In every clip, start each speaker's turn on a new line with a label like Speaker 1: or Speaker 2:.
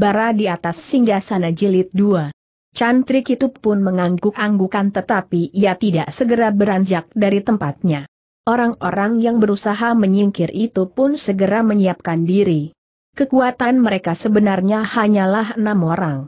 Speaker 1: bara di atas singgah sana jilid 2. Cantrik itu pun mengangguk-anggukan tetapi ia tidak segera beranjak dari tempatnya. Orang-orang yang berusaha menyingkir itu pun segera menyiapkan diri. Kekuatan mereka sebenarnya hanyalah enam orang.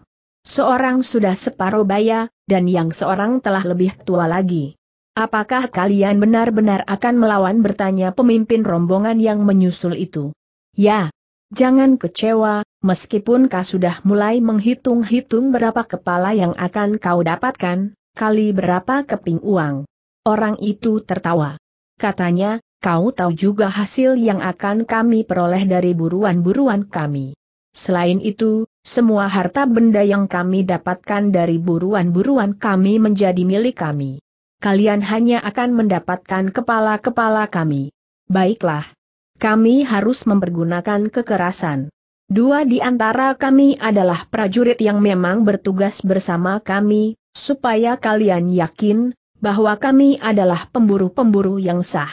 Speaker 1: Seorang sudah separuh baya, dan yang seorang telah lebih tua lagi. Apakah kalian benar-benar akan melawan bertanya pemimpin rombongan yang menyusul itu? Ya. Jangan kecewa, meskipun kau sudah mulai menghitung-hitung berapa kepala yang akan kau dapatkan, kali berapa keping uang. Orang itu tertawa. Katanya, kau tahu juga hasil yang akan kami peroleh dari buruan-buruan kami. Selain itu, semua harta benda yang kami dapatkan dari buruan-buruan kami menjadi milik kami. Kalian hanya akan mendapatkan kepala-kepala kami. Baiklah. Kami harus mempergunakan kekerasan. Dua di antara kami adalah prajurit yang memang bertugas bersama kami, supaya kalian yakin bahwa kami adalah pemburu-pemburu yang sah.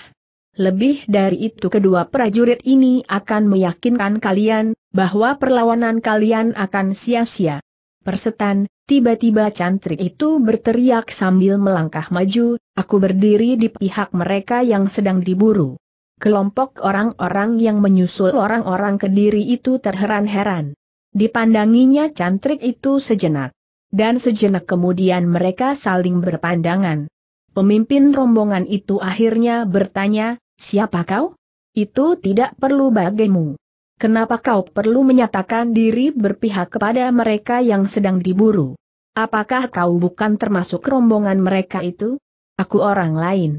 Speaker 1: Lebih dari itu kedua prajurit ini akan meyakinkan kalian, bahwa perlawanan kalian akan sia-sia. Persetan, tiba-tiba cantrik itu berteriak sambil melangkah maju, aku berdiri di pihak mereka yang sedang diburu. Kelompok orang-orang yang menyusul orang-orang kediri itu terheran-heran. Dipandanginya cantrik itu sejenak. Dan sejenak kemudian mereka saling berpandangan. Pemimpin rombongan itu akhirnya bertanya, siapa kau? Itu tidak perlu bagimu. Kenapa kau perlu menyatakan diri berpihak kepada mereka yang sedang diburu? Apakah kau bukan termasuk rombongan mereka itu? Aku orang lain.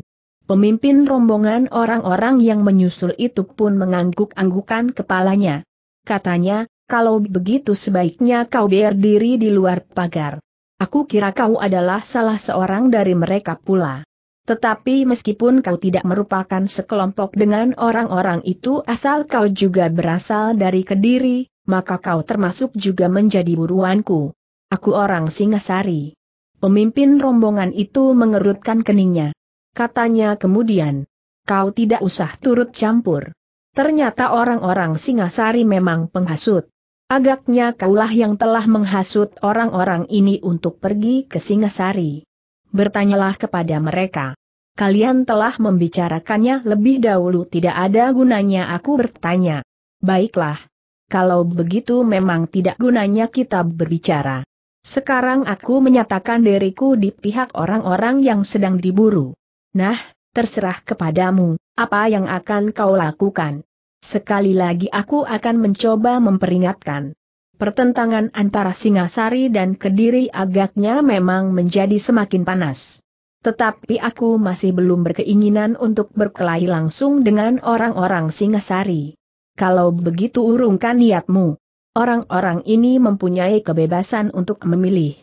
Speaker 1: Pemimpin rombongan orang-orang yang menyusul itu pun mengangguk-anggukan kepalanya. Katanya, kalau begitu sebaiknya kau berdiri di luar pagar. Aku kira kau adalah salah seorang dari mereka pula. Tetapi meskipun kau tidak merupakan sekelompok dengan orang-orang itu asal kau juga berasal dari Kediri, maka kau termasuk juga menjadi buruanku. Aku orang Singasari. Pemimpin rombongan itu mengerutkan keningnya katanya kemudian. Kau tidak usah turut campur. Ternyata orang-orang Singasari memang penghasut. Agaknya kaulah yang telah menghasut orang-orang ini untuk pergi ke Singasari. Bertanyalah kepada mereka. Kalian telah membicarakannya lebih dahulu tidak ada gunanya aku bertanya. Baiklah. Kalau begitu memang tidak gunanya kita berbicara. Sekarang aku menyatakan diriku di pihak orang-orang yang sedang diburu. Nah, terserah kepadamu, apa yang akan kau lakukan. Sekali lagi aku akan mencoba memperingatkan. Pertentangan antara Singasari dan Kediri agaknya memang menjadi semakin panas. Tetapi aku masih belum berkeinginan untuk berkelahi langsung dengan orang-orang Singasari. Kalau begitu urungkan niatmu. Orang-orang ini mempunyai kebebasan untuk memilih.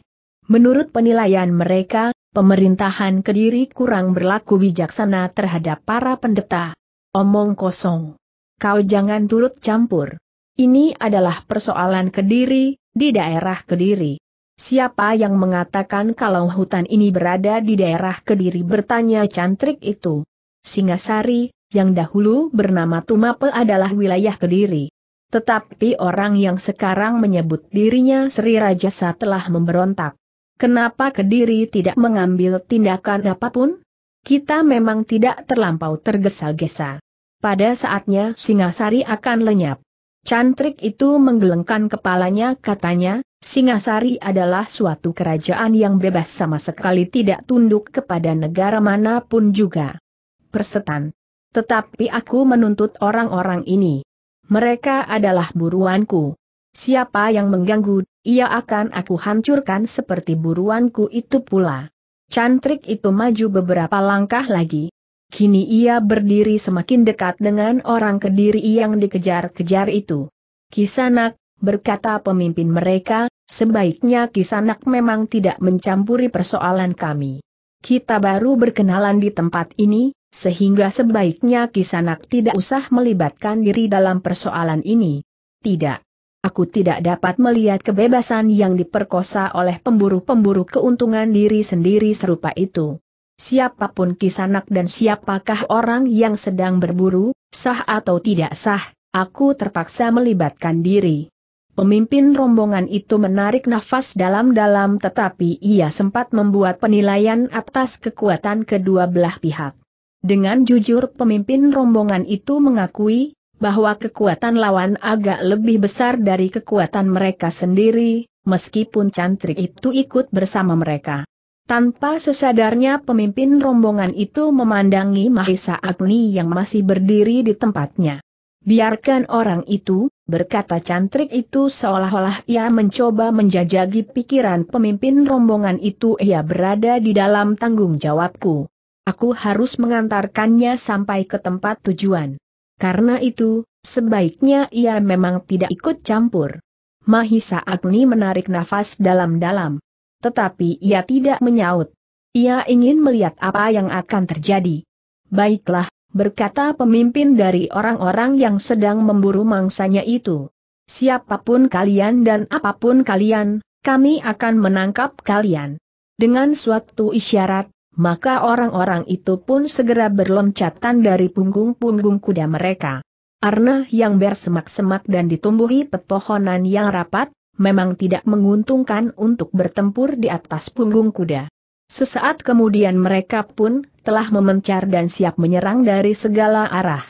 Speaker 1: Menurut penilaian mereka, pemerintahan Kediri kurang berlaku bijaksana terhadap para pendeta. Omong kosong. Kau jangan turut campur. Ini adalah persoalan Kediri, di daerah Kediri. Siapa yang mengatakan kalau hutan ini berada di daerah Kediri bertanya cantrik itu. Singasari, yang dahulu bernama Tumapel adalah wilayah Kediri. Tetapi orang yang sekarang menyebut dirinya Sri Rajasa telah memberontak. Kenapa Kediri tidak mengambil tindakan apapun? Kita memang tidak terlampau tergesa-gesa. Pada saatnya Singasari akan lenyap. Cantrik itu menggelengkan kepalanya katanya, Singasari adalah suatu kerajaan yang bebas sama sekali tidak tunduk kepada negara manapun juga. Persetan. Tetapi aku menuntut orang-orang ini. Mereka adalah buruanku. Siapa yang mengganggu, ia akan aku hancurkan seperti buruanku itu pula. Cantrik itu maju beberapa langkah lagi. Kini ia berdiri semakin dekat dengan orang kediri yang dikejar-kejar itu. Kisanak, berkata pemimpin mereka, sebaiknya Kisanak memang tidak mencampuri persoalan kami. Kita baru berkenalan di tempat ini, sehingga sebaiknya Kisanak tidak usah melibatkan diri dalam persoalan ini. Tidak. Aku tidak dapat melihat kebebasan yang diperkosa oleh pemburu-pemburu keuntungan diri sendiri serupa itu. Siapapun kisanak dan siapakah orang yang sedang berburu, sah atau tidak sah, aku terpaksa melibatkan diri. Pemimpin rombongan itu menarik nafas dalam-dalam tetapi ia sempat membuat penilaian atas kekuatan kedua belah pihak. Dengan jujur pemimpin rombongan itu mengakui, bahwa kekuatan lawan agak lebih besar dari kekuatan mereka sendiri, meskipun cantrik itu ikut bersama mereka. Tanpa sesadarnya pemimpin rombongan itu memandangi Mahisa Agni yang masih berdiri di tempatnya. Biarkan orang itu, berkata cantrik itu seolah-olah ia mencoba menjajagi pikiran pemimpin rombongan itu ia berada di dalam tanggung jawabku. Aku harus mengantarkannya sampai ke tempat tujuan. Karena itu, sebaiknya ia memang tidak ikut campur. Mahisa Agni menarik nafas dalam-dalam. Tetapi ia tidak menyaut. Ia ingin melihat apa yang akan terjadi. Baiklah, berkata pemimpin dari orang-orang yang sedang memburu mangsanya itu. Siapapun kalian dan apapun kalian, kami akan menangkap kalian. Dengan suatu isyarat, maka orang-orang itu pun segera berloncatan dari punggung-punggung kuda mereka. Arna yang bersemak-semak dan ditumbuhi pepohonan yang rapat, memang tidak menguntungkan untuk bertempur di atas punggung kuda. Sesaat kemudian mereka pun telah memencar dan siap menyerang dari segala arah.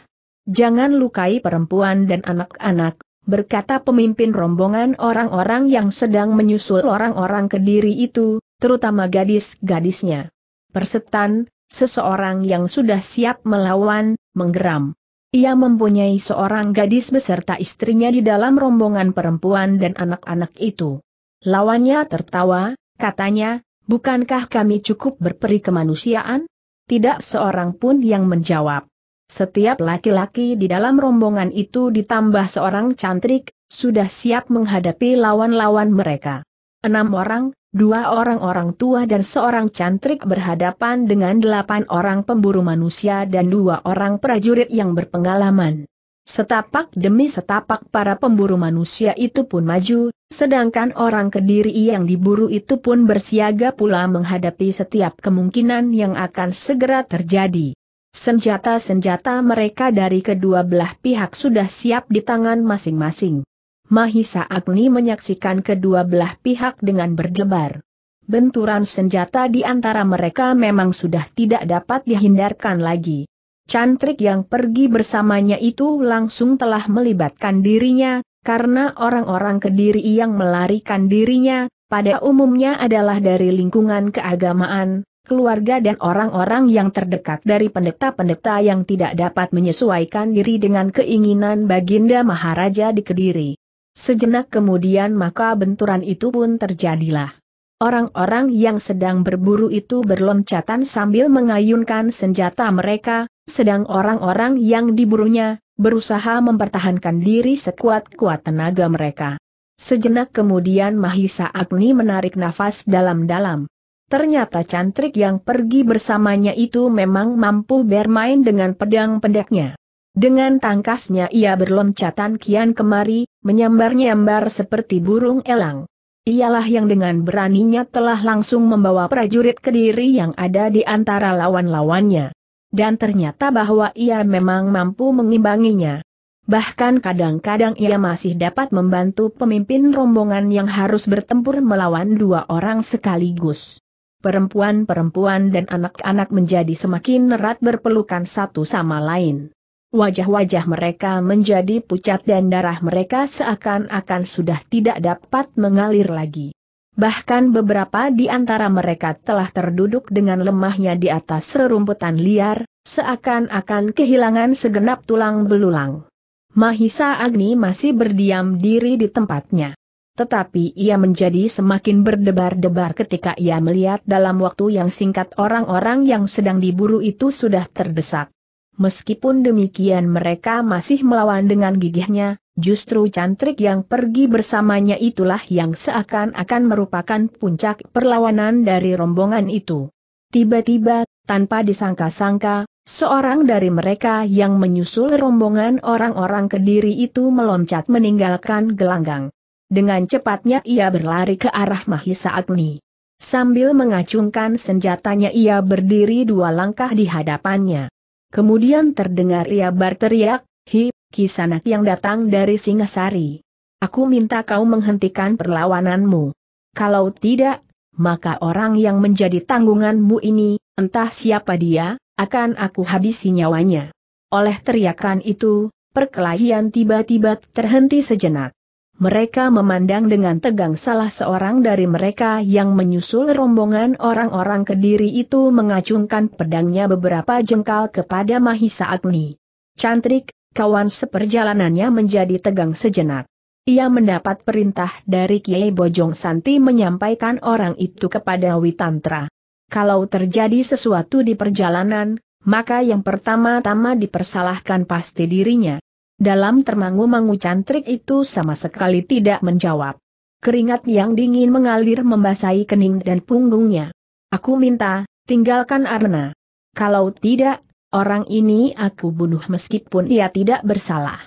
Speaker 1: Jangan lukai perempuan dan anak-anak, berkata pemimpin rombongan orang-orang yang sedang menyusul orang-orang kediri itu, terutama gadis-gadisnya persetan, seseorang yang sudah siap melawan, menggeram. Ia mempunyai seorang gadis beserta istrinya di dalam rombongan perempuan dan anak-anak itu. Lawannya tertawa, katanya, bukankah kami cukup berperi kemanusiaan? Tidak seorang pun yang menjawab. Setiap laki-laki di dalam rombongan itu ditambah seorang cantrik, sudah siap menghadapi lawan-lawan mereka. Enam orang, dua orang-orang tua dan seorang cantrik berhadapan dengan delapan orang pemburu manusia dan dua orang prajurit yang berpengalaman. Setapak demi setapak para pemburu manusia itu pun maju, sedangkan orang kediri yang diburu itu pun bersiaga pula menghadapi setiap kemungkinan yang akan segera terjadi. Senjata-senjata mereka dari kedua belah pihak sudah siap di tangan masing-masing. Mahisa Agni menyaksikan kedua belah pihak dengan berdebar. Benturan senjata di antara mereka memang sudah tidak dapat dihindarkan lagi. Cantrik yang pergi bersamanya itu langsung telah melibatkan dirinya, karena orang-orang kediri yang melarikan dirinya, pada umumnya adalah dari lingkungan keagamaan, keluarga dan orang-orang yang terdekat dari pendeta-pendeta yang tidak dapat menyesuaikan diri dengan keinginan Baginda Maharaja di Kediri. Sejenak kemudian maka benturan itu pun terjadilah. Orang-orang yang sedang berburu itu berloncatan sambil mengayunkan senjata mereka, sedang orang-orang yang diburunya, berusaha mempertahankan diri sekuat-kuat tenaga mereka. Sejenak kemudian Mahisa Agni menarik nafas dalam-dalam. Ternyata cantrik yang pergi bersamanya itu memang mampu bermain dengan pedang pendeknya. Dengan tangkasnya ia berloncatan kian kemari, menyambar-nyambar seperti burung elang. Ialah yang dengan beraninya telah langsung membawa prajurit kediri yang ada di antara lawan-lawannya. Dan ternyata bahwa ia memang mampu mengimbanginya. Bahkan kadang-kadang ia masih dapat membantu pemimpin rombongan yang harus bertempur melawan dua orang sekaligus. Perempuan-perempuan dan anak-anak menjadi semakin erat berpelukan satu sama lain wajah-wajah mereka menjadi pucat dan darah mereka seakan-akan sudah tidak dapat mengalir lagi. Bahkan beberapa di antara mereka telah terduduk dengan lemahnya di atas rerumputan liar, seakan-akan kehilangan segenap tulang belulang. Mahisa Agni masih berdiam diri di tempatnya. Tetapi ia menjadi semakin berdebar-debar ketika ia melihat dalam waktu yang singkat orang-orang yang sedang diburu itu sudah terdesak. Meskipun demikian mereka masih melawan dengan gigihnya, justru cantrik yang pergi bersamanya itulah yang seakan-akan merupakan puncak perlawanan dari rombongan itu. Tiba-tiba, tanpa disangka-sangka, seorang dari mereka yang menyusul rombongan orang-orang kediri itu meloncat meninggalkan gelanggang. Dengan cepatnya ia berlari ke arah Mahisa Agni. Sambil mengacungkan senjatanya ia berdiri dua langkah di hadapannya. Kemudian terdengar ia berteriak, Hi, kisanak yang datang dari Singasari. Aku minta kau menghentikan perlawananmu. Kalau tidak, maka orang yang menjadi tanggunganmu ini, entah siapa dia, akan aku habisi nyawanya. Oleh teriakan itu, perkelahian tiba-tiba terhenti sejenak. Mereka memandang dengan tegang salah seorang dari mereka yang menyusul rombongan orang-orang kediri itu mengacungkan pedangnya beberapa jengkal kepada Mahisa Agni. Cantrik, kawan seperjalanannya menjadi tegang sejenak. Ia mendapat perintah dari Kiai Bojong Santi menyampaikan orang itu kepada Witantra. Kalau terjadi sesuatu di perjalanan, maka yang pertama-tama dipersalahkan pasti dirinya. Dalam termangu-mangu cantrik itu sama sekali tidak menjawab. Keringat yang dingin mengalir membasahi kening dan punggungnya. Aku minta, tinggalkan Arna. Kalau tidak, orang ini aku bunuh meskipun ia tidak bersalah.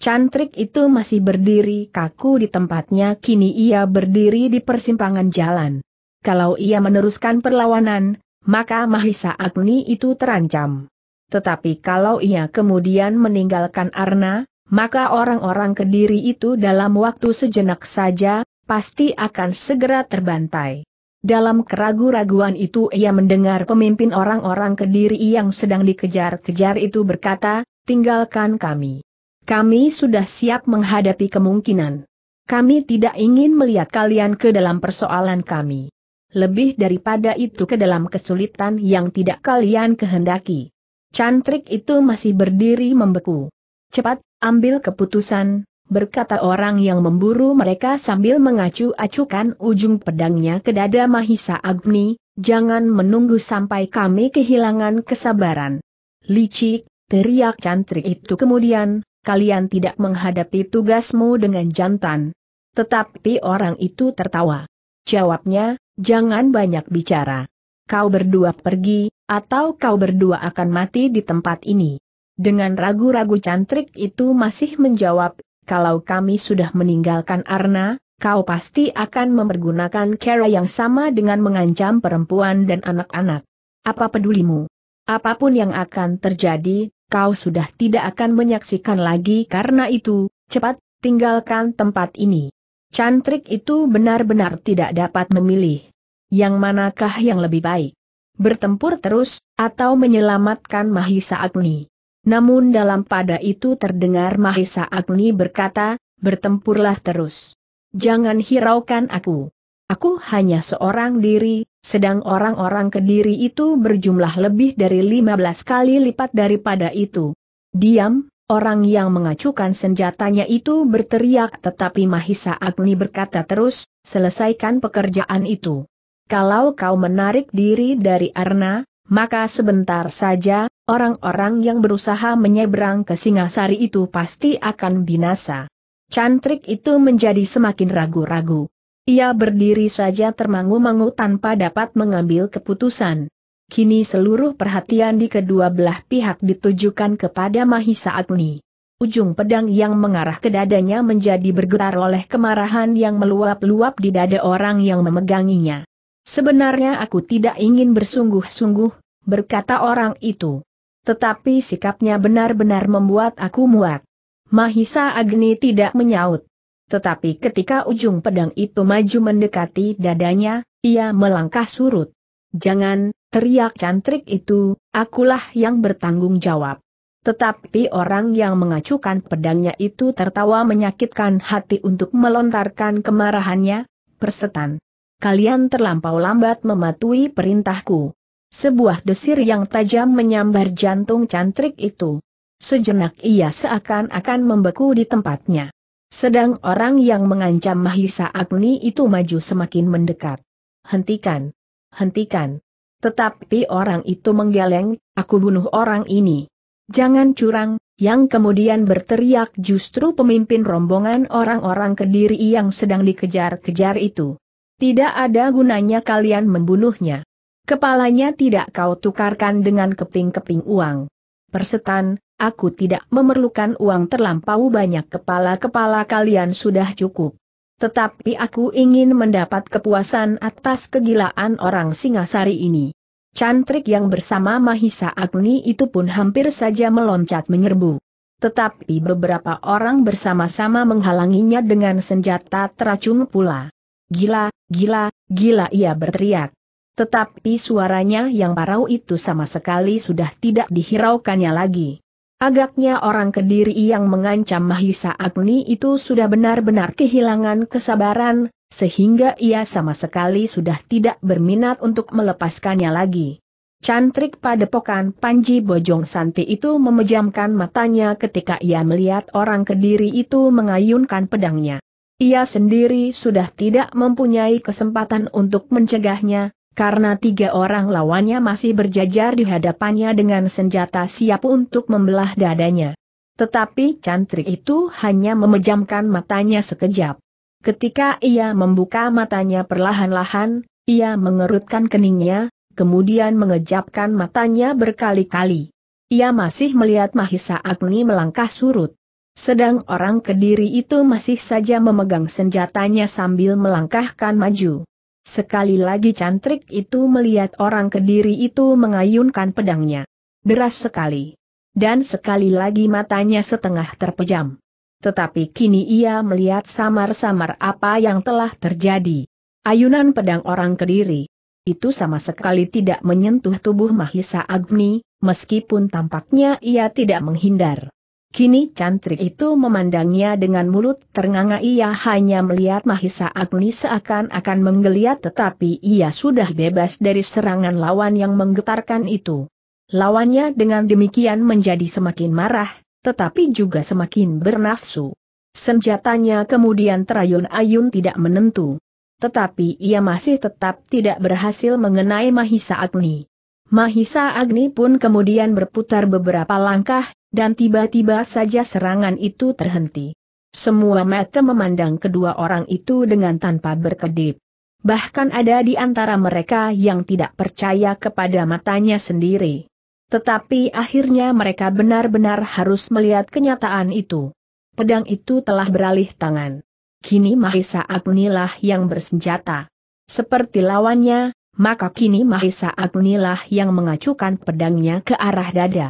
Speaker 1: Cantrik itu masih berdiri kaku di tempatnya kini ia berdiri di persimpangan jalan. Kalau ia meneruskan perlawanan, maka Mahisa Agni itu terancam. Tetapi kalau ia kemudian meninggalkan Arna, maka orang-orang kediri itu dalam waktu sejenak saja, pasti akan segera terbantai. Dalam keragu-raguan itu ia mendengar pemimpin orang-orang kediri yang sedang dikejar-kejar itu berkata, tinggalkan kami. Kami sudah siap menghadapi kemungkinan. Kami tidak ingin melihat kalian ke dalam persoalan kami. Lebih daripada itu ke dalam kesulitan yang tidak kalian kehendaki. Cantrik itu masih berdiri membeku. Cepat, ambil keputusan, berkata orang yang memburu mereka sambil mengacu-acukan ujung pedangnya ke dada Mahisa Agni, jangan menunggu sampai kami kehilangan kesabaran. Licik, teriak cantrik itu kemudian, kalian tidak menghadapi tugasmu dengan jantan. Tetapi orang itu tertawa. Jawabnya, jangan banyak bicara kau berdua pergi, atau kau berdua akan mati di tempat ini. Dengan ragu-ragu cantrik itu masih menjawab, kalau kami sudah meninggalkan Arna, kau pasti akan mempergunakan cara yang sama dengan mengancam perempuan dan anak-anak. Apa pedulimu? Apapun yang akan terjadi, kau sudah tidak akan menyaksikan lagi karena itu, cepat, tinggalkan tempat ini. Cantrik itu benar-benar tidak dapat memilih yang manakah yang lebih baik? Bertempur terus, atau menyelamatkan Mahisa Agni? Namun dalam pada itu terdengar Mahisa Agni berkata, bertempurlah terus. Jangan hiraukan aku. Aku hanya seorang diri, sedang orang-orang kediri itu berjumlah lebih dari 15 kali lipat daripada itu. Diam, Orang yang mengacukan senjatanya itu berteriak tetapi Mahisa Agni berkata terus, selesaikan pekerjaan itu. Kalau kau menarik diri dari Arna, maka sebentar saja, orang-orang yang berusaha menyeberang ke Singasari itu pasti akan binasa. Cantrik itu menjadi semakin ragu-ragu. Ia berdiri saja termangu-mangu tanpa dapat mengambil keputusan. Kini seluruh perhatian di kedua belah pihak ditujukan kepada Mahisa Agni. Ujung pedang yang mengarah ke dadanya menjadi bergetar oleh kemarahan yang meluap-luap di dada orang yang memeganginya. Sebenarnya aku tidak ingin bersungguh-sungguh, berkata orang itu. Tetapi sikapnya benar-benar membuat aku muak. Mahisa Agni tidak menyaut. Tetapi ketika ujung pedang itu maju mendekati dadanya, ia melangkah surut. Jangan, teriak cantrik itu, akulah yang bertanggung jawab. Tetapi orang yang mengacukan pedangnya itu tertawa menyakitkan hati untuk melontarkan kemarahannya, persetan kalian terlampau lambat mematuhi perintahku. Sebuah desir yang tajam menyambar jantung cantrik itu. Sejenak ia seakan-akan membeku di tempatnya. Sedang orang yang mengancam Mahisa Agni itu maju semakin mendekat. Hentikan. Hentikan. Tetapi orang itu menggeleng, aku bunuh orang ini. Jangan curang, yang kemudian berteriak justru pemimpin rombongan orang-orang kediri yang sedang dikejar-kejar itu. Tidak ada gunanya kalian membunuhnya. Kepalanya tidak kau tukarkan dengan keping-keping uang. Persetan, aku tidak memerlukan uang terlampau banyak kepala-kepala kalian sudah cukup. Tetapi aku ingin mendapat kepuasan atas kegilaan orang Singasari ini. Cantrik yang bersama Mahisa Agni itu pun hampir saja meloncat menyerbu. Tetapi beberapa orang bersama-sama menghalanginya dengan senjata teracung pula. Gila, gila, gila ia berteriak. Tetapi suaranya yang parau itu sama sekali sudah tidak dihiraukannya lagi. Agaknya orang kediri yang mengancam Mahisa Agni itu sudah benar-benar kehilangan kesabaran, sehingga ia sama sekali sudah tidak berminat untuk melepaskannya lagi. Cantrik padepokan Panji Bojong Santi itu memejamkan matanya ketika ia melihat orang kediri itu mengayunkan pedangnya. Ia sendiri sudah tidak mempunyai kesempatan untuk mencegahnya, karena tiga orang lawannya masih berjajar di hadapannya dengan senjata siap untuk membelah dadanya. Tetapi cantrik itu hanya memejamkan matanya sekejap. Ketika ia membuka matanya perlahan-lahan, ia mengerutkan keningnya, kemudian mengejapkan matanya berkali-kali. Ia masih melihat Mahisa Agni melangkah surut. Sedang orang Kediri itu masih saja memegang senjatanya sambil melangkahkan maju. Sekali lagi cantrik itu melihat orang Kediri itu mengayunkan pedangnya. Deras sekali. Dan sekali lagi matanya setengah terpejam. Tetapi kini ia melihat samar-samar apa yang telah terjadi. Ayunan pedang orang Kediri. Itu sama sekali tidak menyentuh tubuh Mahisa Agni, meskipun tampaknya ia tidak menghindar. Kini cantrik itu memandangnya dengan mulut ternganga ia hanya melihat Mahisa Agni seakan-akan menggeliat tetapi ia sudah bebas dari serangan lawan yang menggetarkan itu. Lawannya dengan demikian menjadi semakin marah, tetapi juga semakin bernafsu. Senjatanya kemudian terayun-ayun tidak menentu. Tetapi ia masih tetap tidak berhasil mengenai Mahisa Agni. Mahisa Agni pun kemudian berputar beberapa langkah, dan tiba-tiba saja serangan itu terhenti. Semua mata memandang kedua orang itu dengan tanpa berkedip. Bahkan ada di antara mereka yang tidak percaya kepada matanya sendiri. Tetapi akhirnya mereka benar-benar harus melihat kenyataan itu. Pedang itu telah beralih tangan. Kini Mahisa Agnilah yang bersenjata. Seperti lawannya, maka kini Mahisa Agni lah yang mengacukan pedangnya ke arah dada.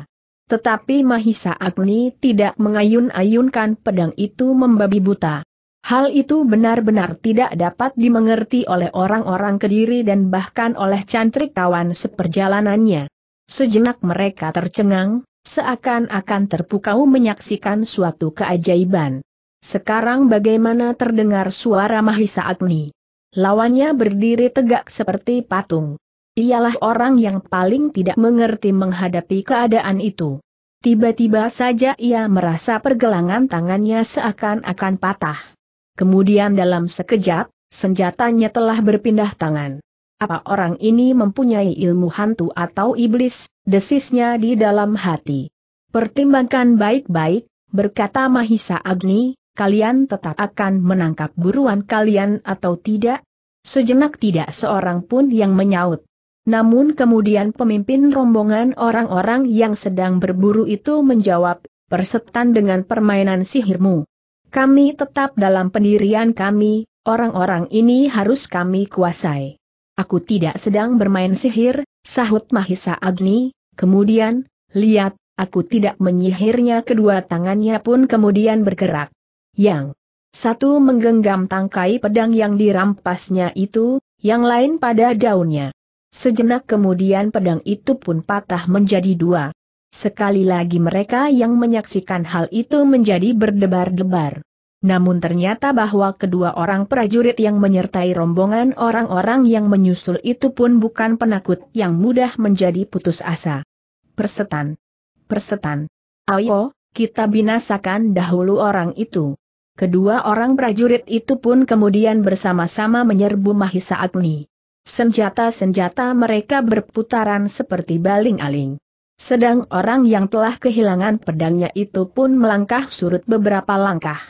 Speaker 1: Tetapi Mahisa Agni tidak mengayun-ayunkan pedang itu membabi buta. Hal itu benar-benar tidak dapat dimengerti oleh orang-orang kediri dan bahkan oleh cantrik kawan seperjalanannya. Sejenak mereka tercengang, seakan-akan terpukau menyaksikan suatu keajaiban. Sekarang bagaimana terdengar suara Mahisa Agni? Lawannya berdiri tegak seperti patung. Ialah orang yang paling tidak mengerti menghadapi keadaan itu. Tiba-tiba saja ia merasa pergelangan tangannya seakan-akan patah. Kemudian dalam sekejap, senjatanya telah berpindah tangan. Apa orang ini mempunyai ilmu hantu atau iblis, desisnya di dalam hati. Pertimbangkan baik-baik, berkata Mahisa Agni, kalian tetap akan menangkap buruan kalian atau tidak? Sejenak tidak seorang pun yang menyaut. Namun kemudian pemimpin rombongan orang-orang yang sedang berburu itu menjawab, persetan dengan permainan sihirmu. Kami tetap dalam pendirian kami, orang-orang ini harus kami kuasai. Aku tidak sedang bermain sihir, sahut Mahisa Agni, kemudian, lihat, aku tidak menyihirnya kedua tangannya pun kemudian bergerak. Yang satu menggenggam tangkai pedang yang dirampasnya itu, yang lain pada daunnya. Sejenak kemudian pedang itu pun patah menjadi dua. Sekali lagi mereka yang menyaksikan hal itu menjadi berdebar-debar. Namun ternyata bahwa kedua orang prajurit yang menyertai rombongan orang-orang yang menyusul itu pun bukan penakut yang mudah menjadi putus asa. Persetan. Persetan. Ayo, kita binasakan dahulu orang itu. Kedua orang prajurit itu pun kemudian bersama-sama menyerbu Mahisa Agni. Senjata-senjata mereka berputaran seperti baling-aling. Sedang orang yang telah kehilangan pedangnya itu pun melangkah surut beberapa langkah.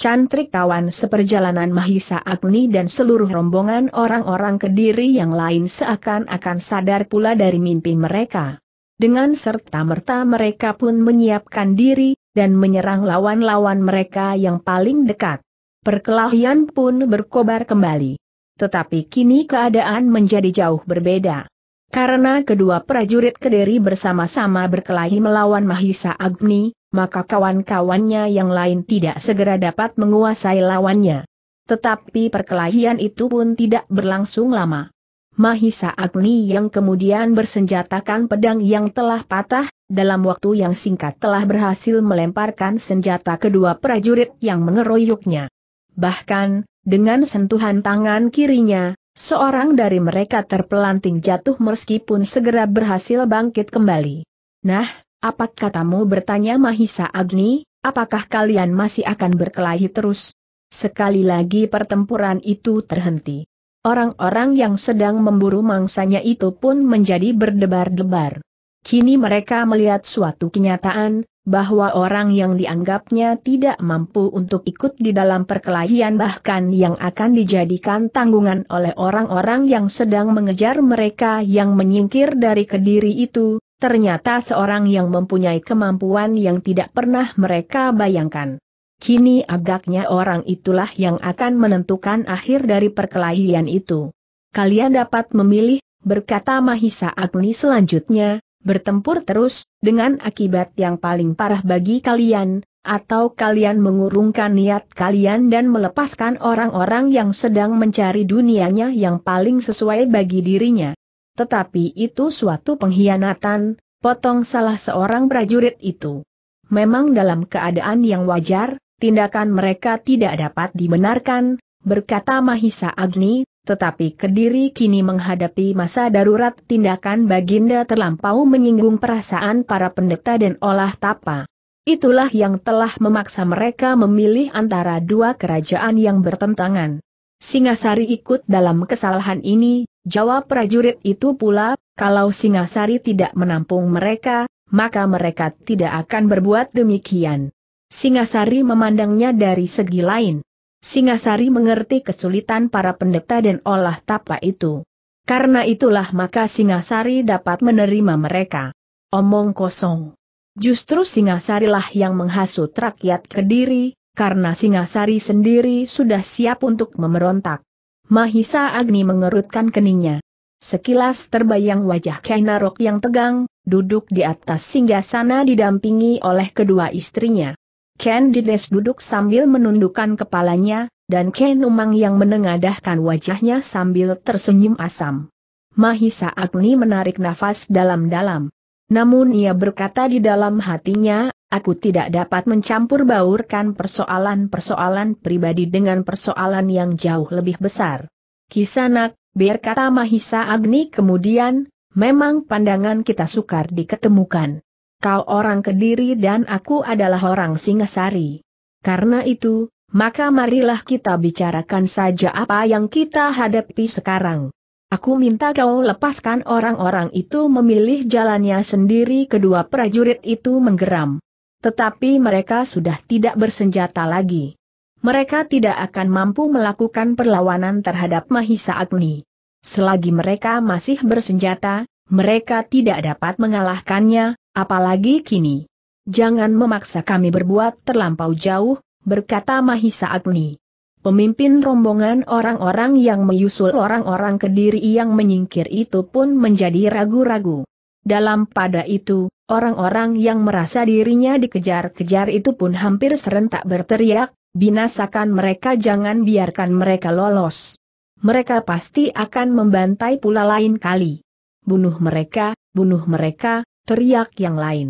Speaker 1: Cantrik kawan seperjalanan Mahisa Agni dan seluruh rombongan orang-orang kediri yang lain seakan-akan sadar pula dari mimpi mereka. Dengan serta-merta mereka pun menyiapkan diri, dan menyerang lawan-lawan mereka yang paling dekat. Perkelahian pun berkobar kembali. Tetapi kini keadaan menjadi jauh berbeda. Karena kedua prajurit kediri bersama-sama berkelahi melawan Mahisa Agni, maka kawan-kawannya yang lain tidak segera dapat menguasai lawannya. Tetapi perkelahian itu pun tidak berlangsung lama. Mahisa Agni yang kemudian bersenjatakan pedang yang telah patah, dalam waktu yang singkat telah berhasil melemparkan senjata kedua prajurit yang mengeroyoknya. Bahkan, dengan sentuhan tangan kirinya, seorang dari mereka terpelanting jatuh meskipun segera berhasil bangkit kembali. Nah, apa katamu bertanya Mahisa Agni, apakah kalian masih akan berkelahi terus? Sekali lagi pertempuran itu terhenti. Orang-orang yang sedang memburu mangsanya itu pun menjadi berdebar-debar. Kini mereka melihat suatu kenyataan, bahwa orang yang dianggapnya tidak mampu untuk ikut di dalam perkelahian bahkan yang akan dijadikan tanggungan oleh orang-orang yang sedang mengejar mereka yang menyingkir dari kediri itu, ternyata seorang yang mempunyai kemampuan yang tidak pernah mereka bayangkan. Kini agaknya orang itulah yang akan menentukan akhir dari perkelahian itu. Kalian dapat memilih, berkata Mahisa Agni selanjutnya, bertempur terus, dengan akibat yang paling parah bagi kalian, atau kalian mengurungkan niat kalian dan melepaskan orang-orang yang sedang mencari dunianya yang paling sesuai bagi dirinya. Tetapi itu suatu pengkhianatan, potong salah seorang prajurit itu. Memang dalam keadaan yang wajar, tindakan mereka tidak dapat dibenarkan, berkata Mahisa Agni, tetapi Kediri kini menghadapi masa darurat tindakan Baginda terlampau menyinggung perasaan para pendeta dan olah tapa. Itulah yang telah memaksa mereka memilih antara dua kerajaan yang bertentangan. Singasari ikut dalam kesalahan ini, jawab prajurit itu pula, kalau Singasari tidak menampung mereka, maka mereka tidak akan berbuat demikian. Singasari memandangnya dari segi lain. Singasari mengerti kesulitan para pendeta dan olah tapa itu. Karena itulah maka Singasari dapat menerima mereka. Omong kosong. Justru Singasari lah yang menghasut rakyat Kediri, karena Singasari sendiri sudah siap untuk memberontak. Mahisa Agni mengerutkan keningnya. Sekilas terbayang wajah Kainarok yang tegang, duduk di atas singgasana didampingi oleh kedua istrinya. Ken Dides duduk sambil menundukkan kepalanya, dan Ken Umang yang menengadahkan wajahnya sambil tersenyum asam. Mahisa Agni menarik nafas dalam-dalam. Namun ia berkata di dalam hatinya, aku tidak dapat mencampur baurkan persoalan-persoalan pribadi dengan persoalan yang jauh lebih besar. Kisanak, biar kata Mahisa Agni kemudian, memang pandangan kita sukar diketemukan kau orang Kediri dan aku adalah orang Singasari. Karena itu, maka marilah kita bicarakan saja apa yang kita hadapi sekarang. Aku minta kau lepaskan orang-orang itu memilih jalannya sendiri kedua prajurit itu menggeram. Tetapi mereka sudah tidak bersenjata lagi. Mereka tidak akan mampu melakukan perlawanan terhadap Mahisa Agni. Selagi mereka masih bersenjata, mereka tidak dapat mengalahkannya, Apalagi kini. Jangan memaksa kami berbuat terlampau jauh, berkata Mahisa Agni. Pemimpin rombongan orang-orang yang menyusul orang-orang kediri yang menyingkir itu pun menjadi ragu-ragu. Dalam pada itu, orang-orang yang merasa dirinya dikejar-kejar itu pun hampir serentak berteriak, binasakan mereka jangan biarkan mereka lolos. Mereka pasti akan membantai pula lain kali. Bunuh mereka, bunuh mereka, teriak yang lain.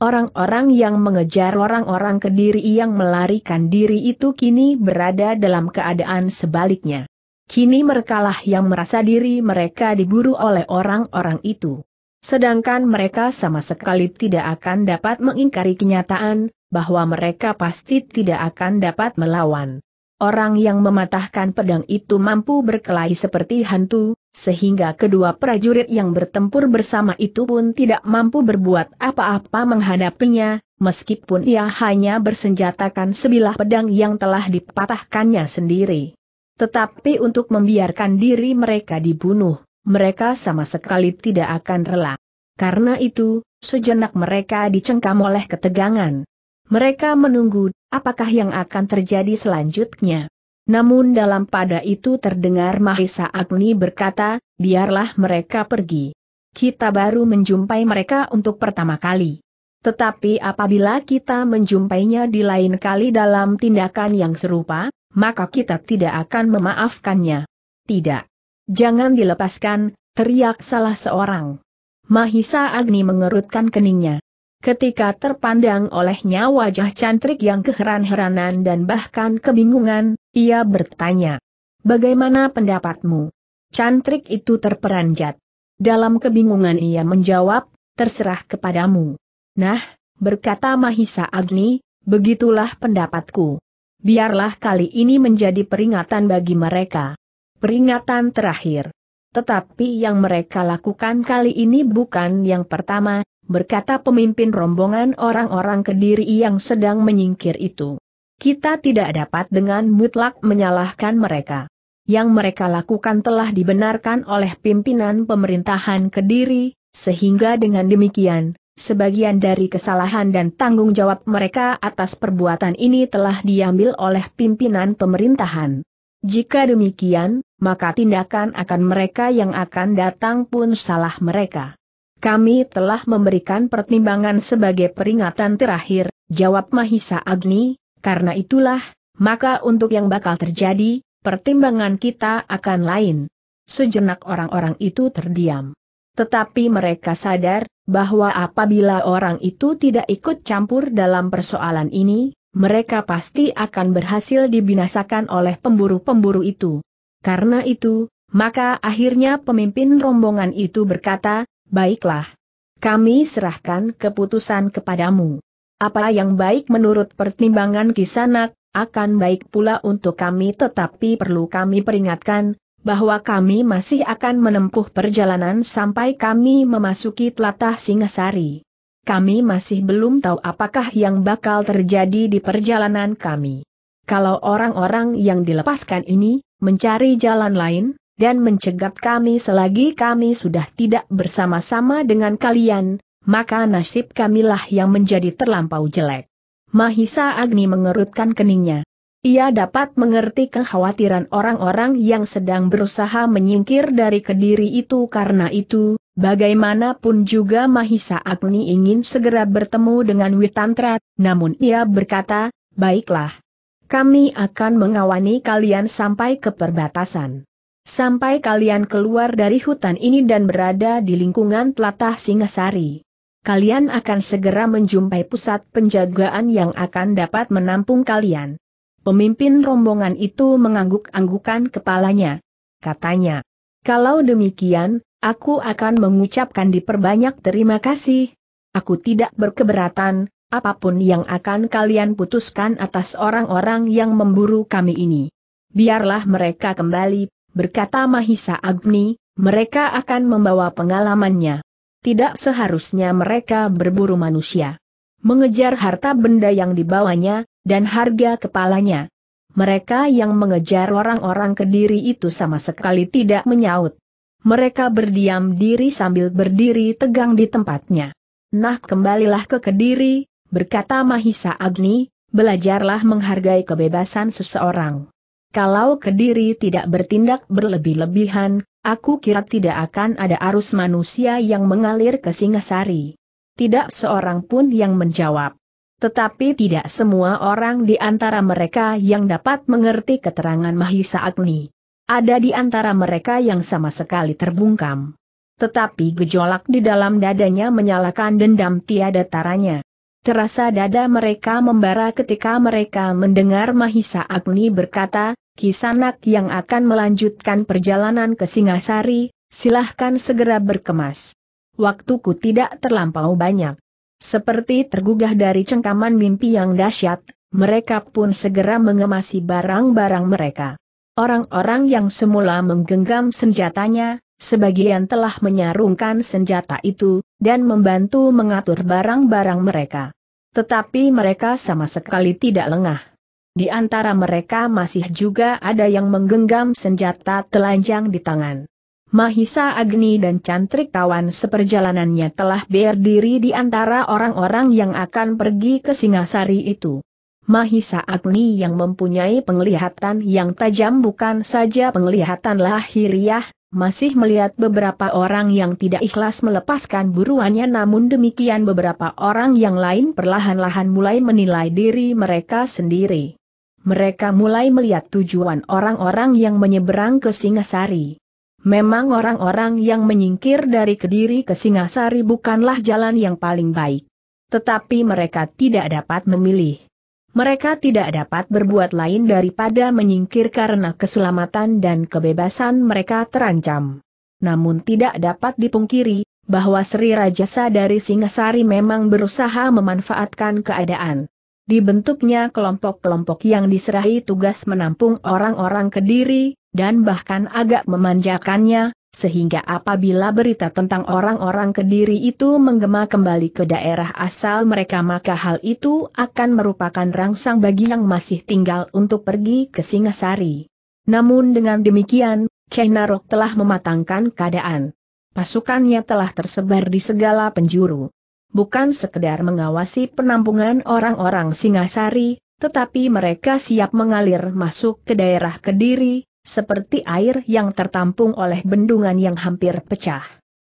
Speaker 1: Orang-orang yang mengejar orang-orang kediri yang melarikan diri itu kini berada dalam keadaan sebaliknya. Kini merekalah yang merasa diri mereka diburu oleh orang-orang itu. Sedangkan mereka sama sekali tidak akan dapat mengingkari kenyataan, bahwa mereka pasti tidak akan dapat melawan. Orang yang mematahkan pedang itu mampu berkelahi seperti hantu, sehingga kedua prajurit yang bertempur bersama itu pun tidak mampu berbuat apa-apa menghadapinya, meskipun ia hanya bersenjatakan sebilah pedang yang telah dipatahkannya sendiri. Tetapi untuk membiarkan diri mereka dibunuh, mereka sama sekali tidak akan rela. Karena itu, sejenak mereka dicengkam oleh ketegangan. Mereka menunggu apakah yang akan terjadi selanjutnya. Namun dalam pada itu terdengar Mahisa Agni berkata, biarlah mereka pergi. Kita baru menjumpai mereka untuk pertama kali. Tetapi apabila kita menjumpainya di lain kali dalam tindakan yang serupa, maka kita tidak akan memaafkannya. Tidak. Jangan dilepaskan, teriak salah seorang. Mahisa Agni mengerutkan keningnya. Ketika terpandang olehnya wajah cantrik yang keheran-heranan dan bahkan kebingungan, ia bertanya, Bagaimana pendapatmu? Cantrik itu terperanjat. Dalam kebingungan ia menjawab, terserah kepadamu. Nah, berkata Mahisa Agni, begitulah pendapatku. Biarlah kali ini menjadi peringatan bagi mereka. Peringatan terakhir. Tetapi yang mereka lakukan kali ini bukan yang pertama, berkata pemimpin rombongan orang-orang kediri yang sedang menyingkir itu. Kita tidak dapat dengan mutlak menyalahkan mereka. Yang mereka lakukan telah dibenarkan oleh pimpinan pemerintahan kediri, sehingga dengan demikian, sebagian dari kesalahan dan tanggung jawab mereka atas perbuatan ini telah diambil oleh pimpinan pemerintahan. Jika demikian, maka tindakan akan mereka yang akan datang pun salah mereka. Kami telah memberikan pertimbangan sebagai peringatan terakhir, jawab Mahisa Agni, karena itulah, maka untuk yang bakal terjadi, pertimbangan kita akan lain. Sejenak orang-orang itu terdiam. Tetapi mereka sadar, bahwa apabila orang itu tidak ikut campur dalam persoalan ini, mereka pasti akan berhasil dibinasakan oleh pemburu-pemburu itu. Karena itu, maka akhirnya pemimpin rombongan itu berkata, Baiklah. Kami serahkan keputusan kepadamu. Apa yang baik menurut pertimbangan kisanak, akan baik pula untuk kami tetapi perlu kami peringatkan, bahwa kami masih akan menempuh perjalanan sampai kami memasuki telatah Singasari. Kami masih belum tahu apakah yang bakal terjadi di perjalanan kami. Kalau orang-orang yang dilepaskan ini, mencari jalan lain, dan mencegat kami selagi kami sudah tidak bersama-sama dengan kalian, maka nasib kamilah yang menjadi terlampau jelek. Mahisa Agni mengerutkan keningnya. Ia dapat mengerti kekhawatiran orang-orang yang sedang berusaha menyingkir dari kediri itu karena itu, bagaimanapun juga Mahisa Agni ingin segera bertemu dengan Witantra, namun ia berkata, baiklah. Kami akan mengawani kalian sampai ke perbatasan sampai kalian keluar dari hutan ini dan berada di lingkungan telatah Singasari. Kalian akan segera menjumpai pusat penjagaan yang akan dapat menampung kalian. Pemimpin rombongan itu mengangguk-anggukan kepalanya. Katanya, kalau demikian, aku akan mengucapkan diperbanyak terima kasih. Aku tidak berkeberatan, apapun yang akan kalian putuskan atas orang-orang yang memburu kami ini. Biarlah mereka kembali Berkata Mahisa Agni, mereka akan membawa pengalamannya. Tidak seharusnya mereka berburu manusia. Mengejar harta benda yang dibawanya, dan harga kepalanya. Mereka yang mengejar orang-orang kediri itu sama sekali tidak menyaut. Mereka berdiam diri sambil berdiri tegang di tempatnya. Nah kembalilah ke kediri, berkata Mahisa Agni, belajarlah menghargai kebebasan seseorang. Kalau Kediri tidak bertindak berlebih-lebihan, aku kira tidak akan ada arus manusia yang mengalir ke Singasari. Tidak seorang pun yang menjawab. Tetapi tidak semua orang di antara mereka yang dapat mengerti keterangan Mahisa Agni. Ada di antara mereka yang sama sekali terbungkam. Tetapi gejolak di dalam dadanya menyalakan dendam tiada taranya. Terasa dada mereka membara ketika mereka mendengar Mahisa Agni berkata, Kisanak yang akan melanjutkan perjalanan ke Singasari, silahkan segera berkemas. Waktuku tidak terlampau banyak. Seperti tergugah dari cengkaman mimpi yang dahsyat, mereka pun segera mengemasi barang-barang mereka. Orang-orang yang semula menggenggam senjatanya, sebagian telah menyarungkan senjata itu, dan membantu mengatur barang-barang mereka. Tetapi mereka sama sekali tidak lengah. Di antara mereka masih juga ada yang menggenggam senjata telanjang di tangan. Mahisa Agni dan Cantrik kawan seperjalanannya telah berdiri di antara orang-orang yang akan pergi ke Singasari itu. Mahisa Agni yang mempunyai penglihatan yang tajam bukan saja penglihatan lahiriah, masih melihat beberapa orang yang tidak ikhlas melepaskan buruannya namun demikian beberapa orang yang lain perlahan-lahan mulai menilai diri mereka sendiri. Mereka mulai melihat tujuan orang-orang yang menyeberang ke Singasari. Memang orang-orang yang menyingkir dari Kediri ke Singasari bukanlah jalan yang paling baik. Tetapi mereka tidak dapat memilih mereka tidak dapat berbuat lain daripada menyingkir karena keselamatan dan kebebasan mereka terancam. Namun tidak dapat dipungkiri, bahwa Sri Rajasa dari Singasari memang berusaha memanfaatkan keadaan. Dibentuknya kelompok-kelompok yang diserahi tugas menampung orang-orang kediri, dan bahkan agak memanjakannya, sehingga apabila berita tentang orang-orang Kediri itu menggema kembali ke daerah asal mereka maka hal itu akan merupakan rangsang bagi yang masih tinggal untuk pergi ke Singasari. Namun dengan demikian, Kenarok telah mematangkan keadaan. Pasukannya telah tersebar di segala penjuru. Bukan sekedar mengawasi penampungan orang-orang Singasari, tetapi mereka siap mengalir masuk ke daerah Kediri, seperti air yang tertampung oleh bendungan yang hampir pecah.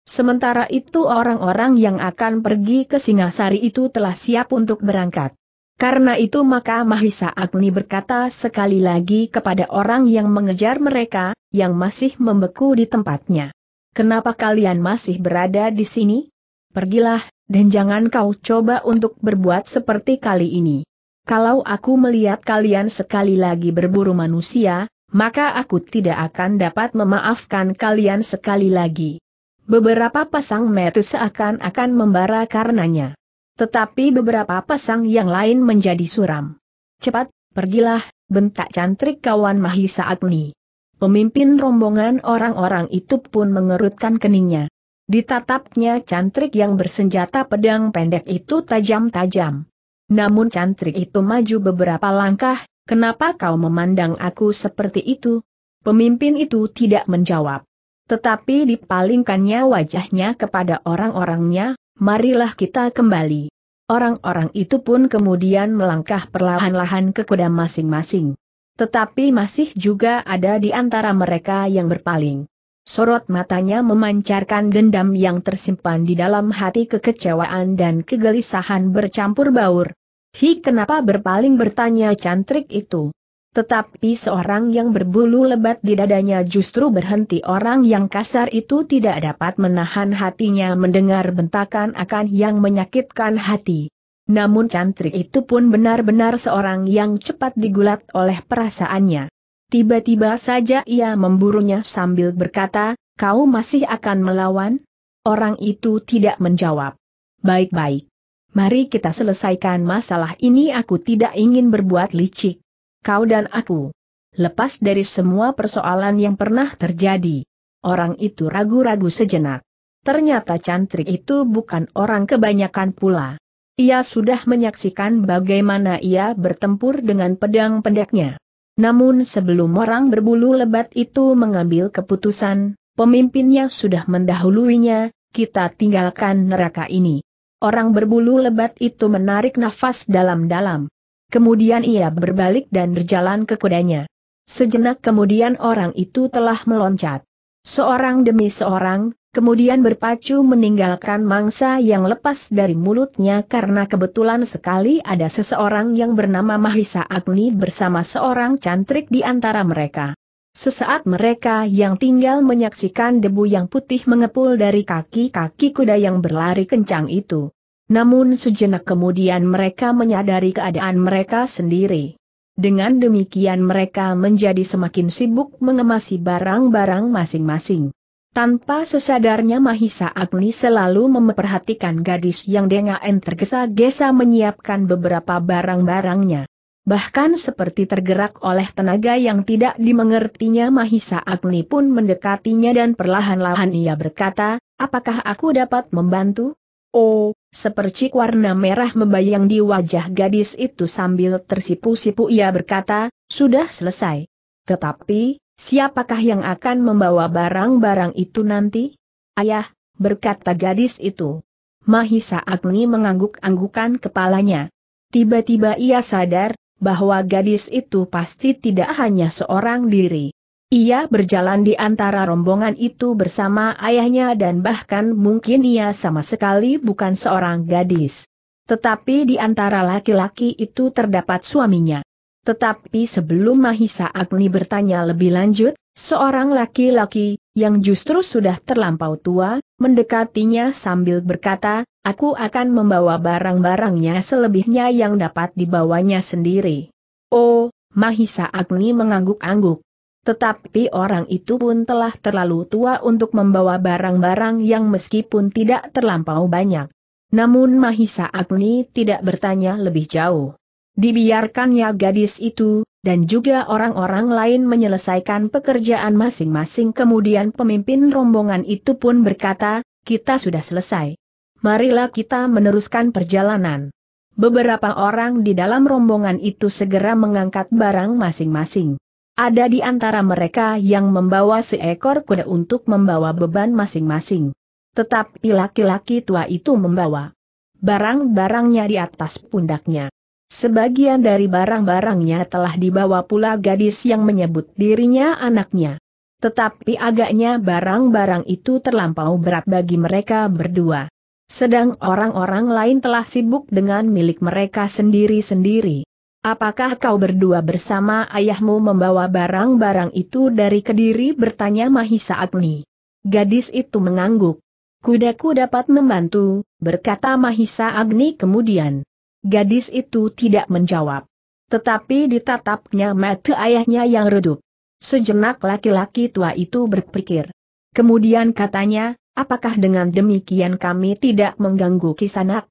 Speaker 1: Sementara itu orang-orang yang akan pergi ke Singasari itu telah siap untuk berangkat. Karena itu maka Mahisa Agni berkata sekali lagi kepada orang yang mengejar mereka, yang masih membeku di tempatnya. Kenapa kalian masih berada di sini? Pergilah, dan jangan kau coba untuk berbuat seperti kali ini. Kalau aku melihat kalian sekali lagi berburu manusia, maka aku tidak akan dapat memaafkan kalian sekali lagi. Beberapa pasang mata seakan-akan membara karenanya. Tetapi beberapa pasang yang lain menjadi suram. Cepat, pergilah, bentak cantrik kawan Mahi saat ini. Pemimpin rombongan orang-orang itu pun mengerutkan keningnya. Ditatapnya cantrik yang bersenjata pedang pendek itu tajam-tajam. Namun cantrik itu maju beberapa langkah, Kenapa kau memandang aku seperti itu? Pemimpin itu tidak menjawab. Tetapi dipalingkannya wajahnya kepada orang-orangnya, marilah kita kembali. Orang-orang itu pun kemudian melangkah perlahan-lahan ke kuda masing-masing. Tetapi masih juga ada di antara mereka yang berpaling. Sorot matanya memancarkan dendam yang tersimpan di dalam hati kekecewaan dan kegelisahan bercampur baur, Hi kenapa berpaling bertanya cantrik itu. Tetapi seorang yang berbulu lebat di dadanya justru berhenti orang yang kasar itu tidak dapat menahan hatinya mendengar bentakan akan yang menyakitkan hati. Namun cantrik itu pun benar-benar seorang yang cepat digulat oleh perasaannya. Tiba-tiba saja ia memburunya sambil berkata, kau masih akan melawan? Orang itu tidak menjawab. Baik-baik. Mari kita selesaikan masalah ini aku tidak ingin berbuat licik. Kau dan aku. Lepas dari semua persoalan yang pernah terjadi. Orang itu ragu-ragu sejenak. Ternyata cantrik itu bukan orang kebanyakan pula. Ia sudah menyaksikan bagaimana ia bertempur dengan pedang pendeknya. Namun sebelum orang berbulu lebat itu mengambil keputusan, pemimpinnya sudah mendahuluinya, kita tinggalkan neraka ini orang berbulu lebat itu menarik nafas dalam-dalam. Kemudian ia berbalik dan berjalan ke kudanya. Sejenak kemudian orang itu telah meloncat. Seorang demi seorang, kemudian berpacu meninggalkan mangsa yang lepas dari mulutnya karena kebetulan sekali ada seseorang yang bernama Mahisa Agni bersama seorang cantrik di antara mereka. Sesaat mereka yang tinggal menyaksikan debu yang putih mengepul dari kaki-kaki kuda yang berlari kencang itu. Namun sejenak kemudian mereka menyadari keadaan mereka sendiri. Dengan demikian mereka menjadi semakin sibuk mengemasi barang-barang masing-masing. Tanpa sesadarnya Mahisa Agni selalu memperhatikan gadis yang dengan tergesa-gesa menyiapkan beberapa barang-barangnya. Bahkan seperti tergerak oleh tenaga yang tidak dimengertinya Mahisa Agni pun mendekatinya dan perlahan-lahan ia berkata, apakah aku dapat membantu? Oh, sepercik warna merah membayang di wajah gadis itu sambil tersipu-sipu ia berkata, sudah selesai. Tetapi, siapakah yang akan membawa barang-barang itu nanti? Ayah, berkata gadis itu. Mahisa Agni mengangguk-anggukan kepalanya. Tiba-tiba ia sadar, bahwa gadis itu pasti tidak hanya seorang diri. Ia berjalan di antara rombongan itu bersama ayahnya dan bahkan mungkin ia sama sekali bukan seorang gadis. Tetapi di antara laki-laki itu terdapat suaminya. Tetapi sebelum Mahisa Agni bertanya lebih lanjut, seorang laki-laki, yang justru sudah terlampau tua, mendekatinya sambil berkata, aku akan membawa barang-barangnya selebihnya yang dapat dibawanya sendiri. Oh, Mahisa Agni mengangguk-angguk. Tetapi orang itu pun telah terlalu tua untuk membawa barang-barang yang meskipun tidak terlampau banyak. Namun Mahisa Agni tidak bertanya lebih jauh. Dibiarkannya gadis itu, dan juga orang-orang lain menyelesaikan pekerjaan masing-masing kemudian pemimpin rombongan itu pun berkata, kita sudah selesai. Marilah kita meneruskan perjalanan. Beberapa orang di dalam rombongan itu segera mengangkat barang masing-masing. Ada di antara mereka yang membawa seekor kuda untuk membawa beban masing-masing. Tetapi laki-laki tua itu membawa barang-barangnya di atas pundaknya. Sebagian dari barang-barangnya telah dibawa pula gadis yang menyebut dirinya anaknya. Tetapi agaknya barang-barang itu terlampau berat bagi mereka berdua. Sedang orang-orang lain telah sibuk dengan milik mereka sendiri-sendiri. Apakah kau berdua bersama ayahmu membawa barang-barang itu dari kediri bertanya Mahisa Agni. Gadis itu mengangguk. Kudaku dapat membantu, berkata Mahisa Agni kemudian. Gadis itu tidak menjawab. Tetapi ditatapnya mata ayahnya yang redup. Sejenak laki-laki tua itu berpikir. Kemudian katanya, apakah dengan demikian kami tidak mengganggu kisanak?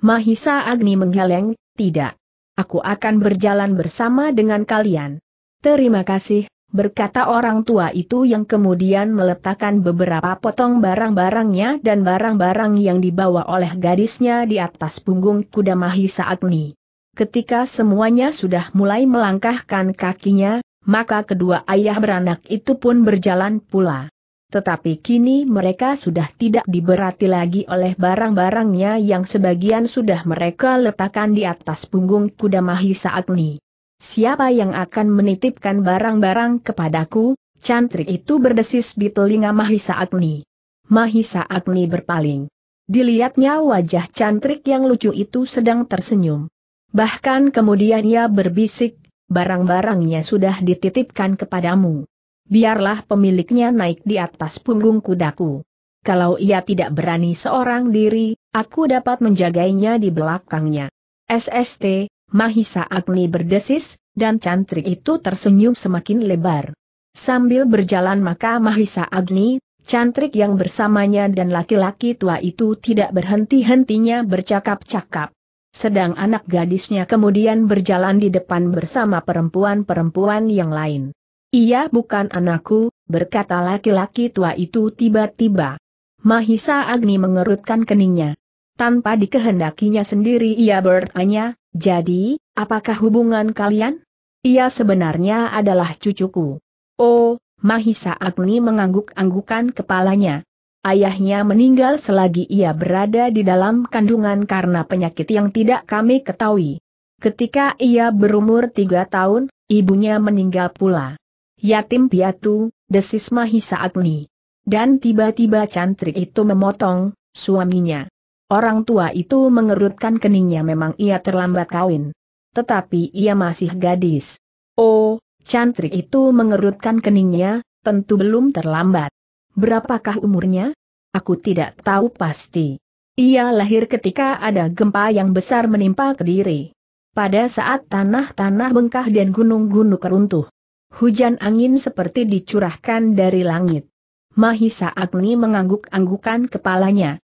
Speaker 1: Mahisa Agni menggeleng, tidak. Aku akan berjalan bersama dengan kalian. Terima kasih, berkata orang tua itu yang kemudian meletakkan beberapa potong barang-barangnya dan barang-barang yang dibawa oleh gadisnya di atas punggung kuda Mahisa Agni. Ketika semuanya sudah mulai melangkahkan kakinya, maka kedua ayah beranak itu pun berjalan pula. Tetapi kini mereka sudah tidak diberati lagi oleh barang-barangnya yang sebagian sudah mereka letakkan di atas punggung kuda Mahisa Agni. Siapa yang akan menitipkan barang-barang kepadaku? Cantrik itu berdesis di telinga Mahisa Agni. Mahisa Agni berpaling. Dilihatnya wajah cantrik yang lucu itu sedang tersenyum. Bahkan kemudian ia berbisik, barang-barangnya sudah dititipkan kepadamu. Biarlah pemiliknya naik di atas punggung kudaku. Kalau ia tidak berani seorang diri, aku dapat menjaganya di belakangnya. SST, Mahisa Agni berdesis, dan cantrik itu tersenyum semakin lebar. Sambil berjalan maka Mahisa Agni, cantrik yang bersamanya dan laki-laki tua itu tidak berhenti-hentinya bercakap-cakap. Sedang anak gadisnya kemudian berjalan di depan bersama perempuan-perempuan yang lain. Ia bukan anakku, berkata laki-laki tua itu tiba-tiba. Mahisa Agni mengerutkan keningnya. Tanpa dikehendakinya sendiri ia bertanya, jadi, apakah hubungan kalian? Ia sebenarnya adalah cucuku. Oh, Mahisa Agni mengangguk-anggukan kepalanya. Ayahnya meninggal selagi ia berada di dalam kandungan karena penyakit yang tidak kami ketahui. Ketika ia berumur tiga tahun, ibunya meninggal pula. Yatim piatu, desis Mahisa Agni. Dan tiba-tiba cantrik itu memotong, suaminya. Orang tua itu mengerutkan keningnya memang ia terlambat kawin. Tetapi ia masih gadis. Oh, cantrik itu mengerutkan keningnya, tentu belum terlambat. Berapakah umurnya? Aku tidak tahu pasti. Ia lahir ketika ada gempa yang besar menimpa Kediri. Pada saat tanah-tanah bengkah dan gunung-gunung keruntuh. Hujan angin seperti dicurahkan dari langit. Mahisa Agni mengangguk-anggukan kepalanya.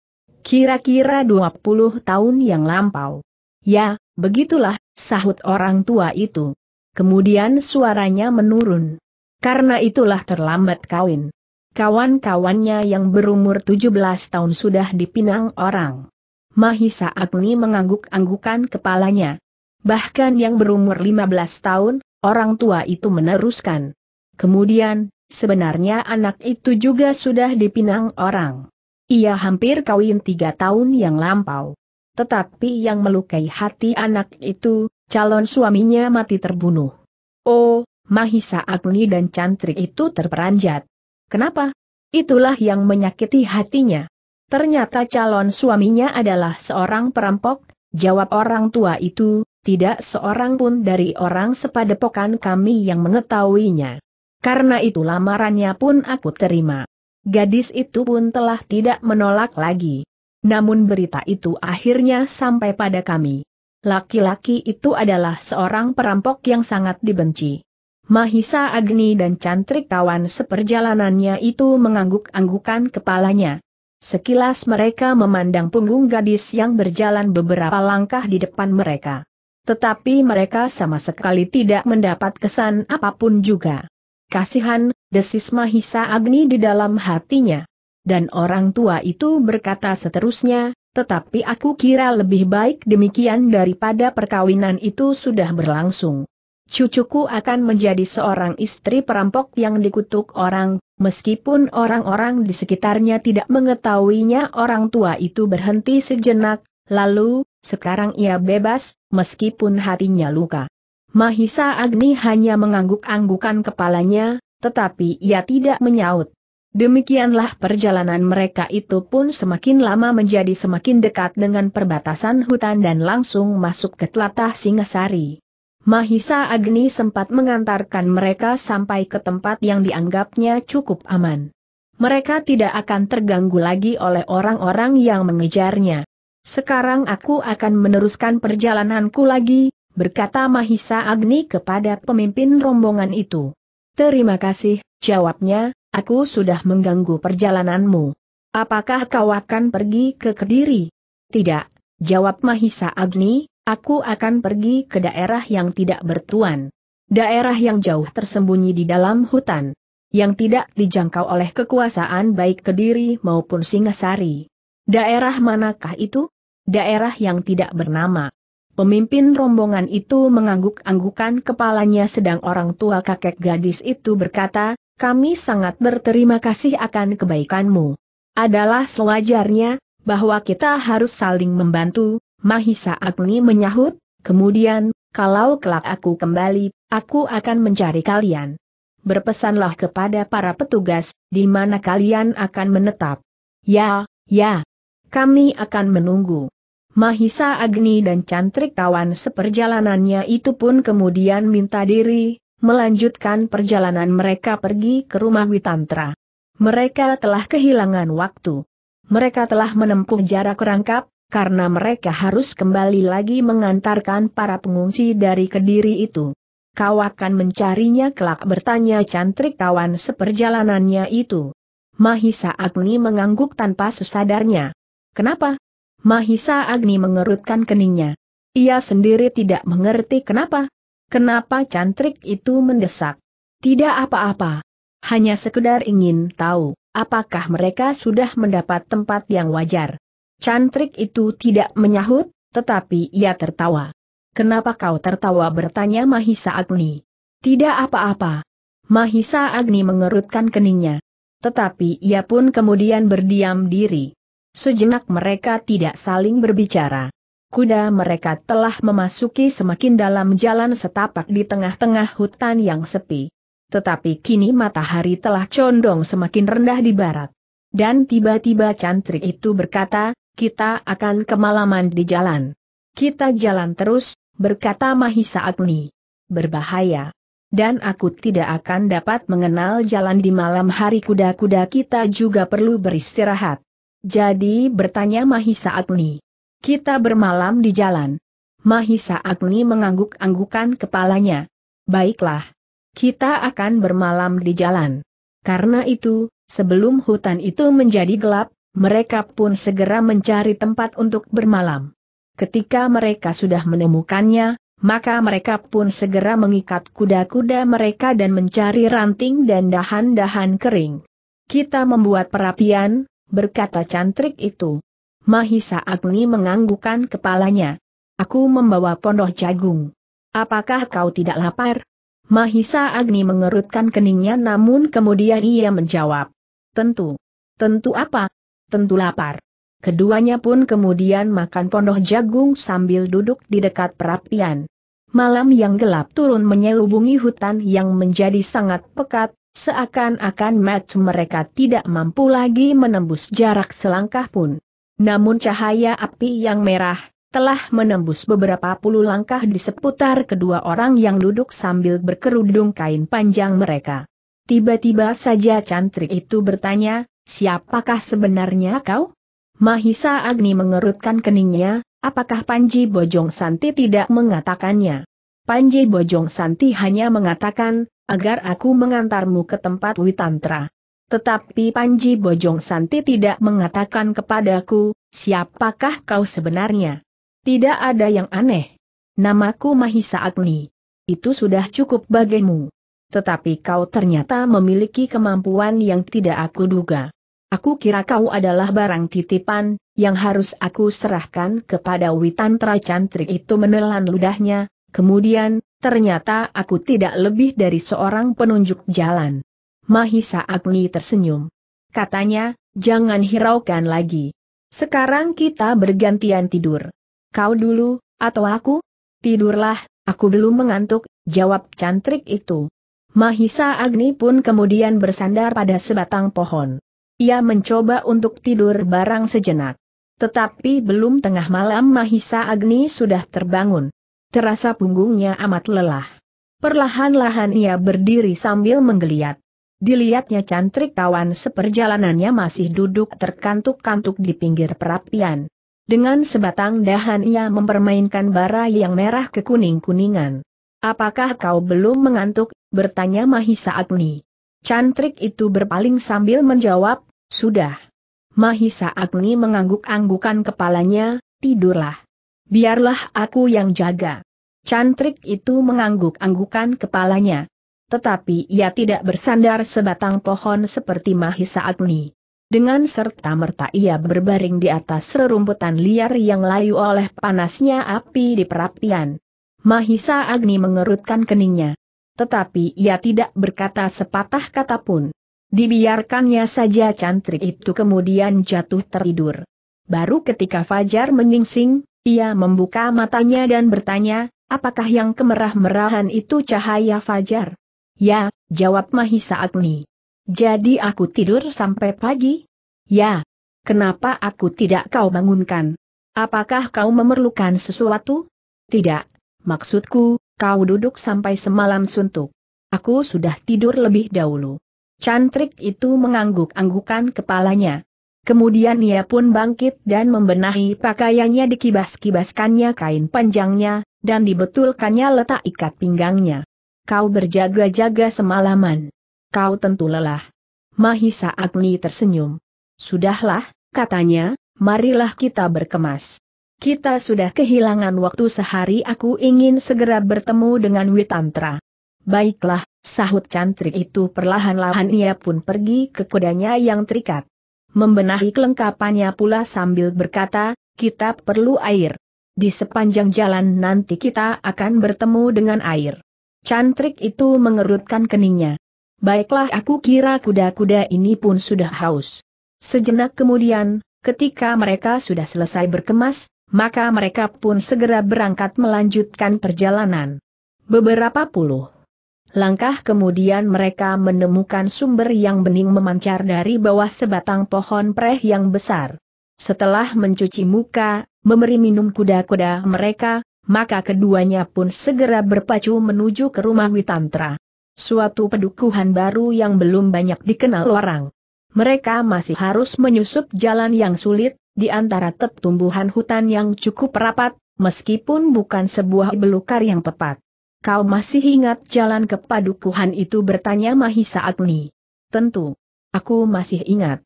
Speaker 1: Kira-kira 20 tahun yang lampau. Ya, begitulah, sahut orang tua itu. Kemudian suaranya menurun. Karena itulah terlambat kawin. Kawan-kawannya yang berumur 17 tahun sudah dipinang orang. Mahisa Agni mengangguk-anggukan kepalanya. Bahkan yang berumur 15 tahun, orang tua itu meneruskan. Kemudian, sebenarnya anak itu juga sudah dipinang orang. Ia hampir kawin tiga tahun yang lampau. Tetapi yang melukai hati anak itu, calon suaminya mati terbunuh. Oh, Mahisa Agni dan cantrik itu terperanjat. Kenapa? Itulah yang menyakiti hatinya. Ternyata calon suaminya adalah seorang perampok, jawab orang tua itu, tidak seorang pun dari orang sepadepokan kami yang mengetahuinya. Karena itu lamarannya pun aku terima gadis itu pun telah tidak menolak lagi. Namun berita itu akhirnya sampai pada kami. Laki-laki itu adalah seorang perampok yang sangat dibenci. Mahisa Agni dan cantrik kawan seperjalanannya itu mengangguk-anggukan kepalanya. Sekilas mereka memandang punggung gadis yang berjalan beberapa langkah di depan mereka. Tetapi mereka sama sekali tidak mendapat kesan apapun juga. Kasihan, desis Mahisa Agni di dalam hatinya. Dan orang tua itu berkata seterusnya, tetapi aku kira lebih baik demikian daripada perkawinan itu sudah berlangsung. Cucuku akan menjadi seorang istri perampok yang dikutuk orang, meskipun orang-orang di sekitarnya tidak mengetahuinya orang tua itu berhenti sejenak, lalu, sekarang ia bebas, meskipun hatinya luka. Mahisa Agni hanya mengangguk-anggukan kepalanya, tetapi ia tidak menyaut. Demikianlah perjalanan mereka itu pun semakin lama menjadi semakin dekat dengan perbatasan hutan dan langsung masuk ke telatah Singasari. Mahisa Agni sempat mengantarkan mereka sampai ke tempat yang dianggapnya cukup aman. Mereka tidak akan terganggu lagi oleh orang-orang yang mengejarnya. Sekarang aku akan meneruskan perjalananku lagi, berkata Mahisa Agni kepada pemimpin rombongan itu. Terima kasih, jawabnya, aku sudah mengganggu perjalananmu. Apakah kau akan pergi ke Kediri? Tidak, jawab Mahisa Agni, aku akan pergi ke daerah yang tidak bertuan. Daerah yang jauh tersembunyi di dalam hutan. Yang tidak dijangkau oleh kekuasaan baik Kediri maupun Singasari. Daerah manakah itu? Daerah yang tidak bernama. Pemimpin rombongan itu mengangguk-anggukan kepalanya sedang orang tua kakek gadis itu berkata, kami sangat berterima kasih akan kebaikanmu. Adalah sewajarnya, bahwa kita harus saling membantu, Mahisa Agni menyahut, kemudian, kalau kelak aku kembali, aku akan mencari kalian. Berpesanlah kepada para petugas, di mana kalian akan menetap. Ya, ya. Kami akan menunggu. Mahisa Agni dan cantrik kawan seperjalanannya itu pun kemudian minta diri, melanjutkan perjalanan mereka pergi ke rumah Witantra. Mereka telah kehilangan waktu. Mereka telah menempuh jarak rangkap, karena mereka harus kembali lagi mengantarkan para pengungsi dari Kediri itu. Kau akan mencarinya kelak bertanya cantrik kawan seperjalanannya itu. Mahisa Agni mengangguk tanpa sesadarnya. Kenapa? Mahisa Agni mengerutkan keningnya. Ia sendiri tidak mengerti kenapa. Kenapa cantrik itu mendesak. Tidak apa-apa. Hanya sekedar ingin tahu, apakah mereka sudah mendapat tempat yang wajar. Cantrik itu tidak menyahut, tetapi ia tertawa. Kenapa kau tertawa bertanya Mahisa Agni? Tidak apa-apa. Mahisa Agni mengerutkan keningnya. Tetapi ia pun kemudian berdiam diri. Sejenak mereka tidak saling berbicara. Kuda mereka telah memasuki semakin dalam jalan setapak di tengah-tengah hutan yang sepi. Tetapi kini matahari telah condong semakin rendah di barat. Dan tiba-tiba cantrik itu berkata, kita akan kemalaman di jalan. Kita jalan terus, berkata Mahisa Agni. Berbahaya. Dan aku tidak akan dapat mengenal jalan di malam hari kuda-kuda kita juga perlu beristirahat. Jadi bertanya Mahisa Agni. Kita bermalam di jalan. Mahisa Agni mengangguk-anggukan kepalanya. Baiklah. Kita akan bermalam di jalan. Karena itu, sebelum hutan itu menjadi gelap, mereka pun segera mencari tempat untuk bermalam. Ketika mereka sudah menemukannya, maka mereka pun segera mengikat kuda-kuda mereka dan mencari ranting dan dahan-dahan kering. Kita membuat perapian, berkata cantrik itu. Mahisa Agni menganggukkan kepalanya. Aku membawa pondoh jagung. Apakah kau tidak lapar? Mahisa Agni mengerutkan keningnya namun kemudian ia menjawab. Tentu. Tentu apa? Tentu lapar. Keduanya pun kemudian makan pondoh jagung sambil duduk di dekat perapian. Malam yang gelap turun menyelubungi hutan yang menjadi sangat pekat, Seakan-akan match mereka tidak mampu lagi menembus jarak selangkah pun. Namun cahaya api yang merah, telah menembus beberapa puluh langkah di seputar kedua orang yang duduk sambil berkerudung kain panjang mereka. Tiba-tiba saja cantrik itu bertanya, siapakah sebenarnya kau? Mahisa Agni mengerutkan keningnya, apakah Panji Bojong Santi tidak mengatakannya? Panji Bojong Santi hanya mengatakan, agar aku mengantarmu ke tempat Witantra. Tetapi Panji Bojong Santi tidak mengatakan kepadaku, siapakah kau sebenarnya? Tidak ada yang aneh. Namaku Mahisa Agni. Itu sudah cukup bagimu. Tetapi kau ternyata memiliki kemampuan yang tidak aku duga. Aku kira kau adalah barang titipan, yang harus aku serahkan kepada Witantra Cantrik itu menelan ludahnya, Kemudian, ternyata aku tidak lebih dari seorang penunjuk jalan. Mahisa Agni tersenyum. Katanya, jangan hiraukan lagi. Sekarang kita bergantian tidur. Kau dulu, atau aku? Tidurlah, aku belum mengantuk, jawab cantrik itu. Mahisa Agni pun kemudian bersandar pada sebatang pohon. Ia mencoba untuk tidur barang sejenak. Tetapi belum tengah malam Mahisa Agni sudah terbangun terasa punggungnya amat lelah. Perlahan-lahan ia berdiri sambil menggeliat. Dilihatnya cantrik kawan seperjalanannya masih duduk terkantuk-kantuk di pinggir perapian. Dengan sebatang dahan ia mempermainkan bara yang merah ke kuning kuningan Apakah kau belum mengantuk? bertanya Mahisa Agni. Cantrik itu berpaling sambil menjawab, sudah. Mahisa Agni mengangguk-anggukan kepalanya, tidurlah. Biarlah aku yang jaga. Cantrik itu mengangguk-anggukan kepalanya. Tetapi ia tidak bersandar sebatang pohon seperti Mahisa Agni. Dengan serta-merta ia berbaring di atas rerumputan liar yang layu oleh panasnya api di perapian. Mahisa Agni mengerutkan keningnya. Tetapi ia tidak berkata sepatah kata pun. Dibiarkannya saja cantrik itu kemudian jatuh tertidur. Baru ketika Fajar menyingsing, ia membuka matanya dan bertanya, apakah yang kemerah-merahan itu cahaya fajar? Ya, jawab Mahisa Agni. Jadi aku tidur sampai pagi? Ya. Kenapa aku tidak kau bangunkan? Apakah kau memerlukan sesuatu? Tidak. Maksudku, kau duduk sampai semalam suntuk. Aku sudah tidur lebih dahulu. Cantrik itu mengangguk-anggukan kepalanya. Kemudian ia pun bangkit dan membenahi pakaiannya dikibas-kibaskannya kain panjangnya, dan dibetulkannya letak ikat pinggangnya. Kau berjaga-jaga semalaman. Kau tentu lelah. Mahisa Agni tersenyum. Sudahlah, katanya, marilah kita berkemas. Kita sudah kehilangan waktu sehari aku ingin segera bertemu dengan Witantra. Baiklah, sahut cantrik itu perlahan-lahan ia pun pergi ke kudanya yang terikat. Membenahi kelengkapannya pula sambil berkata, kita perlu air. Di sepanjang jalan nanti kita akan bertemu dengan air. Cantrik itu mengerutkan keningnya. Baiklah aku kira kuda-kuda ini pun sudah haus. Sejenak kemudian, ketika mereka sudah selesai berkemas, maka mereka pun segera berangkat melanjutkan perjalanan. Beberapa puluh Langkah kemudian mereka menemukan sumber yang bening memancar dari bawah sebatang pohon preh yang besar. Setelah mencuci muka, memberi minum kuda-kuda mereka, maka keduanya pun segera berpacu menuju ke rumah Witantra. Suatu pedukuhan baru yang belum banyak dikenal orang. Mereka masih harus menyusup jalan yang sulit, di antara tetumbuhan hutan yang cukup rapat, meskipun bukan sebuah belukar yang tepat. Kau masih ingat jalan ke padukuhan itu bertanya Mahisa Agni. Tentu. Aku masih ingat.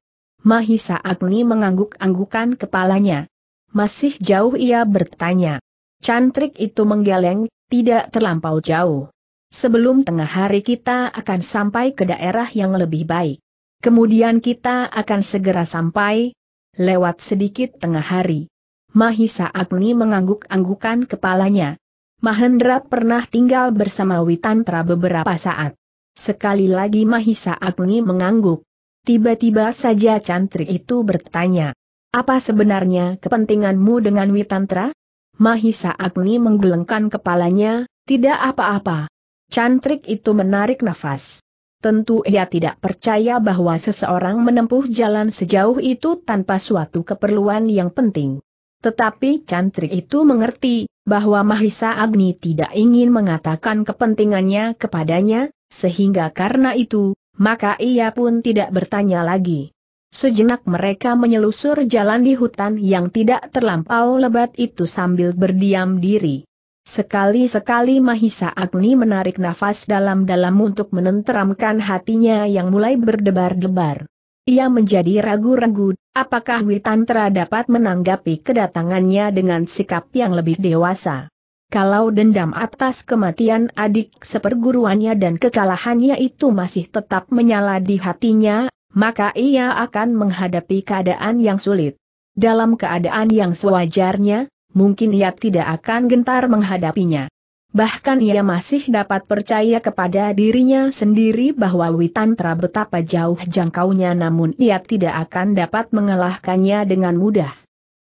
Speaker 1: Mahisa Agni mengangguk-anggukan kepalanya. Masih jauh ia bertanya. Cantrik itu menggeleng, tidak terlampau jauh. Sebelum tengah hari kita akan sampai ke daerah yang lebih baik. Kemudian kita akan segera sampai, lewat sedikit tengah hari. Mahisa Agni mengangguk-anggukan kepalanya. Mahendra pernah tinggal bersama Witantra beberapa saat. Sekali lagi Mahisa Agni mengangguk. Tiba-tiba saja cantrik itu bertanya, apa sebenarnya kepentinganmu dengan Witantra? Mahisa Agni menggelengkan kepalanya, tidak apa-apa. Cantrik itu menarik nafas. Tentu ia tidak percaya bahwa seseorang menempuh jalan sejauh itu tanpa suatu keperluan yang penting. Tetapi cantrik itu mengerti, bahwa Mahisa Agni tidak ingin mengatakan kepentingannya kepadanya, sehingga karena itu, maka ia pun tidak bertanya lagi. Sejenak mereka menyelusur jalan di hutan yang tidak terlampau lebat itu sambil berdiam diri. Sekali-sekali Mahisa Agni menarik nafas dalam-dalam untuk menenteramkan hatinya yang mulai berdebar-debar. Ia menjadi ragu-ragu, apakah Witantra dapat menanggapi kedatangannya dengan sikap yang lebih dewasa. Kalau dendam atas kematian adik seperguruannya dan kekalahannya itu masih tetap menyala di hatinya, maka ia akan menghadapi keadaan yang sulit. Dalam keadaan yang sewajarnya, mungkin ia tidak akan gentar menghadapinya. Bahkan ia masih dapat percaya kepada dirinya sendiri bahwa Witantra betapa jauh jangkaunya namun ia tidak akan dapat mengalahkannya dengan mudah.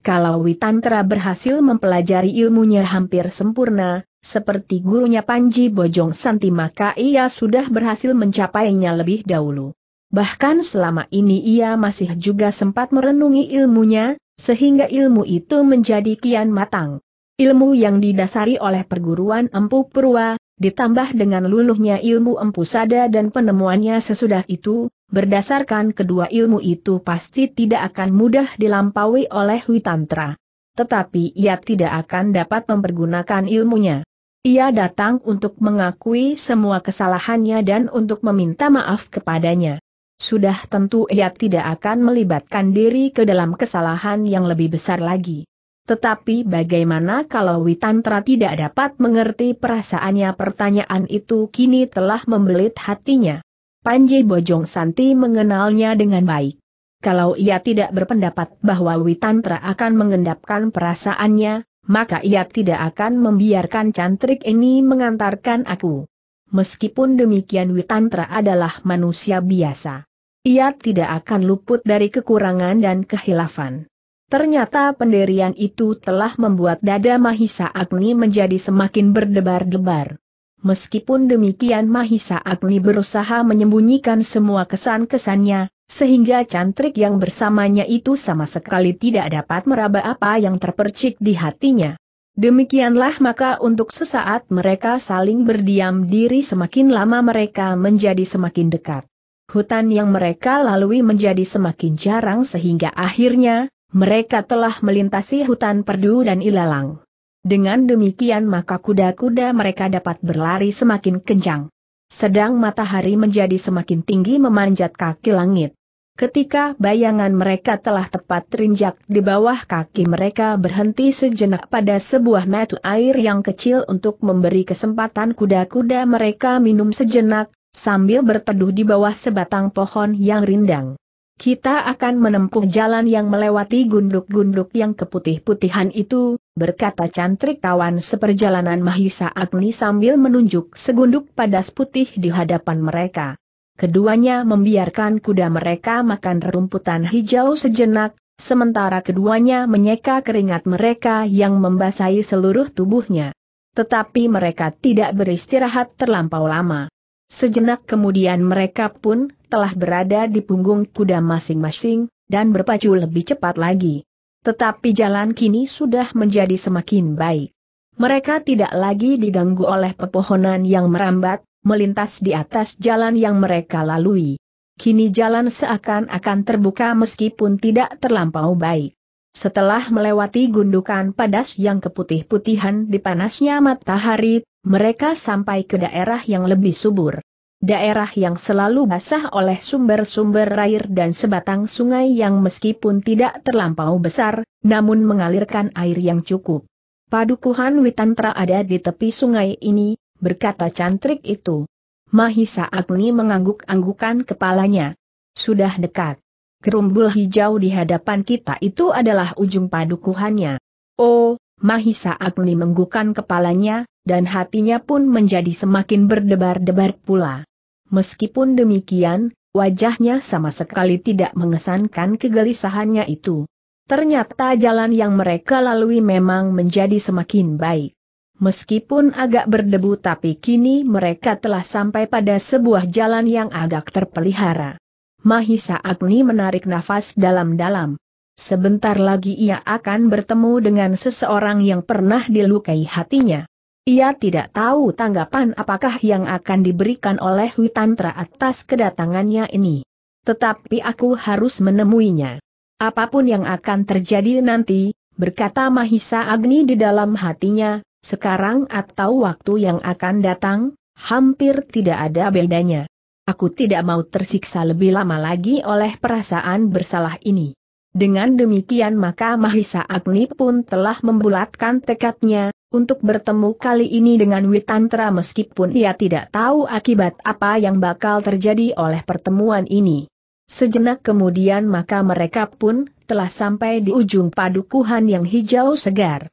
Speaker 1: Kalau Witantra berhasil mempelajari ilmunya hampir sempurna, seperti gurunya Panji Bojong Santi maka ia sudah berhasil mencapainya lebih dahulu. Bahkan selama ini ia masih juga sempat merenungi ilmunya, sehingga ilmu itu menjadi kian matang. Ilmu yang didasari oleh perguruan Empu Purwa, ditambah dengan luluhnya ilmu Empu Sada dan penemuannya sesudah itu, berdasarkan kedua ilmu itu pasti tidak akan mudah dilampaui oleh Witantra. Tetapi ia tidak akan dapat mempergunakan ilmunya. Ia datang untuk mengakui semua kesalahannya dan untuk meminta maaf kepadanya. Sudah tentu ia tidak akan melibatkan diri ke dalam kesalahan yang lebih besar lagi. Tetapi bagaimana kalau Witantra tidak dapat mengerti perasaannya pertanyaan itu kini telah membelit hatinya. Panji Bojong Santi mengenalnya dengan baik. Kalau ia tidak berpendapat bahwa Witantra akan mengendapkan perasaannya, maka ia tidak akan membiarkan cantrik ini mengantarkan aku. Meskipun demikian Witantra adalah manusia biasa. Ia tidak akan luput dari kekurangan dan kehilafan. Ternyata penderian itu telah membuat dada Mahisa Agni menjadi semakin berdebar-debar. Meskipun demikian Mahisa Agni berusaha menyembunyikan semua kesan-kesannya, sehingga cantrik yang bersamanya itu sama sekali tidak dapat meraba apa yang terpercik di hatinya. Demikianlah maka untuk sesaat mereka saling berdiam diri semakin lama mereka menjadi semakin dekat. Hutan yang mereka lalui menjadi semakin jarang sehingga akhirnya, mereka telah melintasi hutan perdu dan ilalang. Dengan demikian maka kuda-kuda mereka dapat berlari semakin kencang. Sedang matahari menjadi semakin tinggi memanjat kaki langit. Ketika bayangan mereka telah tepat terinjak di bawah kaki mereka berhenti sejenak pada sebuah metu air yang kecil untuk memberi kesempatan kuda-kuda mereka minum sejenak, sambil berteduh di bawah sebatang pohon yang rindang. Kita akan menempuh jalan yang melewati gunduk-gunduk yang keputih-putihan itu, berkata cantrik kawan seperjalanan Mahisa Agni sambil menunjuk segunduk padas putih di hadapan mereka. Keduanya membiarkan kuda mereka makan rumputan hijau sejenak, sementara keduanya menyeka keringat mereka yang membasahi seluruh tubuhnya. Tetapi mereka tidak beristirahat terlampau lama. Sejenak kemudian mereka pun telah berada di punggung kuda masing-masing, dan berpacu lebih cepat lagi. Tetapi jalan kini sudah menjadi semakin baik. Mereka tidak lagi diganggu oleh pepohonan yang merambat, melintas di atas jalan yang mereka lalui. Kini jalan seakan-akan terbuka meskipun tidak terlampau baik. Setelah melewati gundukan padas yang keputih-putihan di panasnya matahari, mereka sampai ke daerah yang lebih subur. Daerah yang selalu basah oleh sumber-sumber air dan sebatang sungai yang meskipun tidak terlampau besar, namun mengalirkan air yang cukup. Padukuhan Witantra ada di tepi sungai ini, berkata cantrik itu. Mahisa Agni mengangguk-anggukan kepalanya. Sudah dekat. Gerumbul hijau di hadapan kita itu adalah ujung padukuhannya. Oh, Mahisa Agni menggukan kepalanya, dan hatinya pun menjadi semakin berdebar-debar pula. Meskipun demikian, wajahnya sama sekali tidak mengesankan kegelisahannya itu. Ternyata jalan yang mereka lalui memang menjadi semakin baik. Meskipun agak berdebu tapi kini mereka telah sampai pada sebuah jalan yang agak terpelihara. Mahisa Agni menarik nafas dalam-dalam. Sebentar lagi ia akan bertemu dengan seseorang yang pernah dilukai hatinya. Ia tidak tahu tanggapan apakah yang akan diberikan oleh Witantra atas kedatangannya ini. Tetapi aku harus menemuinya. Apapun yang akan terjadi nanti, berkata Mahisa Agni di dalam hatinya, sekarang atau waktu yang akan datang, hampir tidak ada bedanya. Aku tidak mau tersiksa lebih lama lagi oleh perasaan bersalah ini. Dengan demikian maka Mahisa Agni pun telah membulatkan tekadnya, untuk bertemu kali ini dengan Witantra meskipun ia tidak tahu akibat apa yang bakal terjadi oleh pertemuan ini. Sejenak kemudian maka mereka pun telah sampai di ujung padukuhan yang hijau segar.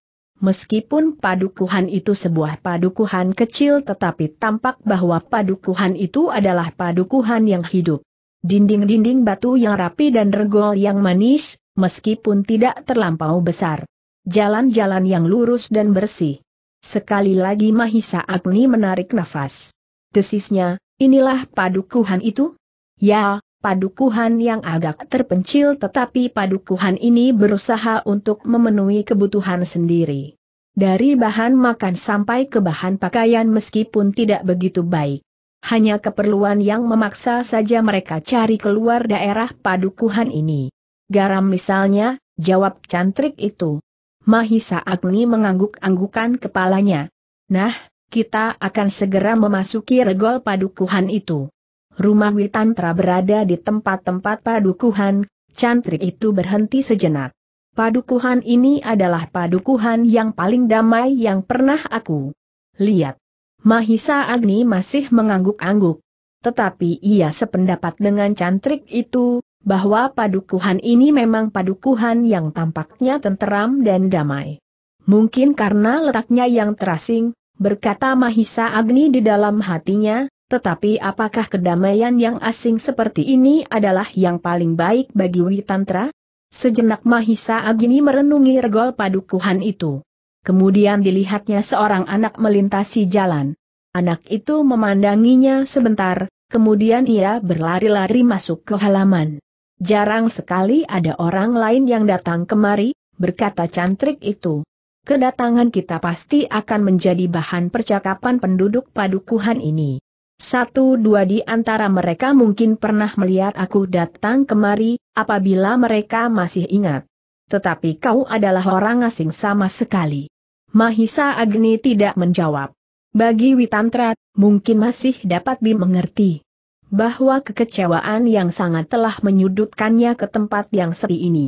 Speaker 1: Meskipun padukuhan itu sebuah padukuhan kecil tetapi tampak bahwa padukuhan itu adalah padukuhan yang hidup. Dinding-dinding batu yang rapi dan regol yang manis, meskipun tidak terlampau besar. Jalan-jalan yang lurus dan bersih. Sekali lagi Mahisa Agni menarik nafas. Desisnya, inilah padukuhan itu? Ya, padukuhan yang agak terpencil tetapi padukuhan ini berusaha untuk memenuhi kebutuhan sendiri. Dari bahan makan sampai ke bahan pakaian meskipun tidak begitu baik. Hanya keperluan yang memaksa saja mereka cari keluar daerah padukuhan ini. Garam misalnya, jawab cantrik itu. Mahisa Agni mengangguk-anggukan kepalanya. Nah, kita akan segera memasuki regol padukuhan itu. Rumah Witantra berada di tempat-tempat padukuhan, cantrik itu berhenti sejenak. Padukuhan ini adalah padukuhan yang paling damai yang pernah aku lihat. Mahisa Agni masih mengangguk-angguk. Tetapi ia sependapat dengan cantrik itu, bahwa padukuhan ini memang padukuhan yang tampaknya tenteram dan damai. Mungkin karena letaknya yang terasing, berkata Mahisa Agni di dalam hatinya, tetapi apakah kedamaian yang asing seperti ini adalah yang paling baik bagi Witantra? Sejenak Mahisa Agni merenungi regol padukuhan itu. Kemudian dilihatnya seorang anak melintasi jalan. Anak itu memandanginya sebentar, kemudian ia berlari-lari masuk ke halaman. Jarang sekali ada orang lain yang datang kemari, berkata cantrik itu. Kedatangan kita pasti akan menjadi bahan percakapan penduduk padukuhan ini. Satu dua di antara mereka mungkin pernah melihat aku datang kemari, apabila mereka masih ingat. Tetapi kau adalah orang asing sama sekali. Mahisa Agni tidak menjawab. Bagi Witantra, mungkin masih dapat dimengerti bahwa kekecewaan yang sangat telah menyudutkannya ke tempat yang sepi ini.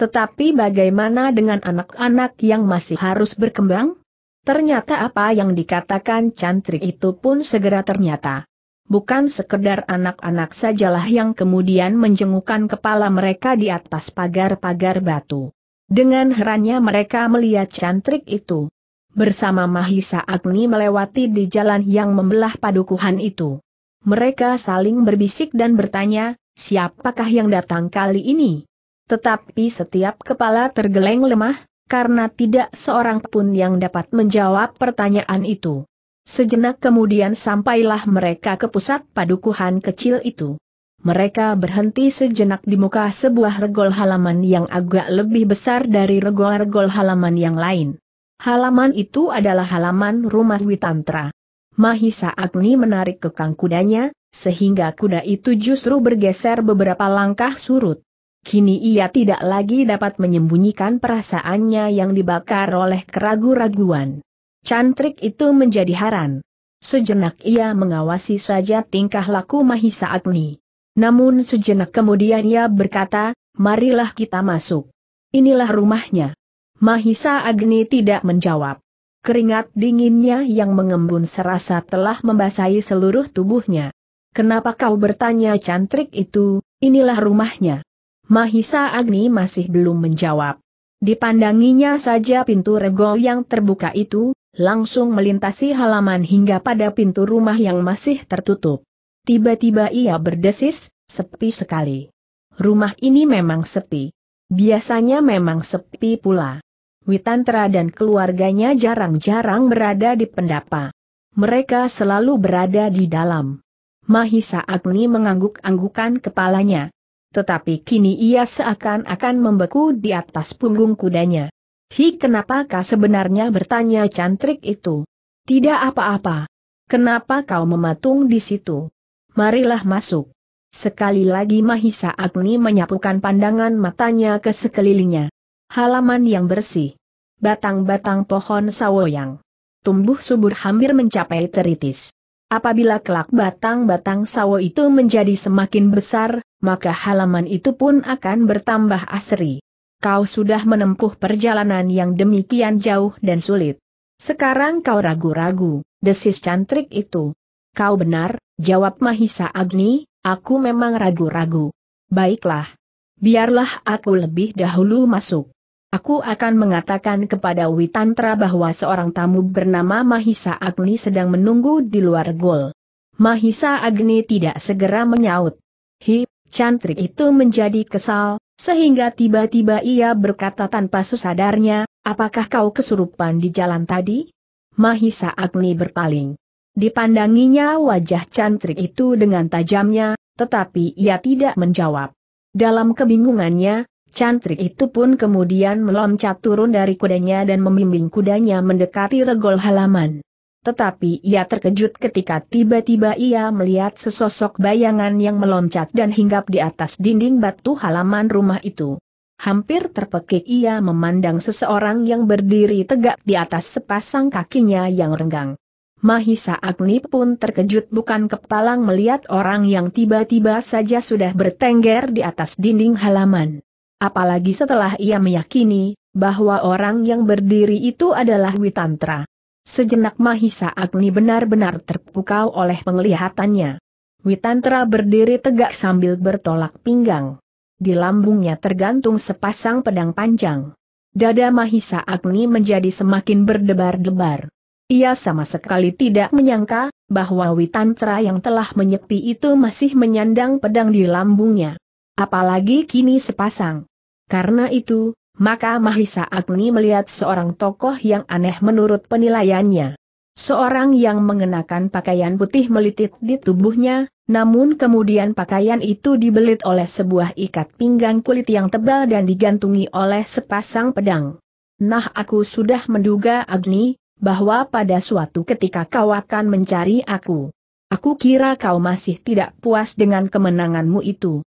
Speaker 1: Tetapi bagaimana dengan anak-anak yang masih harus berkembang? Ternyata apa yang dikatakan cantrik itu pun segera ternyata. Bukan sekedar anak-anak sajalah yang kemudian menjengukkan kepala mereka di atas pagar-pagar batu. Dengan herannya mereka melihat cantrik itu. Bersama Mahisa Agni melewati di jalan yang membelah padukuhan itu. Mereka saling berbisik dan bertanya, siapakah yang datang kali ini? Tetapi setiap kepala tergeleng lemah, karena tidak seorang pun yang dapat menjawab pertanyaan itu. Sejenak kemudian sampailah mereka ke pusat padukuhan kecil itu. Mereka berhenti sejenak di muka sebuah regol halaman yang agak lebih besar dari regol-regol halaman yang lain. Halaman itu adalah halaman rumah Witantra. Mahisa Agni menarik kekang kudanya, sehingga kuda itu justru bergeser beberapa langkah surut. Kini ia tidak lagi dapat menyembunyikan perasaannya yang dibakar oleh keragu-raguan. Cantrik itu menjadi haran. Sejenak ia mengawasi saja tingkah laku Mahisa Agni. Namun sejenak kemudian ia berkata, marilah kita masuk. Inilah rumahnya. Mahisa Agni tidak menjawab. Keringat dinginnya yang mengembun serasa telah membasahi seluruh tubuhnya. Kenapa kau bertanya cantrik itu, inilah rumahnya. Mahisa Agni masih belum menjawab. Dipandanginya saja pintu regol yang terbuka itu, langsung melintasi halaman hingga pada pintu rumah yang masih tertutup. Tiba-tiba ia berdesis, sepi sekali. Rumah ini memang sepi. Biasanya memang sepi pula. Witantra dan keluarganya jarang-jarang berada di pendapa. Mereka selalu berada di dalam. Mahisa Agni mengangguk-anggukan kepalanya. Tetapi kini ia seakan-akan membeku di atas punggung kudanya. Hi kenapakah sebenarnya bertanya cantrik itu? Tidak apa-apa. Kenapa kau mematung di situ? Marilah masuk. Sekali lagi Mahisa Agni menyapukan pandangan matanya ke sekelilingnya halaman yang bersih. Batang-batang pohon sawo yang tumbuh subur hampir mencapai teritis. Apabila kelak batang-batang sawo itu menjadi semakin besar, maka halaman itu pun akan bertambah asri. Kau sudah menempuh perjalanan yang demikian jauh dan sulit. Sekarang kau ragu-ragu, desis cantrik itu. Kau benar, jawab Mahisa Agni, aku memang ragu-ragu. Baiklah. Biarlah aku lebih dahulu masuk. Aku akan mengatakan kepada Witantra bahwa seorang tamu bernama Mahisa Agni sedang menunggu di luar gol. Mahisa Agni tidak segera menyaut. Hi, cantrik itu menjadi kesal, sehingga tiba-tiba ia berkata tanpa sesadarnya, apakah kau kesurupan di jalan tadi? Mahisa Agni berpaling. Dipandanginya wajah cantrik itu dengan tajamnya, tetapi ia tidak menjawab. Dalam kebingungannya, Cantrik itu pun kemudian meloncat turun dari kudanya dan membimbing kudanya mendekati regol halaman. Tetapi ia terkejut ketika tiba-tiba ia melihat sesosok bayangan yang meloncat dan hinggap di atas dinding batu halaman rumah itu. Hampir terpekik ia memandang seseorang yang berdiri tegak di atas sepasang kakinya yang renggang. Mahisa Agni pun terkejut bukan kepalang melihat orang yang tiba-tiba saja sudah bertengger di atas dinding halaman. Apalagi setelah ia meyakini, bahwa orang yang berdiri itu adalah Witantra. Sejenak Mahisa Agni benar-benar terpukau oleh penglihatannya. Witantra berdiri tegak sambil bertolak pinggang. Di lambungnya tergantung sepasang pedang panjang. Dada Mahisa Agni menjadi semakin berdebar-debar. Ia sama sekali tidak menyangka, bahwa Witantra yang telah menyepi itu masih menyandang pedang di lambungnya. Apalagi kini sepasang. Karena itu, maka Mahisa Agni melihat seorang tokoh yang aneh menurut penilaiannya. Seorang yang mengenakan pakaian putih melitit di tubuhnya, namun kemudian pakaian itu dibelit oleh sebuah ikat pinggang kulit yang tebal dan digantungi oleh sepasang pedang. Nah aku sudah menduga Agni, bahwa pada suatu ketika kau akan mencari aku. Aku kira kau masih tidak puas dengan kemenanganmu itu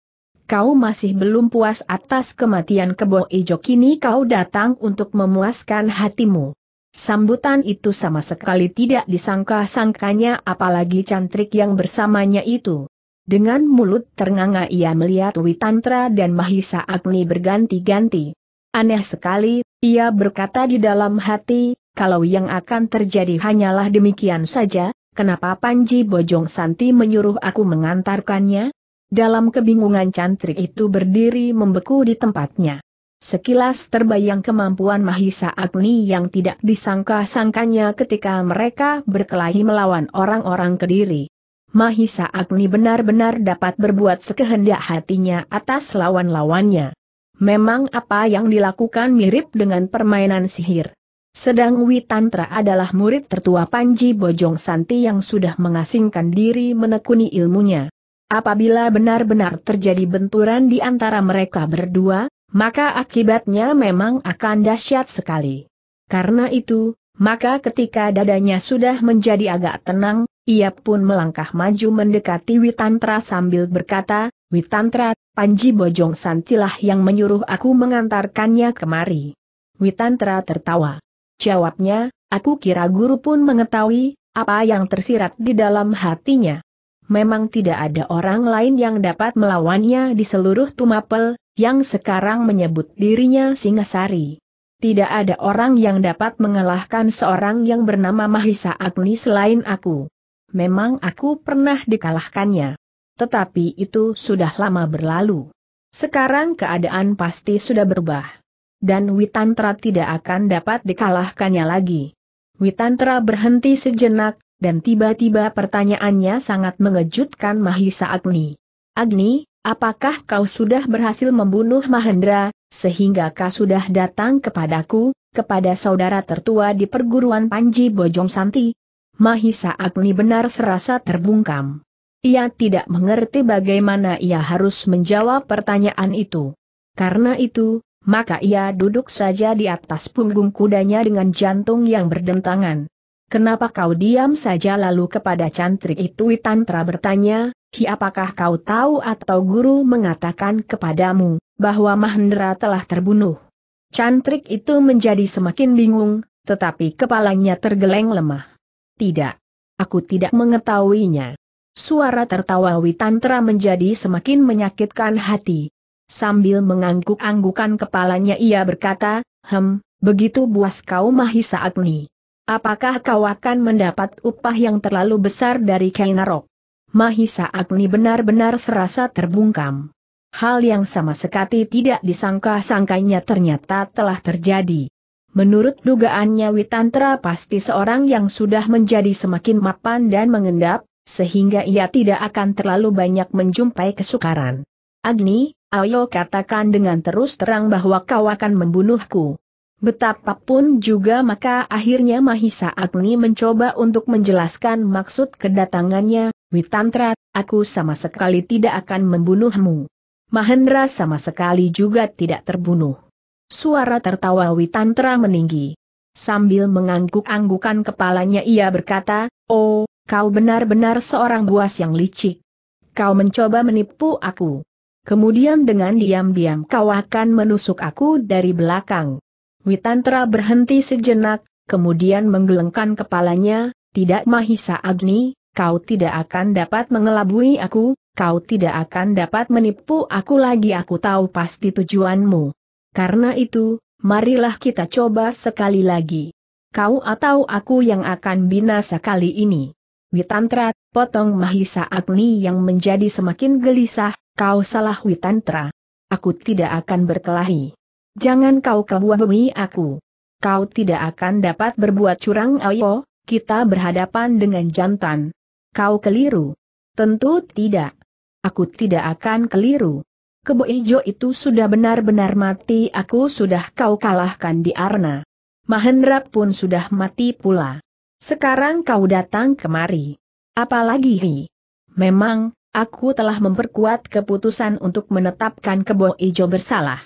Speaker 1: kau masih belum puas atas kematian kebo ijo kini kau datang untuk memuaskan hatimu. Sambutan itu sama sekali tidak disangka-sangkanya apalagi cantrik yang bersamanya itu. Dengan mulut ternganga ia melihat Witantra dan Mahisa Agni berganti-ganti. Aneh sekali, ia berkata di dalam hati, kalau yang akan terjadi hanyalah demikian saja, kenapa Panji Bojong Santi menyuruh aku mengantarkannya? Dalam kebingungan cantrik itu berdiri membeku di tempatnya. Sekilas terbayang kemampuan Mahisa Agni yang tidak disangka-sangkanya ketika mereka berkelahi melawan orang-orang Kediri. Mahisa Agni benar-benar dapat berbuat sekehendak hatinya atas lawan-lawannya. Memang apa yang dilakukan mirip dengan permainan sihir. Sedang Witantra adalah murid tertua Panji Bojong Santi yang sudah mengasingkan diri menekuni ilmunya. Apabila benar-benar terjadi benturan di antara mereka berdua, maka akibatnya memang akan dahsyat sekali. Karena itu, maka ketika dadanya sudah menjadi agak tenang, ia pun melangkah maju mendekati Witantra sambil berkata, Witantra, Panji Bojong Santilah yang menyuruh aku mengantarkannya kemari. Witantra tertawa. Jawabnya, aku kira guru pun mengetahui, apa yang tersirat di dalam hatinya memang tidak ada orang lain yang dapat melawannya di seluruh Tumapel, yang sekarang menyebut dirinya Singasari. Tidak ada orang yang dapat mengalahkan seorang yang bernama Mahisa Agni selain aku. Memang aku pernah dikalahkannya. Tetapi itu sudah lama berlalu. Sekarang keadaan pasti sudah berubah. Dan Witantra tidak akan dapat dikalahkannya lagi. Witantra berhenti sejenak, dan tiba-tiba pertanyaannya sangat mengejutkan Mahisa Agni. Agni, apakah kau sudah berhasil membunuh Mahendra, sehingga kau sudah datang kepadaku, kepada saudara tertua di perguruan Panji Bojong Santi? Mahisa Agni benar serasa terbungkam. Ia tidak mengerti bagaimana ia harus menjawab pertanyaan itu. Karena itu, maka ia duduk saja di atas punggung kudanya dengan jantung yang berdentangan. Kenapa kau diam saja lalu kepada cantrik itu Witantra bertanya, Hi apakah kau tahu atau guru mengatakan kepadamu, bahwa Mahendra telah terbunuh? Cantrik itu menjadi semakin bingung, tetapi kepalanya tergeleng lemah. Tidak. Aku tidak mengetahuinya. Suara tertawa Witantra menjadi semakin menyakitkan hati. Sambil mengangguk-anggukan kepalanya ia berkata, Hem, begitu buas kau Mahisa Agni. Apakah kau akan mendapat upah yang terlalu besar dari Kainarok? Mahisa Agni benar-benar serasa terbungkam. Hal yang sama sekali tidak disangka-sangkanya ternyata telah terjadi. Menurut dugaannya Witantra pasti seorang yang sudah menjadi semakin mapan dan mengendap, sehingga ia tidak akan terlalu banyak menjumpai kesukaran. Agni, ayo katakan dengan terus terang bahwa kau akan membunuhku. Betapapun juga maka akhirnya Mahisa Agni mencoba untuk menjelaskan maksud kedatangannya, Witantra, aku sama sekali tidak akan membunuhmu. Mahendra sama sekali juga tidak terbunuh. Suara tertawa Witantra meninggi. Sambil mengangguk-anggukan kepalanya ia berkata, Oh, kau benar-benar seorang buas yang licik. Kau mencoba menipu aku. Kemudian dengan diam-diam kau akan menusuk aku dari belakang. Witantra berhenti sejenak, kemudian menggelengkan kepalanya, tidak Mahisa Agni, kau tidak akan dapat mengelabui aku, kau tidak akan dapat menipu aku lagi aku tahu pasti tujuanmu. Karena itu, marilah kita coba sekali lagi. Kau atau aku yang akan binasa kali ini. Witantra, potong Mahisa Agni yang menjadi semakin gelisah, kau salah Witantra. Aku tidak akan berkelahi. Jangan kau kebuahui aku. Kau tidak akan dapat berbuat curang ayo, kita berhadapan dengan jantan. Kau keliru. Tentu tidak. Aku tidak akan keliru. Kebo Ijo itu sudah benar-benar mati aku sudah kau kalahkan di Arna. Mahendra pun sudah mati pula. Sekarang kau datang kemari. Apalagi hi. Memang, aku telah memperkuat keputusan untuk menetapkan Kebo Ijo bersalah.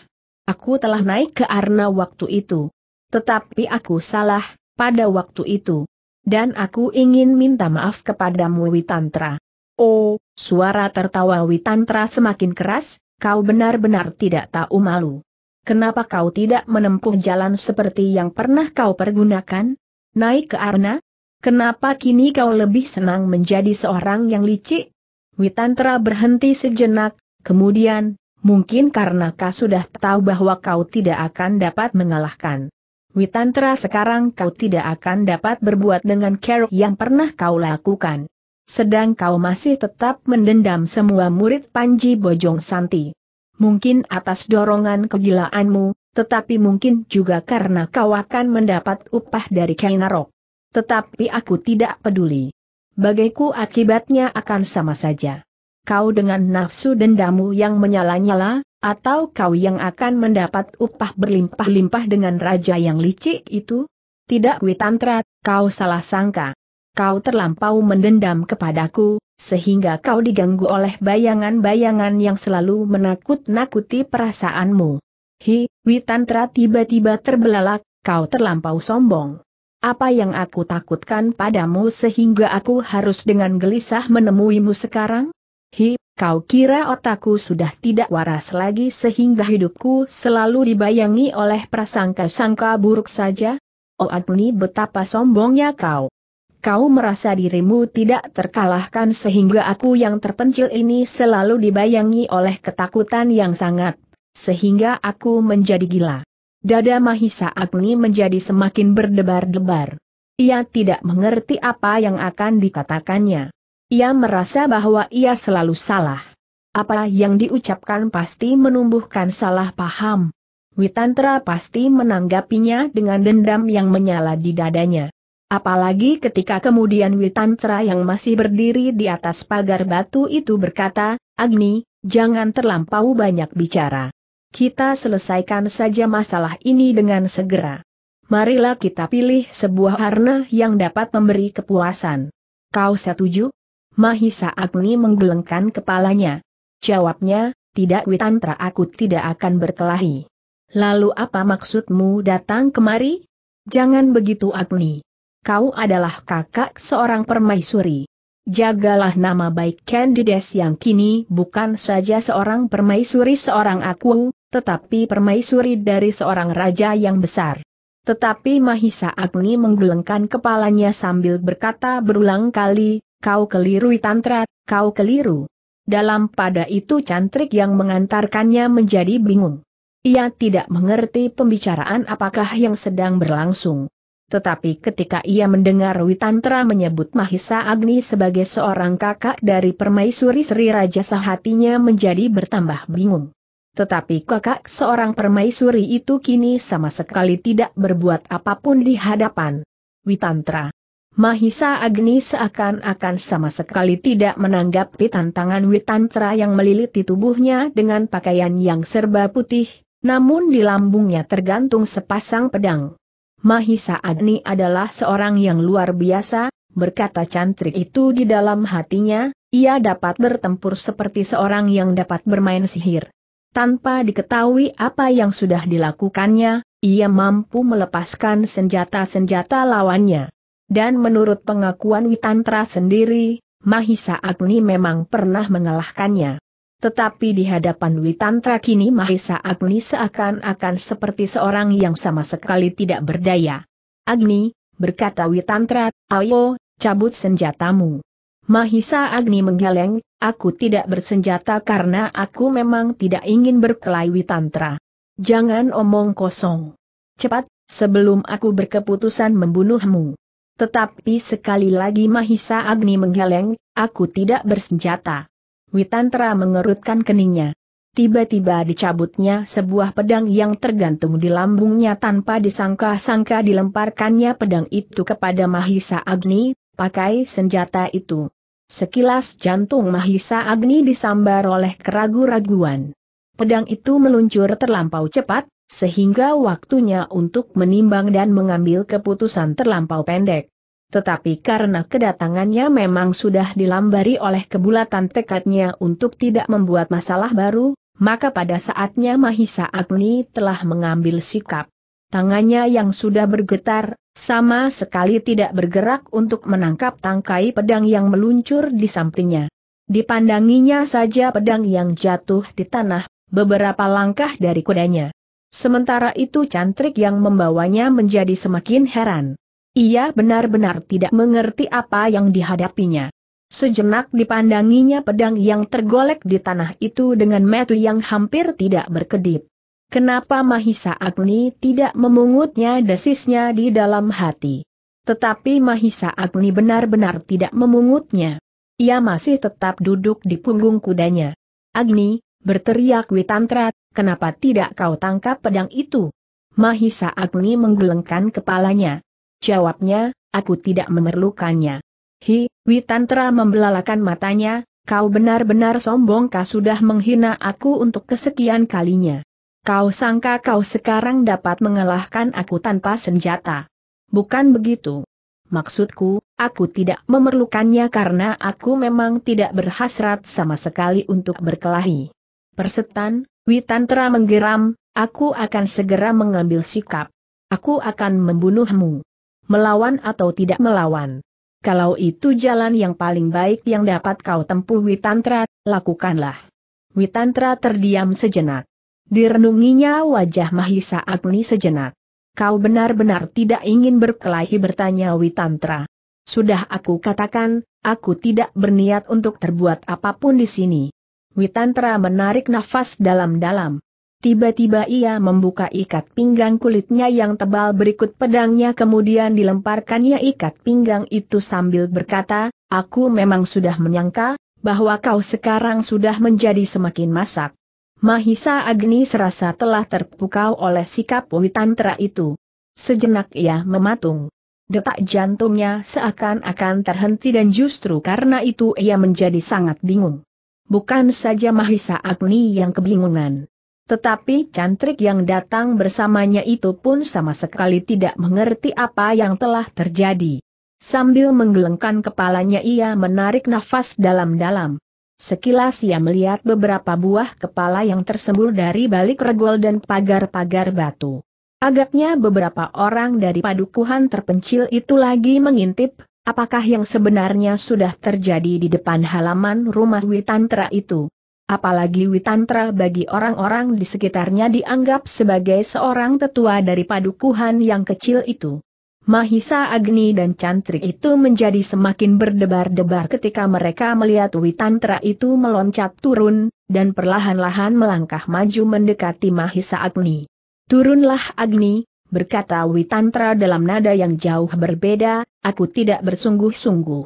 Speaker 1: Aku telah naik ke Arna waktu itu. Tetapi aku salah, pada waktu itu. Dan aku ingin minta maaf kepadamu Witantra. Oh, suara tertawa Witantra semakin keras, kau benar-benar tidak tahu malu. Kenapa kau tidak menempuh jalan seperti yang pernah kau pergunakan? Naik ke Arna? Kenapa kini kau lebih senang menjadi seorang yang licik? Witantra berhenti sejenak, kemudian, Mungkin karena kau sudah tahu bahwa kau tidak akan dapat mengalahkan. Witantra sekarang kau tidak akan dapat berbuat dengan keruk yang pernah kau lakukan. Sedang kau masih tetap mendendam semua murid Panji Bojong Santi. Mungkin atas dorongan kegilaanmu, tetapi mungkin juga karena kau akan mendapat upah dari Kainarok. Tetapi aku tidak peduli. Bagiku akibatnya akan sama saja kau dengan nafsu dendamu yang menyala-nyala, atau kau yang akan mendapat upah berlimpah-limpah dengan raja yang licik itu? Tidak Witantra, kau salah sangka. Kau terlampau mendendam kepadaku, sehingga kau diganggu oleh bayangan-bayangan yang selalu menakut-nakuti perasaanmu. Hi, Witantra tiba-tiba terbelalak, kau terlampau sombong. Apa yang aku takutkan padamu sehingga aku harus dengan gelisah menemuimu sekarang? Hi, kau kira otakku sudah tidak waras lagi sehingga hidupku selalu dibayangi oleh prasangka-sangka buruk saja? Oh Agni betapa sombongnya kau. Kau merasa dirimu tidak terkalahkan sehingga aku yang terpencil ini selalu dibayangi oleh ketakutan yang sangat, sehingga aku menjadi gila. Dada Mahisa Agni menjadi semakin berdebar-debar. Ia tidak mengerti apa yang akan dikatakannya. Ia merasa bahwa ia selalu salah. Apa yang diucapkan pasti menumbuhkan salah paham. Witantra pasti menanggapinya dengan dendam yang menyala di dadanya. Apalagi ketika kemudian Witantra yang masih berdiri di atas pagar batu itu berkata, Agni, jangan terlampau banyak bicara. Kita selesaikan saja masalah ini dengan segera. Marilah kita pilih sebuah harna yang dapat memberi kepuasan. Kau setuju? Mahisa Agni menggelengkan kepalanya. Jawabnya, tidak Witantra aku tidak akan berkelahi. Lalu apa maksudmu datang kemari? Jangan begitu Agni. Kau adalah kakak seorang permaisuri. Jagalah nama baik Candides yang kini bukan saja seorang permaisuri seorang aku, tetapi permaisuri dari seorang raja yang besar. Tetapi Mahisa Agni menggelengkan kepalanya sambil berkata berulang kali, kau keliru Tantra, kau keliru. Dalam pada itu cantrik yang mengantarkannya menjadi bingung. Ia tidak mengerti pembicaraan apakah yang sedang berlangsung. Tetapi ketika ia mendengar Witantra menyebut Mahisa Agni sebagai seorang kakak dari permaisuri Sri Raja sehatinya menjadi bertambah bingung. Tetapi kakak seorang permaisuri itu kini sama sekali tidak berbuat apapun di hadapan Witantra. Mahisa Agni seakan-akan sama sekali tidak menanggapi tantangan Witantra yang meliliti tubuhnya dengan pakaian yang serba putih, namun di lambungnya tergantung sepasang pedang. Mahisa Agni adalah seorang yang luar biasa, berkata cantrik itu di dalam hatinya, ia dapat bertempur seperti seorang yang dapat bermain sihir. Tanpa diketahui apa yang sudah dilakukannya, ia mampu melepaskan senjata-senjata lawannya. Dan menurut pengakuan Witantra sendiri, Mahisa Agni memang pernah mengalahkannya. Tetapi di hadapan Witantra kini Mahisa Agni seakan-akan seperti seorang yang sama sekali tidak berdaya. Agni, berkata Witantra, ayo, cabut senjatamu. Mahisa Agni menggeleng, aku tidak bersenjata karena aku memang tidak ingin berkelahi Witantra. Jangan omong kosong. Cepat, sebelum aku berkeputusan membunuhmu. Tetapi sekali lagi Mahisa Agni menggeleng, aku tidak bersenjata. Witantra mengerutkan keningnya. Tiba-tiba dicabutnya sebuah pedang yang tergantung di lambungnya tanpa disangka-sangka dilemparkannya pedang itu kepada Mahisa Agni, pakai senjata itu. Sekilas jantung Mahisa Agni disambar oleh keragu-raguan. Pedang itu meluncur terlampau cepat, sehingga waktunya untuk menimbang dan mengambil keputusan terlampau pendek. Tetapi karena kedatangannya memang sudah dilambari oleh kebulatan tekadnya untuk tidak membuat masalah baru, maka pada saatnya Mahisa Agni telah mengambil sikap. Tangannya yang sudah bergetar, sama sekali tidak bergerak untuk menangkap tangkai pedang yang meluncur di sampingnya. Dipandanginya saja pedang yang jatuh di tanah, beberapa langkah dari kudanya. Sementara itu cantrik yang membawanya menjadi semakin heran. Ia benar-benar tidak mengerti apa yang dihadapinya. Sejenak dipandanginya pedang yang tergolek di tanah itu dengan metu yang hampir tidak berkedip. Kenapa Mahisa Agni tidak memungutnya desisnya di dalam hati? Tetapi Mahisa Agni benar-benar tidak memungutnya. Ia masih tetap duduk di punggung kudanya. Agni, berteriak Witantra, kenapa tidak kau tangkap pedang itu? Mahisa Agni menggelengkan kepalanya. Jawabnya, aku tidak memerlukannya. Hi, Witantra membelalakan matanya, kau benar-benar sombong kau sudah menghina aku untuk kesekian kalinya. Kau sangka kau sekarang dapat mengalahkan aku tanpa senjata. Bukan begitu. Maksudku, aku tidak memerlukannya karena aku memang tidak berhasrat sama sekali untuk berkelahi. Persetan, Witantra menggeram, aku akan segera mengambil sikap. Aku akan membunuhmu. Melawan atau tidak melawan. Kalau itu jalan yang paling baik yang dapat kau tempuh Witantra, lakukanlah. Witantra terdiam sejenak. Direnunginya wajah Mahisa Agni sejenak. Kau benar-benar tidak ingin berkelahi bertanya Witantra. Sudah aku katakan, aku tidak berniat untuk terbuat apapun di sini. Witantra menarik nafas dalam-dalam. Tiba-tiba ia membuka ikat pinggang kulitnya yang tebal berikut pedangnya kemudian dilemparkannya ikat pinggang itu sambil berkata, Aku memang sudah menyangka, bahwa kau sekarang sudah menjadi semakin masak. Mahisa Agni serasa telah terpukau oleh sikap Witantra itu. Sejenak ia mematung. Detak jantungnya seakan-akan terhenti dan justru karena itu ia menjadi sangat bingung. Bukan saja Mahisa Agni yang kebingungan. Tetapi cantrik yang datang bersamanya itu pun sama sekali tidak mengerti apa yang telah terjadi. Sambil menggelengkan kepalanya ia menarik nafas dalam-dalam. Sekilas ia melihat beberapa buah kepala yang tersembul dari balik regol dan pagar-pagar batu. Agaknya beberapa orang dari padukuhan terpencil itu lagi mengintip, Apakah yang sebenarnya sudah terjadi di depan halaman rumah Witantra itu? Apalagi Witantra bagi orang-orang di sekitarnya dianggap sebagai seorang tetua dari padukuhan yang kecil itu. Mahisa Agni dan Cantrik itu menjadi semakin berdebar-debar ketika mereka melihat Witantra itu meloncat turun, dan perlahan-lahan melangkah maju mendekati Mahisa Agni. Turunlah Agni, berkata Witantra dalam nada yang jauh berbeda, aku tidak bersungguh-sungguh.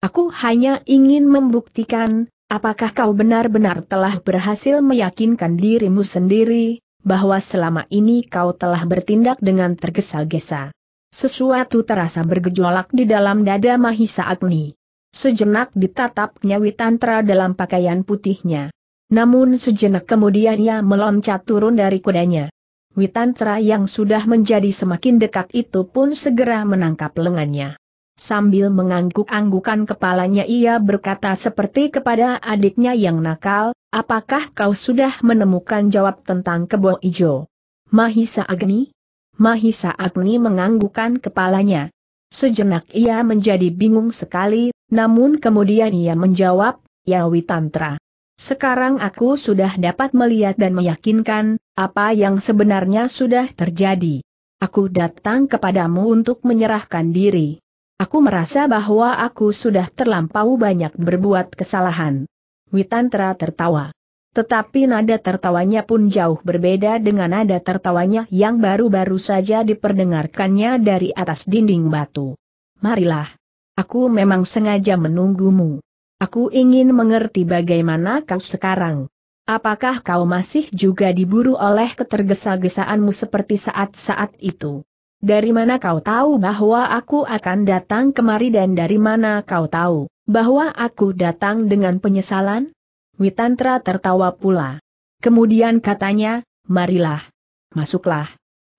Speaker 1: Aku hanya ingin membuktikan, apakah kau benar-benar telah berhasil meyakinkan dirimu sendiri, bahwa selama ini kau telah bertindak dengan tergesa-gesa. Sesuatu terasa bergejolak di dalam dada Mahisa Agni. Sejenak ditatapnya Witantra dalam pakaian putihnya. Namun sejenak kemudian ia meloncat turun dari kudanya. Witantra yang sudah menjadi semakin dekat itu pun segera menangkap lengannya. Sambil mengangguk-anggukan kepalanya ia berkata seperti kepada adiknya yang nakal, apakah kau sudah menemukan jawab tentang kebo ijo? Mahisa Agni? Mahisa Agni menganggukan kepalanya. Sejenak ia menjadi bingung sekali, namun kemudian ia menjawab, Ya Witantra. Sekarang aku sudah dapat melihat dan meyakinkan, apa yang sebenarnya sudah terjadi. Aku datang kepadamu untuk menyerahkan diri. Aku merasa bahwa aku sudah terlampau banyak berbuat kesalahan. Witantra tertawa. Tetapi nada tertawanya pun jauh berbeda dengan nada tertawanya yang baru-baru saja diperdengarkannya dari atas dinding batu. Marilah. Aku memang sengaja menunggumu. Aku ingin mengerti bagaimana kau sekarang. Apakah kau masih juga diburu oleh ketergesa-gesaanmu seperti saat-saat itu? Dari mana kau tahu bahwa aku akan datang kemari dan dari mana kau tahu bahwa aku datang dengan penyesalan? Witantra tertawa pula. Kemudian katanya, marilah. Masuklah.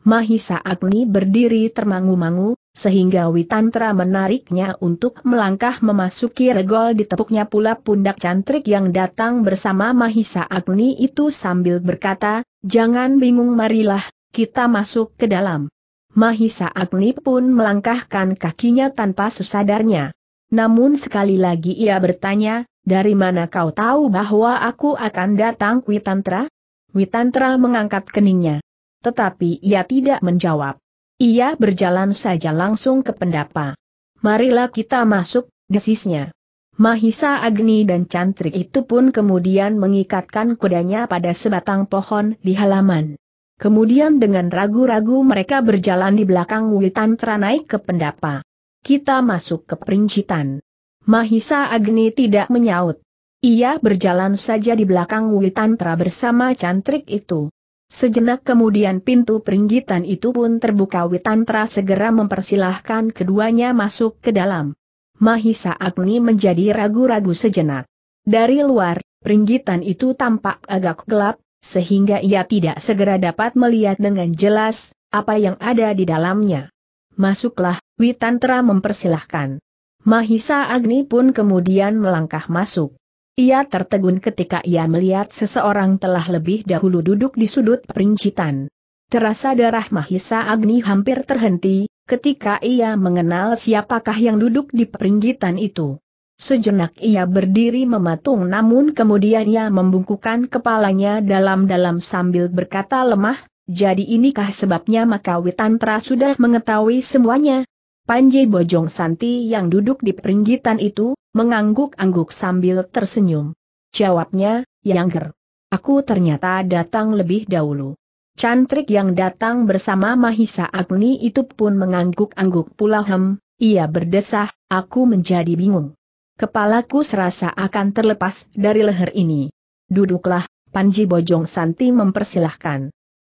Speaker 1: Mahisa Agni berdiri termangu-mangu, sehingga Witantra menariknya untuk melangkah memasuki regol ditepuknya pula pundak cantrik yang datang bersama Mahisa Agni itu sambil berkata, jangan bingung marilah, kita masuk ke dalam. Mahisa Agni pun melangkahkan kakinya tanpa sesadarnya. Namun sekali lagi ia bertanya, dari mana kau tahu bahwa aku akan datang Witantra? Witantra mengangkat keningnya. Tetapi ia tidak menjawab. Ia berjalan saja langsung ke pendapa. Marilah kita masuk, desisnya. Mahisa Agni dan cantrik itu pun kemudian mengikatkan kudanya pada sebatang pohon di halaman. Kemudian dengan ragu-ragu mereka berjalan di belakang Witantra naik ke pendapa. Kita masuk ke perincitan. Mahisa Agni tidak menyaut. Ia berjalan saja di belakang Witantra bersama cantrik itu. Sejenak kemudian pintu peringgitan itu pun terbuka Witantra segera mempersilahkan keduanya masuk ke dalam. Mahisa Agni menjadi ragu-ragu sejenak. Dari luar, peringgitan itu tampak agak gelap, sehingga ia tidak segera dapat melihat dengan jelas apa yang ada di dalamnya. Masuklah, Witantra mempersilahkan. Mahisa Agni pun kemudian melangkah masuk. Ia tertegun ketika ia melihat seseorang telah lebih dahulu duduk di sudut perincitan. Terasa darah Mahisa Agni hampir terhenti, ketika ia mengenal siapakah yang duduk di peringgitan itu. Sejenak ia berdiri mematung namun kemudian ia membungkukkan kepalanya dalam-dalam sambil berkata lemah, jadi inikah sebabnya maka Witantra sudah mengetahui semuanya, Panji Bojong Santi yang duduk di peringgitan itu, mengangguk-angguk sambil tersenyum. Jawabnya, Yangger. Aku ternyata datang lebih dahulu. Cantrik yang datang bersama Mahisa Agni itu pun mengangguk-angguk pula hem, ia berdesah, aku menjadi bingung. Kepalaku serasa akan terlepas dari leher ini. Duduklah, Panji Bojong Santi mempersilahkan.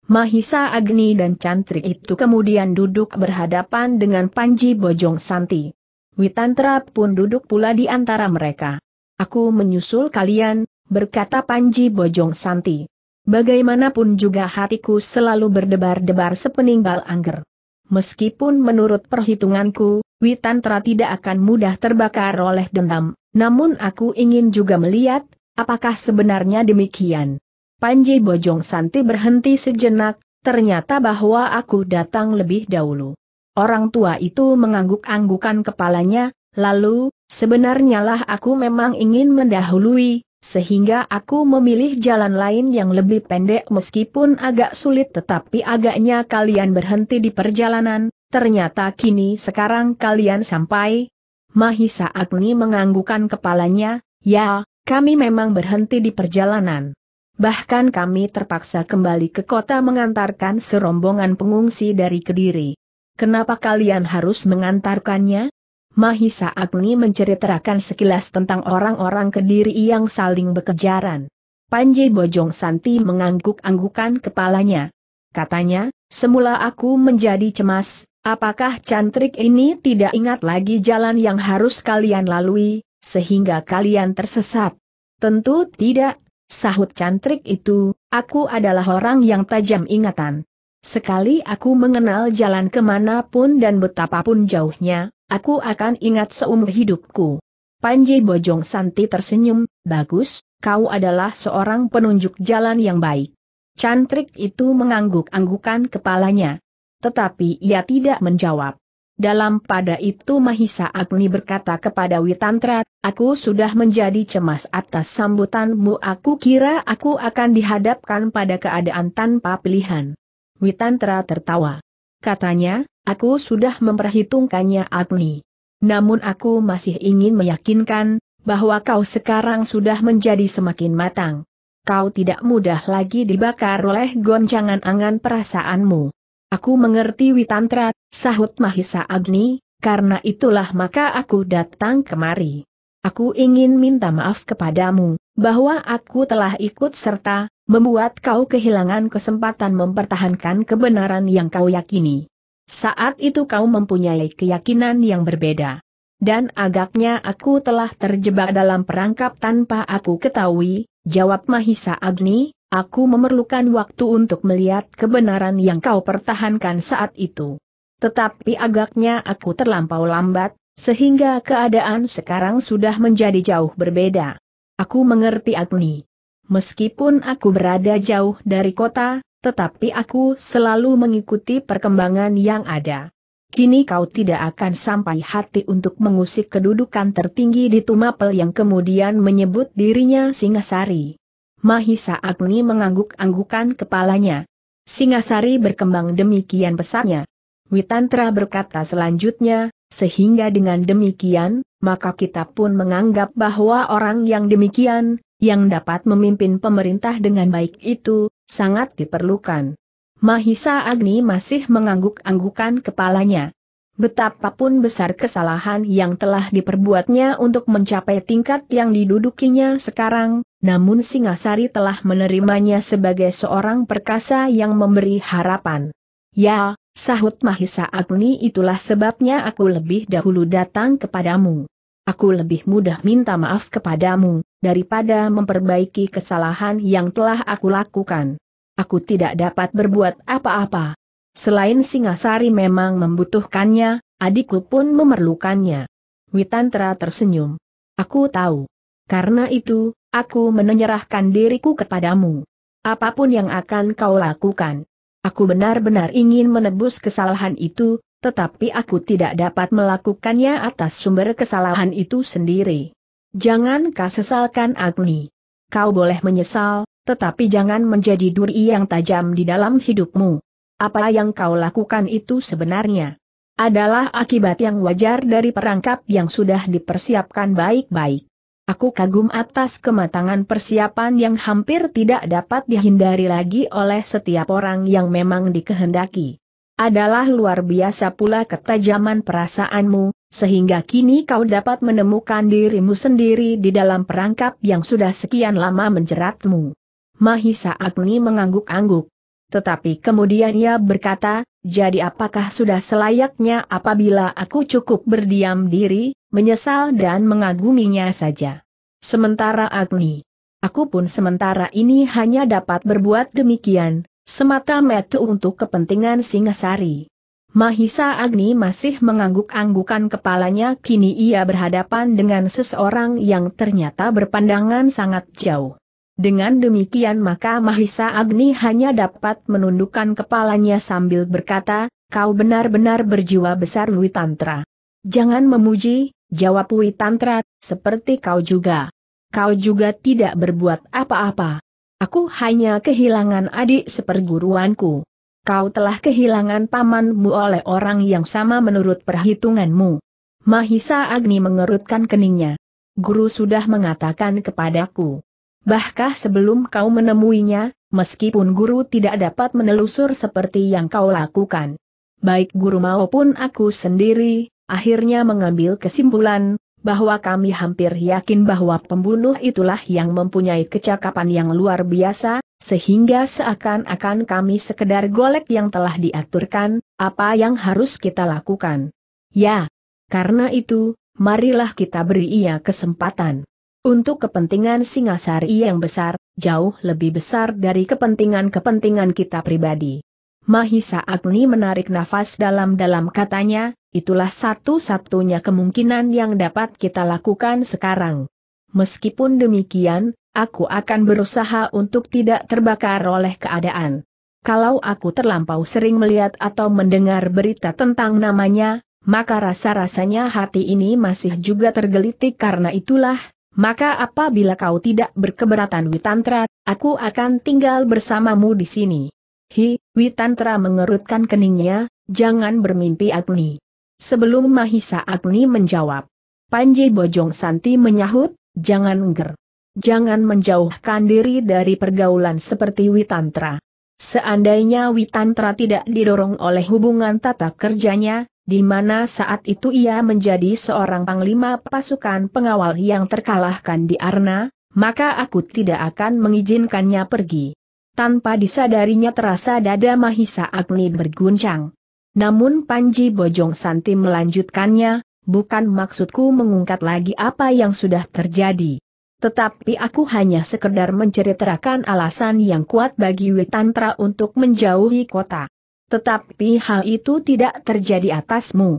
Speaker 1: Mahisa Agni dan Cantrik itu kemudian duduk berhadapan dengan Panji Bojong Santi. Witantra pun duduk pula di antara mereka. Aku menyusul kalian, berkata Panji Bojong Santi. Bagaimanapun juga hatiku selalu berdebar-debar sepeninggal angger. Meskipun menurut perhitunganku, Witantra tidak akan mudah terbakar oleh dendam, namun aku ingin juga melihat, apakah sebenarnya demikian. Panji Bojong Santi berhenti sejenak, ternyata bahwa aku datang lebih dahulu. Orang tua itu mengangguk-anggukan kepalanya, lalu, sebenarnya lah aku memang ingin mendahului, sehingga aku memilih jalan lain yang lebih pendek meskipun agak sulit tetapi agaknya kalian berhenti di perjalanan, ternyata kini sekarang kalian sampai. Mahisa Agni menganggukan kepalanya, ya, kami memang berhenti di perjalanan bahkan kami terpaksa kembali ke kota mengantarkan serombongan pengungsi dari Kediri. Kenapa kalian harus mengantarkannya? Mahisa Agni menceritakan sekilas tentang orang-orang Kediri yang saling berkejaran. Panji Bojong Santi mengangguk-anggukan kepalanya. Katanya, semula aku menjadi cemas, apakah cantrik ini tidak ingat lagi jalan yang harus kalian lalui, sehingga kalian tersesat? Tentu tidak, Sahut cantrik itu, aku adalah orang yang tajam ingatan. Sekali aku mengenal jalan kemanapun dan betapapun jauhnya, aku akan ingat seumur hidupku. Panji Bojong Santi tersenyum, bagus, kau adalah seorang penunjuk jalan yang baik. Cantrik itu mengangguk-anggukan kepalanya. Tetapi ia tidak menjawab. Dalam pada itu Mahisa Agni berkata kepada Witantra, aku sudah menjadi cemas atas sambutanmu aku kira aku akan dihadapkan pada keadaan tanpa pilihan. Witantra tertawa. Katanya, aku sudah memperhitungkannya Agni. Namun aku masih ingin meyakinkan, bahwa kau sekarang sudah menjadi semakin matang. Kau tidak mudah lagi dibakar oleh goncangan angan perasaanmu. Aku mengerti Witantra, sahut Mahisa Agni, karena itulah maka aku datang kemari. Aku ingin minta maaf kepadamu, bahwa aku telah ikut serta, membuat kau kehilangan kesempatan mempertahankan kebenaran yang kau yakini. Saat itu kau mempunyai keyakinan yang berbeda. Dan agaknya aku telah terjebak dalam perangkap tanpa aku ketahui, jawab Mahisa Agni, Aku memerlukan waktu untuk melihat kebenaran yang kau pertahankan saat itu. Tetapi agaknya aku terlampau lambat, sehingga keadaan sekarang sudah menjadi jauh berbeda. Aku mengerti Agni. Meskipun aku berada jauh dari kota, tetapi aku selalu mengikuti perkembangan yang ada. Kini kau tidak akan sampai hati untuk mengusik kedudukan tertinggi di Tumapel yang kemudian menyebut dirinya Singasari. Mahisa Agni mengangguk-anggukan kepalanya. Singasari berkembang demikian besarnya. Witantra berkata selanjutnya, sehingga dengan demikian, maka kita pun menganggap bahwa orang yang demikian, yang dapat memimpin pemerintah dengan baik itu, sangat diperlukan. Mahisa Agni masih mengangguk-anggukan kepalanya. Betapapun besar kesalahan yang telah diperbuatnya untuk mencapai tingkat yang didudukinya sekarang, namun Singasari telah menerimanya sebagai seorang perkasa yang memberi harapan. Ya, sahut Mahisa Agni itulah sebabnya aku lebih dahulu datang kepadamu. Aku lebih mudah minta maaf kepadamu, daripada memperbaiki kesalahan yang telah aku lakukan. Aku tidak dapat berbuat apa-apa, Selain Singasari memang membutuhkannya, adikku pun memerlukannya. Witantra tersenyum. Aku tahu. Karena itu, aku menyerahkan diriku kepadamu. Apapun yang akan kau lakukan. Aku benar-benar ingin menebus kesalahan itu, tetapi aku tidak dapat melakukannya atas sumber kesalahan itu sendiri. Jangan kau sesalkan Agni. Kau boleh menyesal, tetapi jangan menjadi duri yang tajam di dalam hidupmu. Apa yang kau lakukan itu sebenarnya? Adalah akibat yang wajar dari perangkap yang sudah dipersiapkan baik-baik. Aku kagum atas kematangan persiapan yang hampir tidak dapat dihindari lagi oleh setiap orang yang memang dikehendaki. Adalah luar biasa pula ketajaman perasaanmu, sehingga kini kau dapat menemukan dirimu sendiri di dalam perangkap yang sudah sekian lama menjeratmu. Mahisa Agni mengangguk-angguk. Tetapi kemudian ia berkata, jadi apakah sudah selayaknya apabila aku cukup berdiam diri, menyesal dan mengaguminya saja. Sementara Agni, aku pun sementara ini hanya dapat berbuat demikian, semata metu untuk kepentingan Singasari. Mahisa Agni masih mengangguk-anggukan kepalanya kini ia berhadapan dengan seseorang yang ternyata berpandangan sangat jauh. Dengan demikian maka Mahisa Agni hanya dapat menundukkan kepalanya sambil berkata, kau benar-benar berjiwa besar Witantra. Jangan memuji, jawab Witantra, seperti kau juga. Kau juga tidak berbuat apa-apa. Aku hanya kehilangan adik seperguruanku. Kau telah kehilangan pamanmu oleh orang yang sama menurut perhitunganmu. Mahisa Agni mengerutkan keningnya. Guru sudah mengatakan kepadaku bahkan sebelum kau menemuinya, meskipun guru tidak dapat menelusur seperti yang kau lakukan. Baik guru maupun aku sendiri, akhirnya mengambil kesimpulan, bahwa kami hampir yakin bahwa pembunuh itulah yang mempunyai kecakapan yang luar biasa, sehingga seakan-akan kami sekedar golek yang telah diaturkan, apa yang harus kita lakukan. Ya, karena itu, marilah kita beri ia kesempatan. Untuk kepentingan Singasari yang besar, jauh lebih besar dari kepentingan-kepentingan kita pribadi. Mahisa Agni menarik nafas dalam-dalam katanya, itulah satu-satunya kemungkinan yang dapat kita lakukan sekarang. Meskipun demikian, aku akan berusaha untuk tidak terbakar oleh keadaan. Kalau aku terlampau sering melihat atau mendengar berita tentang namanya, maka rasa-rasanya hati ini masih juga tergelitik karena itulah, maka apabila kau tidak berkeberatan Witantra, aku akan tinggal bersamamu di sini. Hi, Witantra mengerutkan keningnya, jangan bermimpi Agni. Sebelum Mahisa Agni menjawab, Panji Bojong Santi menyahut, jangan ger, Jangan menjauhkan diri dari pergaulan seperti Witantra. Seandainya Witantra tidak didorong oleh hubungan tata kerjanya, di mana saat itu ia menjadi seorang panglima pasukan pengawal yang terkalahkan di Arna, maka aku tidak akan mengizinkannya pergi. Tanpa disadarinya terasa dada Mahisa Agni berguncang. Namun Panji Bojong Santi melanjutkannya, bukan maksudku mengungkap lagi apa yang sudah terjadi. Tetapi aku hanya sekedar menceritakan alasan yang kuat bagi Witantra untuk menjauhi kota. Tetapi hal itu tidak terjadi atasmu.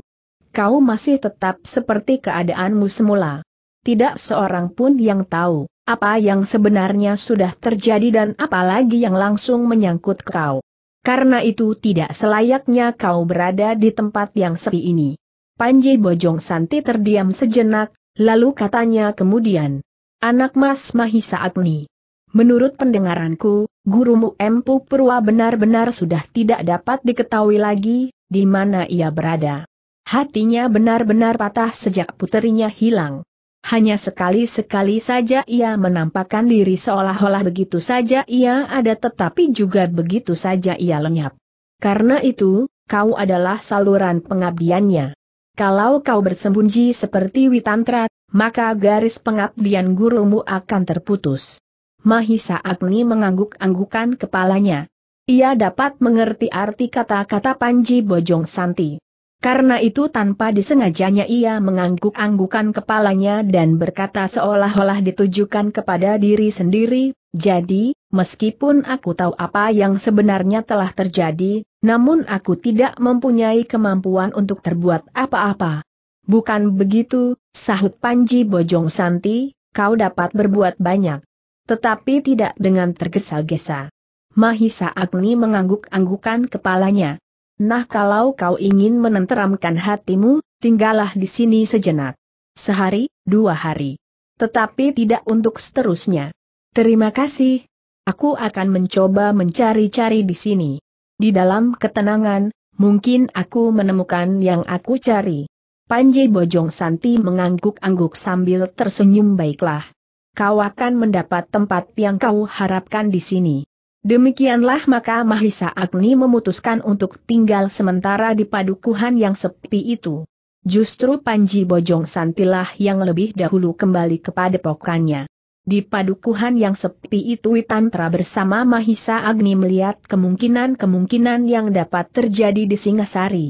Speaker 1: Kau masih tetap seperti keadaanmu semula. Tidak seorang pun yang tahu apa yang sebenarnya sudah terjadi dan apalagi yang langsung menyangkut kau. Karena itu tidak selayaknya kau berada di tempat yang sepi ini. Panji Bojong Santi terdiam sejenak, lalu katanya kemudian, Anak Mas Mahisa Agni, Menurut pendengaranku, gurumu Empu Purwa benar-benar sudah tidak dapat diketahui lagi, di mana ia berada. Hatinya benar-benar patah sejak puterinya hilang. Hanya sekali-sekali saja ia menampakkan diri seolah-olah begitu saja ia ada tetapi juga begitu saja ia lenyap. Karena itu, kau adalah saluran pengabdiannya. Kalau kau bersembunyi seperti Witantra, maka garis pengabdian gurumu akan terputus. Mahisa Agni mengangguk-anggukan kepalanya. Ia dapat mengerti arti kata-kata Panji Bojong Santi. Karena itu tanpa disengajanya ia mengangguk-anggukan kepalanya dan berkata seolah-olah ditujukan kepada diri sendiri, jadi, meskipun aku tahu apa yang sebenarnya telah terjadi, namun aku tidak mempunyai kemampuan untuk terbuat apa-apa. Bukan begitu, sahut Panji Bojong Santi, kau dapat berbuat banyak tetapi tidak dengan tergesa-gesa. Mahisa Agni mengangguk-anggukan kepalanya. Nah kalau kau ingin menenteramkan hatimu, tinggallah di sini sejenak. Sehari, dua hari. Tetapi tidak untuk seterusnya. Terima kasih. Aku akan mencoba mencari-cari di sini. Di dalam ketenangan, mungkin aku menemukan yang aku cari. Panji Bojong Santi mengangguk-angguk sambil tersenyum baiklah kau akan mendapat tempat yang kau harapkan di sini. Demikianlah maka Mahisa Agni memutuskan untuk tinggal sementara di padukuhan yang sepi itu. Justru Panji Bojong Santilah yang lebih dahulu kembali kepada pokannya. Di padukuhan yang sepi itu Witantra bersama Mahisa Agni melihat kemungkinan-kemungkinan yang dapat terjadi di Singasari.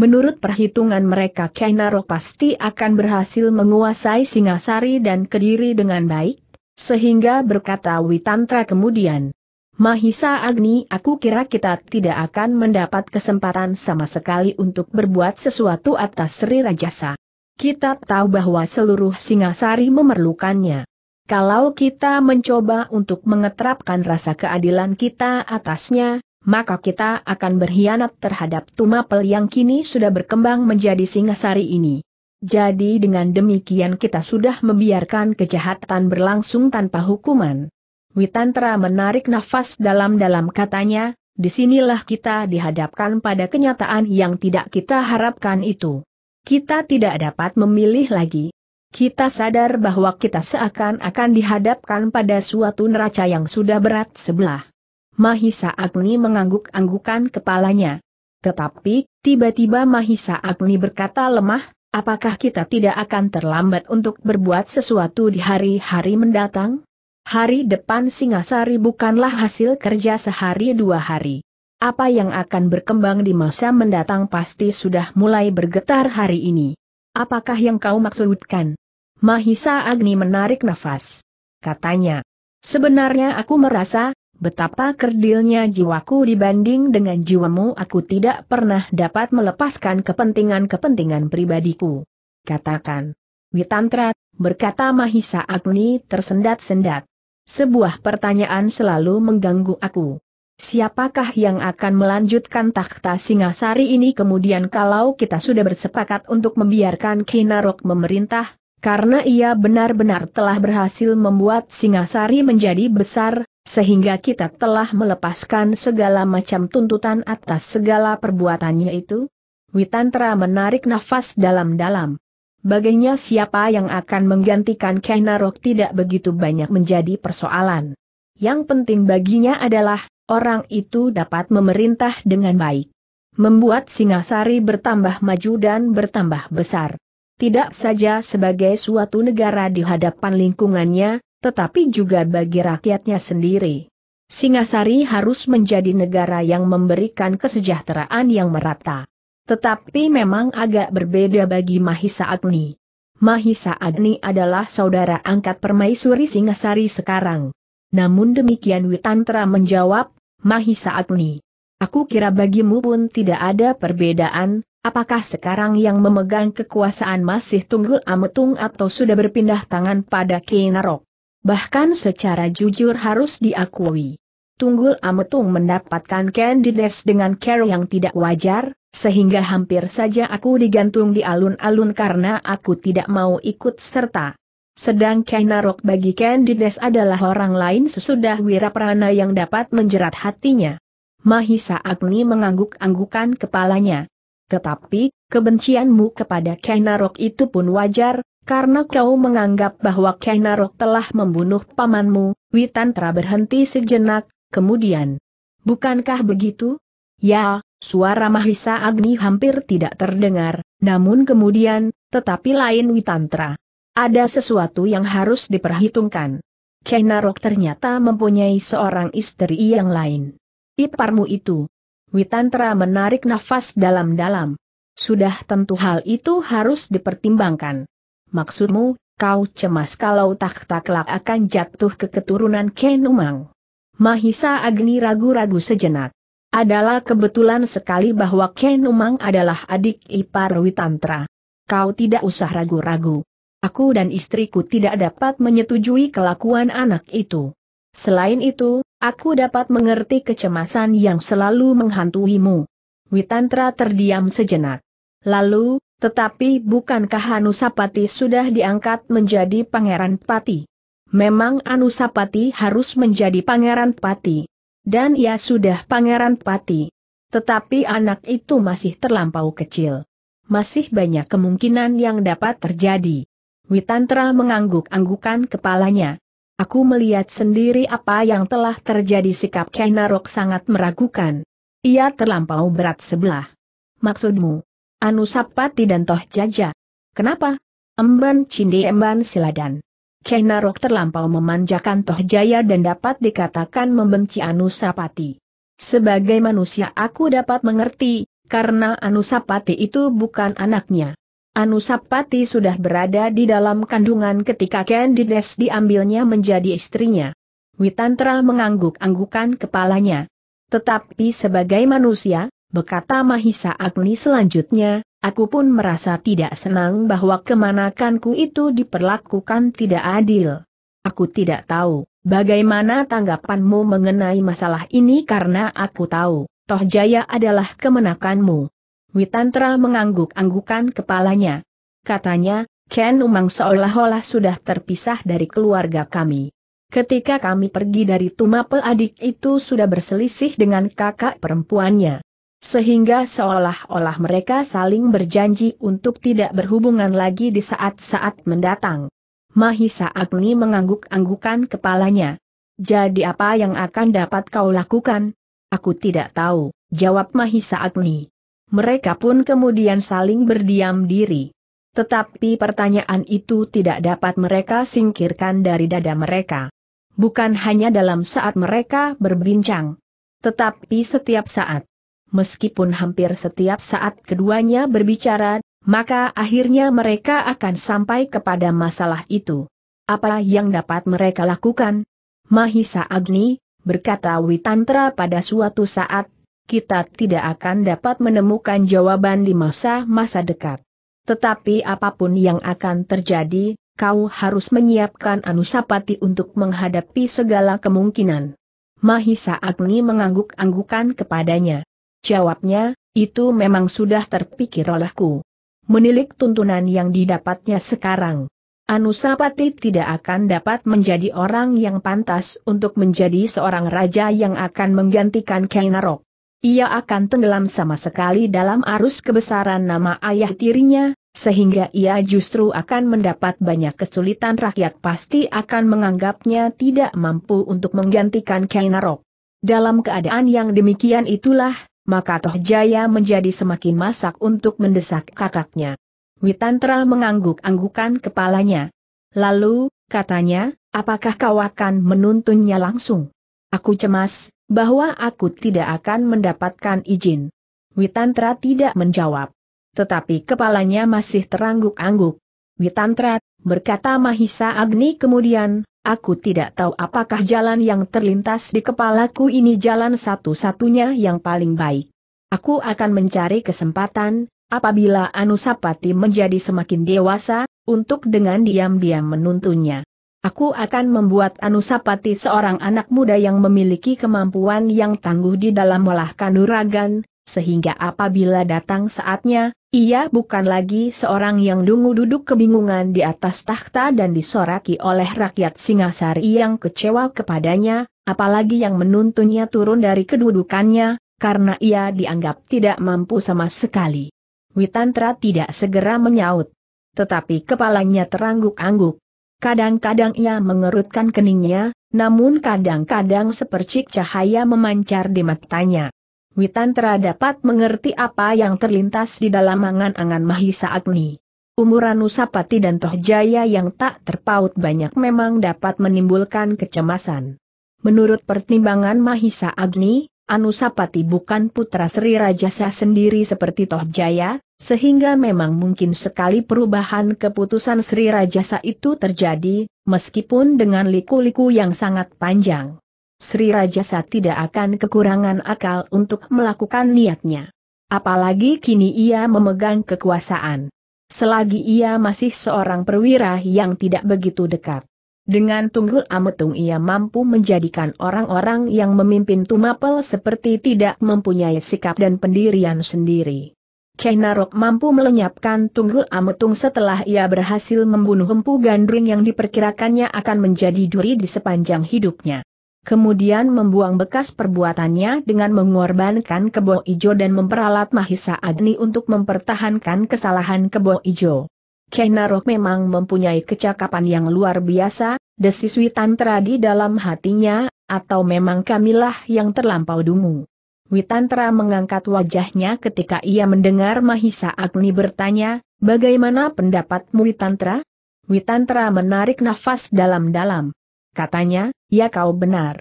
Speaker 1: Menurut perhitungan mereka Kainaro pasti akan berhasil menguasai Singasari dan Kediri dengan baik, sehingga berkata Witantra kemudian. Mahisa Agni aku kira kita tidak akan mendapat kesempatan sama sekali untuk berbuat sesuatu atas Sri Rajasa. Kita tahu bahwa seluruh Singasari memerlukannya. Kalau kita mencoba untuk mengetrapkan rasa keadilan kita atasnya, maka kita akan berkhianat terhadap Tumapel yang kini sudah berkembang menjadi Singasari ini. Jadi dengan demikian kita sudah membiarkan kejahatan berlangsung tanpa hukuman. Witantra menarik nafas dalam-dalam katanya, disinilah kita dihadapkan pada kenyataan yang tidak kita harapkan itu. Kita tidak dapat memilih lagi. Kita sadar bahwa kita seakan-akan dihadapkan pada suatu neraca yang sudah berat sebelah. Mahisa Agni mengangguk-anggukan kepalanya. Tetapi, tiba-tiba Mahisa Agni berkata lemah, apakah kita tidak akan terlambat untuk berbuat sesuatu di hari-hari mendatang? Hari depan Singasari bukanlah hasil kerja sehari dua hari. Apa yang akan berkembang di masa mendatang pasti sudah mulai bergetar hari ini. Apakah yang kau maksudkan? Mahisa Agni menarik nafas. Katanya, sebenarnya aku merasa, Betapa kerdilnya jiwaku dibanding dengan jiwamu aku tidak pernah dapat melepaskan kepentingan-kepentingan pribadiku. Katakan. Witantra, berkata Mahisa Agni tersendat-sendat. Sebuah pertanyaan selalu mengganggu aku. Siapakah yang akan melanjutkan takhta Singasari ini kemudian kalau kita sudah bersepakat untuk membiarkan Kinarok memerintah, karena ia benar-benar telah berhasil membuat Singasari menjadi besar, sehingga kita telah melepaskan segala macam tuntutan atas segala perbuatannya itu? Witantra menarik nafas dalam-dalam. Baginya siapa yang akan menggantikan Kenarok tidak begitu banyak menjadi persoalan. Yang penting baginya adalah, orang itu dapat memerintah dengan baik. Membuat Singasari bertambah maju dan bertambah besar. Tidak saja sebagai suatu negara di hadapan lingkungannya, tetapi juga bagi rakyatnya sendiri. Singasari harus menjadi negara yang memberikan kesejahteraan yang merata. Tetapi memang agak berbeda bagi Mahisa Agni. Mahisa Agni adalah saudara angkat permaisuri Singasari sekarang. Namun demikian Witantra menjawab, Mahisa Agni. Aku kira bagimu pun tidak ada perbedaan, apakah sekarang yang memegang kekuasaan masih Tunggul Ametung atau sudah berpindah tangan pada Kinarok? Bahkan secara jujur harus diakui. Tunggul Ametung mendapatkan Candides dengan care yang tidak wajar, sehingga hampir saja aku digantung di alun-alun karena aku tidak mau ikut serta. Sedang Kainarok bagi Candides adalah orang lain sesudah Wiraprana yang dapat menjerat hatinya. Mahisa Agni mengangguk-anggukan kepalanya. Tetapi, kebencianmu kepada Kainarok itu pun wajar, karena kau menganggap bahwa Kainarok telah membunuh pamanmu, Witantra berhenti sejenak, kemudian. Bukankah begitu? Ya, suara Mahisa Agni hampir tidak terdengar, namun kemudian, tetapi lain Witantra. Ada sesuatu yang harus diperhitungkan. Kainarok ternyata mempunyai seorang istri yang lain. Iparmu itu. Witantra menarik nafas dalam-dalam. Sudah tentu hal itu harus dipertimbangkan. Maksudmu, kau cemas kalau takhta kelak akan jatuh ke keturunan Kenumang? Mahisa Agni ragu-ragu sejenak. Adalah kebetulan sekali bahwa Kenumang adalah adik ipar Witantra. Kau tidak usah ragu-ragu. Aku dan istriku tidak dapat menyetujui kelakuan anak itu. Selain itu, aku dapat mengerti kecemasan yang selalu menghantuimu. Witantra terdiam sejenak. Lalu, tetapi bukankah Anusapati sudah diangkat menjadi pangeran pati? Memang Anusapati harus menjadi pangeran pati. Dan ia sudah pangeran pati. Tetapi anak itu masih terlampau kecil. Masih banyak kemungkinan yang dapat terjadi. Witantra mengangguk-anggukan kepalanya. Aku melihat sendiri apa yang telah terjadi sikap Kainarok sangat meragukan. Ia terlampau berat sebelah. Maksudmu, Anusapati dan Toh Jaja. Kenapa? Emban Cindi Emban Siladan. Kenarok terlampau memanjakan Toh Jaya dan dapat dikatakan membenci Anusapati. Sebagai manusia aku dapat mengerti, karena Anusapati itu bukan anaknya. Anusapati sudah berada di dalam kandungan ketika Candides diambilnya menjadi istrinya. Witantra mengangguk-anggukan kepalanya. Tetapi sebagai manusia, Berkata Mahisa Agni selanjutnya, aku pun merasa tidak senang bahwa kemanakanku itu diperlakukan tidak adil. Aku tidak tahu, bagaimana tanggapanmu mengenai masalah ini karena aku tahu, toh jaya adalah kemenakanmu. Witantra mengangguk-anggukan kepalanya. Katanya, Ken Umang seolah-olah sudah terpisah dari keluarga kami. Ketika kami pergi dari Tumapel adik itu sudah berselisih dengan kakak perempuannya. Sehingga seolah-olah mereka saling berjanji untuk tidak berhubungan lagi di saat-saat mendatang. Mahisa Agni mengangguk-anggukan kepalanya. Jadi apa yang akan dapat kau lakukan? Aku tidak tahu, jawab Mahisa Agni. Mereka pun kemudian saling berdiam diri. Tetapi pertanyaan itu tidak dapat mereka singkirkan dari dada mereka. Bukan hanya dalam saat mereka berbincang, tetapi setiap saat meskipun hampir setiap saat keduanya berbicara, maka akhirnya mereka akan sampai kepada masalah itu. Apa yang dapat mereka lakukan? Mahisa Agni, berkata Witantra pada suatu saat, kita tidak akan dapat menemukan jawaban di masa-masa dekat. Tetapi apapun yang akan terjadi, kau harus menyiapkan Anusapati untuk menghadapi segala kemungkinan. Mahisa Agni mengangguk-anggukan kepadanya. Jawabnya, itu memang sudah terpikir olehku. Menilik tuntunan yang didapatnya sekarang. Anusapati tidak akan dapat menjadi orang yang pantas untuk menjadi seorang raja yang akan menggantikan Kainarok. Ia akan tenggelam sama sekali dalam arus kebesaran nama ayah tirinya, sehingga ia justru akan mendapat banyak kesulitan rakyat pasti akan menganggapnya tidak mampu untuk menggantikan Kainarok. Dalam keadaan yang demikian itulah, maka Toh Jaya menjadi semakin masak untuk mendesak kakaknya. Witantra mengangguk-anggukan kepalanya. Lalu, katanya, apakah kau akan menuntunnya langsung? Aku cemas, bahwa aku tidak akan mendapatkan izin. Witantra tidak menjawab. Tetapi kepalanya masih terangguk-angguk. Witantra, berkata Mahisa Agni kemudian, Aku tidak tahu apakah jalan yang terlintas di kepalaku ini jalan satu-satunya yang paling baik. Aku akan mencari kesempatan, apabila Anusapati menjadi semakin dewasa, untuk dengan diam-diam menuntunnya. Aku akan membuat Anusapati seorang anak muda yang memiliki kemampuan yang tangguh di dalam olah kanuragan, sehingga apabila datang saatnya, ia bukan lagi seorang yang dungu duduk kebingungan di atas takhta dan disoraki oleh rakyat Singasari yang kecewa kepadanya, apalagi yang menuntunnya turun dari kedudukannya, karena ia dianggap tidak mampu sama sekali. Witantra tidak segera menyaut. Tetapi kepalanya terangguk-angguk. Kadang-kadang ia mengerutkan keningnya, namun kadang-kadang sepercik cahaya memancar di matanya. Witantra dapat mengerti apa yang terlintas di dalam angan-angan Mahisa Agni. Umuran Anusapati dan Tohjaya yang tak terpaut banyak memang dapat menimbulkan kecemasan. Menurut pertimbangan Mahisa Agni, Anusapati bukan putra Sri Rajasa sendiri seperti Tohjaya, sehingga memang mungkin sekali perubahan keputusan Sri Rajasa itu terjadi, meskipun dengan liku-liku yang sangat panjang. Sri Rajasa tidak akan kekurangan akal untuk melakukan niatnya. Apalagi kini ia memegang kekuasaan. Selagi ia masih seorang perwira yang tidak begitu dekat. Dengan tunggul ametung ia mampu menjadikan orang-orang yang memimpin Tumapel seperti tidak mempunyai sikap dan pendirian sendiri. Kenarok mampu melenyapkan Tunggul Ametung setelah ia berhasil membunuh Empu Gandring yang diperkirakannya akan menjadi duri di sepanjang hidupnya. Kemudian membuang bekas perbuatannya dengan mengorbankan kebo ijo dan memperalat Mahisa Agni untuk mempertahankan kesalahan kebo ijo. Kenarok memang mempunyai kecakapan yang luar biasa, desiswi tantra di dalam hatinya, atau memang kamilah yang terlampau dungu. Witantra mengangkat wajahnya ketika ia mendengar Mahisa Agni bertanya, bagaimana pendapatmu Witantra? Witantra menarik nafas dalam-dalam katanya, ya kau benar.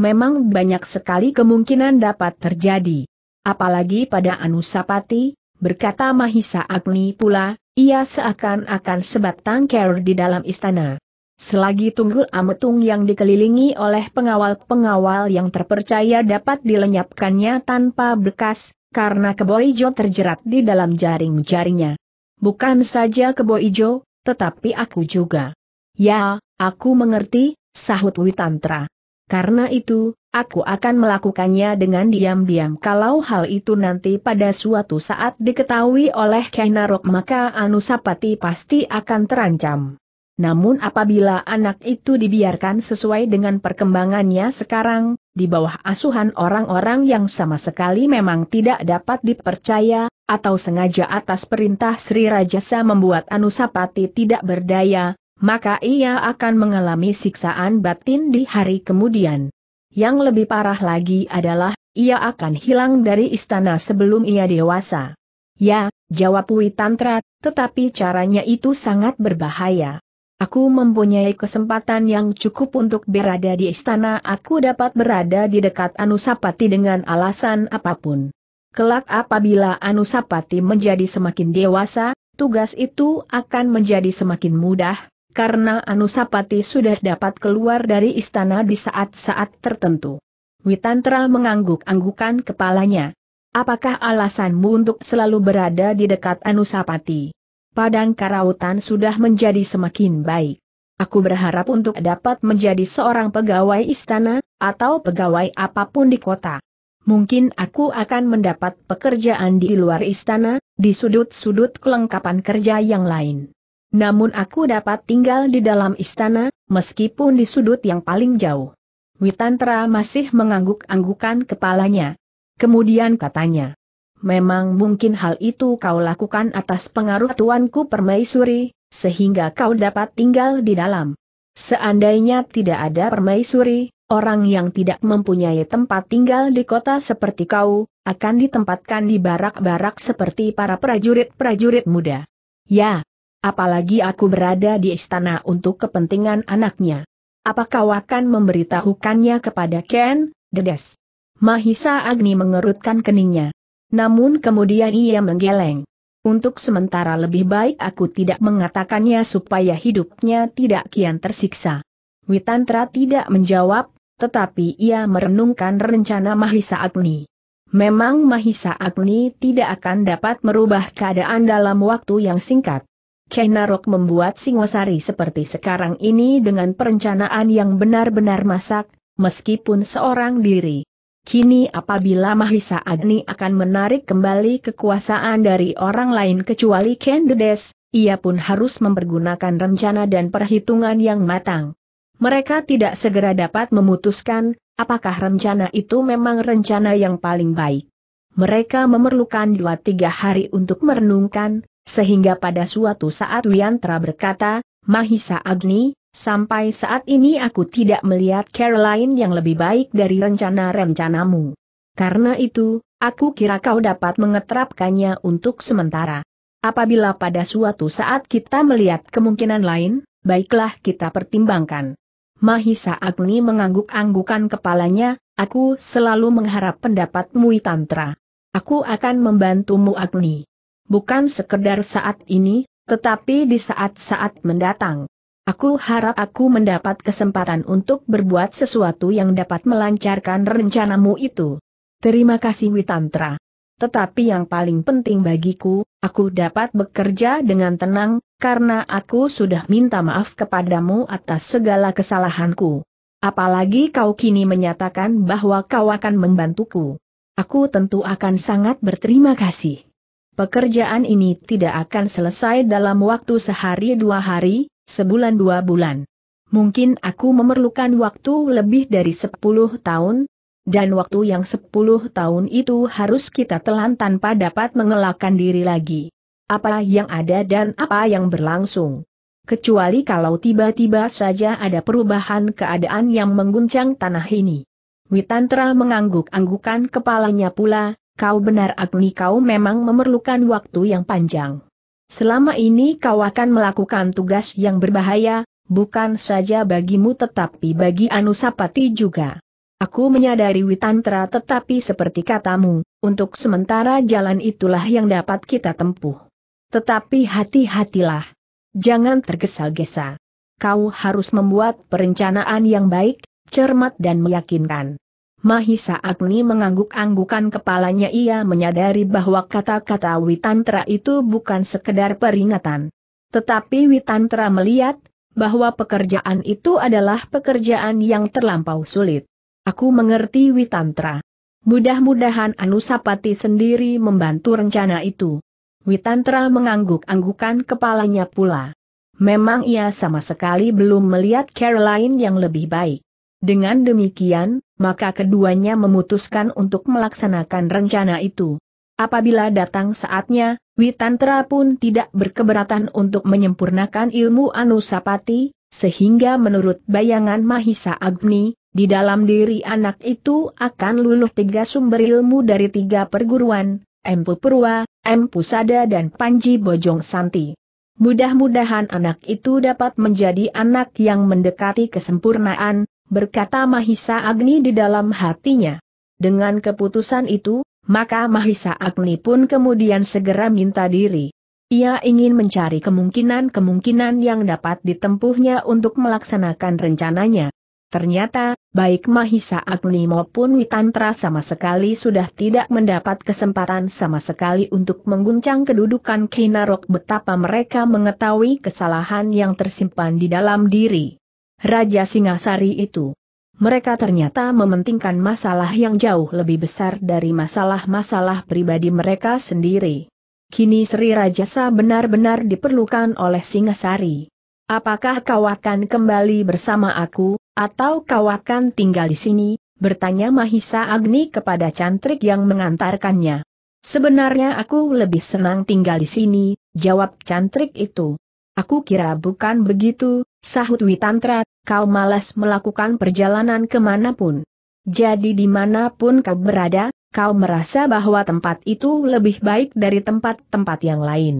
Speaker 1: Memang banyak sekali kemungkinan dapat terjadi. Apalagi pada Anusapati, berkata Mahisa Agni pula, ia seakan-akan sebatang ker di dalam istana. Selagi Tunggul Ametung yang dikelilingi oleh pengawal-pengawal yang terpercaya dapat dilenyapkannya tanpa bekas, karena Kebo Ijo terjerat di dalam jaring-jaringnya. Bukan saja Kebo Ijo, tetapi aku juga. Ya, aku mengerti, sahut Witantra. Karena itu, aku akan melakukannya dengan diam-diam kalau hal itu nanti pada suatu saat diketahui oleh Kainarok maka Anusapati pasti akan terancam. Namun apabila anak itu dibiarkan sesuai dengan perkembangannya sekarang, di bawah asuhan orang-orang yang sama sekali memang tidak dapat dipercaya, atau sengaja atas perintah Sri Rajasa membuat Anusapati tidak berdaya, maka ia akan mengalami siksaan batin di hari kemudian. Yang lebih parah lagi adalah, ia akan hilang dari istana sebelum ia dewasa. Ya, jawab Witantra, tetapi caranya itu sangat berbahaya. Aku mempunyai kesempatan yang cukup untuk berada di istana. Aku dapat berada di dekat Anusapati dengan alasan apapun. Kelak apabila Anusapati menjadi semakin dewasa, tugas itu akan menjadi semakin mudah, karena Anusapati sudah dapat keluar dari istana di saat-saat tertentu. Witantra mengangguk-anggukan kepalanya. Apakah alasanmu untuk selalu berada di dekat Anusapati? Padang Karautan sudah menjadi semakin baik. Aku berharap untuk dapat menjadi seorang pegawai istana, atau pegawai apapun di kota. Mungkin aku akan mendapat pekerjaan di luar istana, di sudut-sudut kelengkapan kerja yang lain. Namun aku dapat tinggal di dalam istana, meskipun di sudut yang paling jauh. Witantra masih mengangguk-anggukan kepalanya. Kemudian katanya, Memang mungkin hal itu kau lakukan atas pengaruh tuanku permaisuri, sehingga kau dapat tinggal di dalam. Seandainya tidak ada permaisuri, orang yang tidak mempunyai tempat tinggal di kota seperti kau, akan ditempatkan di barak-barak seperti para prajurit-prajurit muda. Ya, Apalagi aku berada di istana untuk kepentingan anaknya. Apakah kau akan memberitahukannya kepada Ken, Dedes? Mahisa Agni mengerutkan keningnya. Namun kemudian ia menggeleng. Untuk sementara lebih baik aku tidak mengatakannya supaya hidupnya tidak kian tersiksa. Witantra tidak menjawab, tetapi ia merenungkan rencana Mahisa Agni. Memang Mahisa Agni tidak akan dapat merubah keadaan dalam waktu yang singkat. Kenarok membuat Singosari seperti sekarang ini dengan perencanaan yang benar-benar masak, meskipun seorang diri. Kini apabila Mahisa Agni akan menarik kembali kekuasaan dari orang lain kecuali Kendedes, ia pun harus mempergunakan rencana dan perhitungan yang matang. Mereka tidak segera dapat memutuskan, apakah rencana itu memang rencana yang paling baik. Mereka memerlukan dua tiga hari untuk merenungkan, sehingga pada suatu saat Wiantra berkata, Mahisa Agni, sampai saat ini aku tidak melihat Caroline yang lebih baik dari rencana-rencanamu. Karena itu, aku kira kau dapat mengeterapkannya untuk sementara. Apabila pada suatu saat kita melihat kemungkinan lain, baiklah kita pertimbangkan. Mahisa Agni mengangguk-anggukan kepalanya, aku selalu mengharap pendapatmu Tantra. Aku akan membantumu Agni bukan sekedar saat ini, tetapi di saat-saat mendatang. Aku harap aku mendapat kesempatan untuk berbuat sesuatu yang dapat melancarkan rencanamu itu. Terima kasih Witantra. Tetapi yang paling penting bagiku, aku dapat bekerja dengan tenang, karena aku sudah minta maaf kepadamu atas segala kesalahanku. Apalagi kau kini menyatakan bahwa kau akan membantuku. Aku tentu akan sangat berterima kasih. Pekerjaan ini tidak akan selesai dalam waktu sehari dua hari, sebulan dua bulan. Mungkin aku memerlukan waktu lebih dari sepuluh tahun, dan waktu yang sepuluh tahun itu harus kita telan tanpa dapat mengelakkan diri lagi. Apa yang ada dan apa yang berlangsung. Kecuali kalau tiba-tiba saja ada perubahan keadaan yang mengguncang tanah ini. Witantra mengangguk-anggukan kepalanya pula, Kau benar Agni kau memang memerlukan waktu yang panjang. Selama ini kau akan melakukan tugas yang berbahaya, bukan saja bagimu tetapi bagi Anusapati juga. Aku menyadari Witantra tetapi seperti katamu, untuk sementara jalan itulah yang dapat kita tempuh. Tetapi hati-hatilah. Jangan tergesa-gesa. Kau harus membuat perencanaan yang baik, cermat dan meyakinkan. Mahisa Agni mengangguk-anggukan kepalanya ia menyadari bahwa kata-kata Witantra itu bukan sekedar peringatan. Tetapi Witantra melihat, bahwa pekerjaan itu adalah pekerjaan yang terlampau sulit. Aku mengerti Witantra. Mudah-mudahan Anusapati sendiri membantu rencana itu. Witantra mengangguk-anggukan kepalanya pula. Memang ia sama sekali belum melihat Caroline yang lebih baik. Dengan demikian, maka keduanya memutuskan untuk melaksanakan rencana itu. Apabila datang saatnya, Witantra pun tidak berkeberatan untuk menyempurnakan ilmu Anusapati, sehingga menurut bayangan Mahisa Agni, di dalam diri anak itu akan luluh tiga sumber ilmu dari tiga perguruan, Empu Purwa, Empu Sada dan Panji Bojong Santi. Mudah-mudahan anak itu dapat menjadi anak yang mendekati kesempurnaan, berkata Mahisa Agni di dalam hatinya. Dengan keputusan itu, maka Mahisa Agni pun kemudian segera minta diri. Ia ingin mencari kemungkinan-kemungkinan yang dapat ditempuhnya untuk melaksanakan rencananya. Ternyata, baik Mahisa Agni maupun Witantra sama sekali sudah tidak mendapat kesempatan sama sekali untuk mengguncang kedudukan Kinarok betapa mereka mengetahui kesalahan yang tersimpan di dalam diri. Raja Singasari itu. Mereka ternyata mementingkan masalah yang jauh lebih besar dari masalah-masalah pribadi mereka sendiri. Kini Sri Rajasa benar-benar diperlukan oleh Singasari. Apakah kau akan kembali bersama aku, atau kau akan tinggal di sini, bertanya Mahisa Agni kepada cantrik yang mengantarkannya. Sebenarnya aku lebih senang tinggal di sini, jawab cantrik itu. Aku kira bukan begitu, sahut Witantra, kau malas melakukan perjalanan kemanapun. Jadi dimanapun kau berada, kau merasa bahwa tempat itu lebih baik dari tempat-tempat yang lain.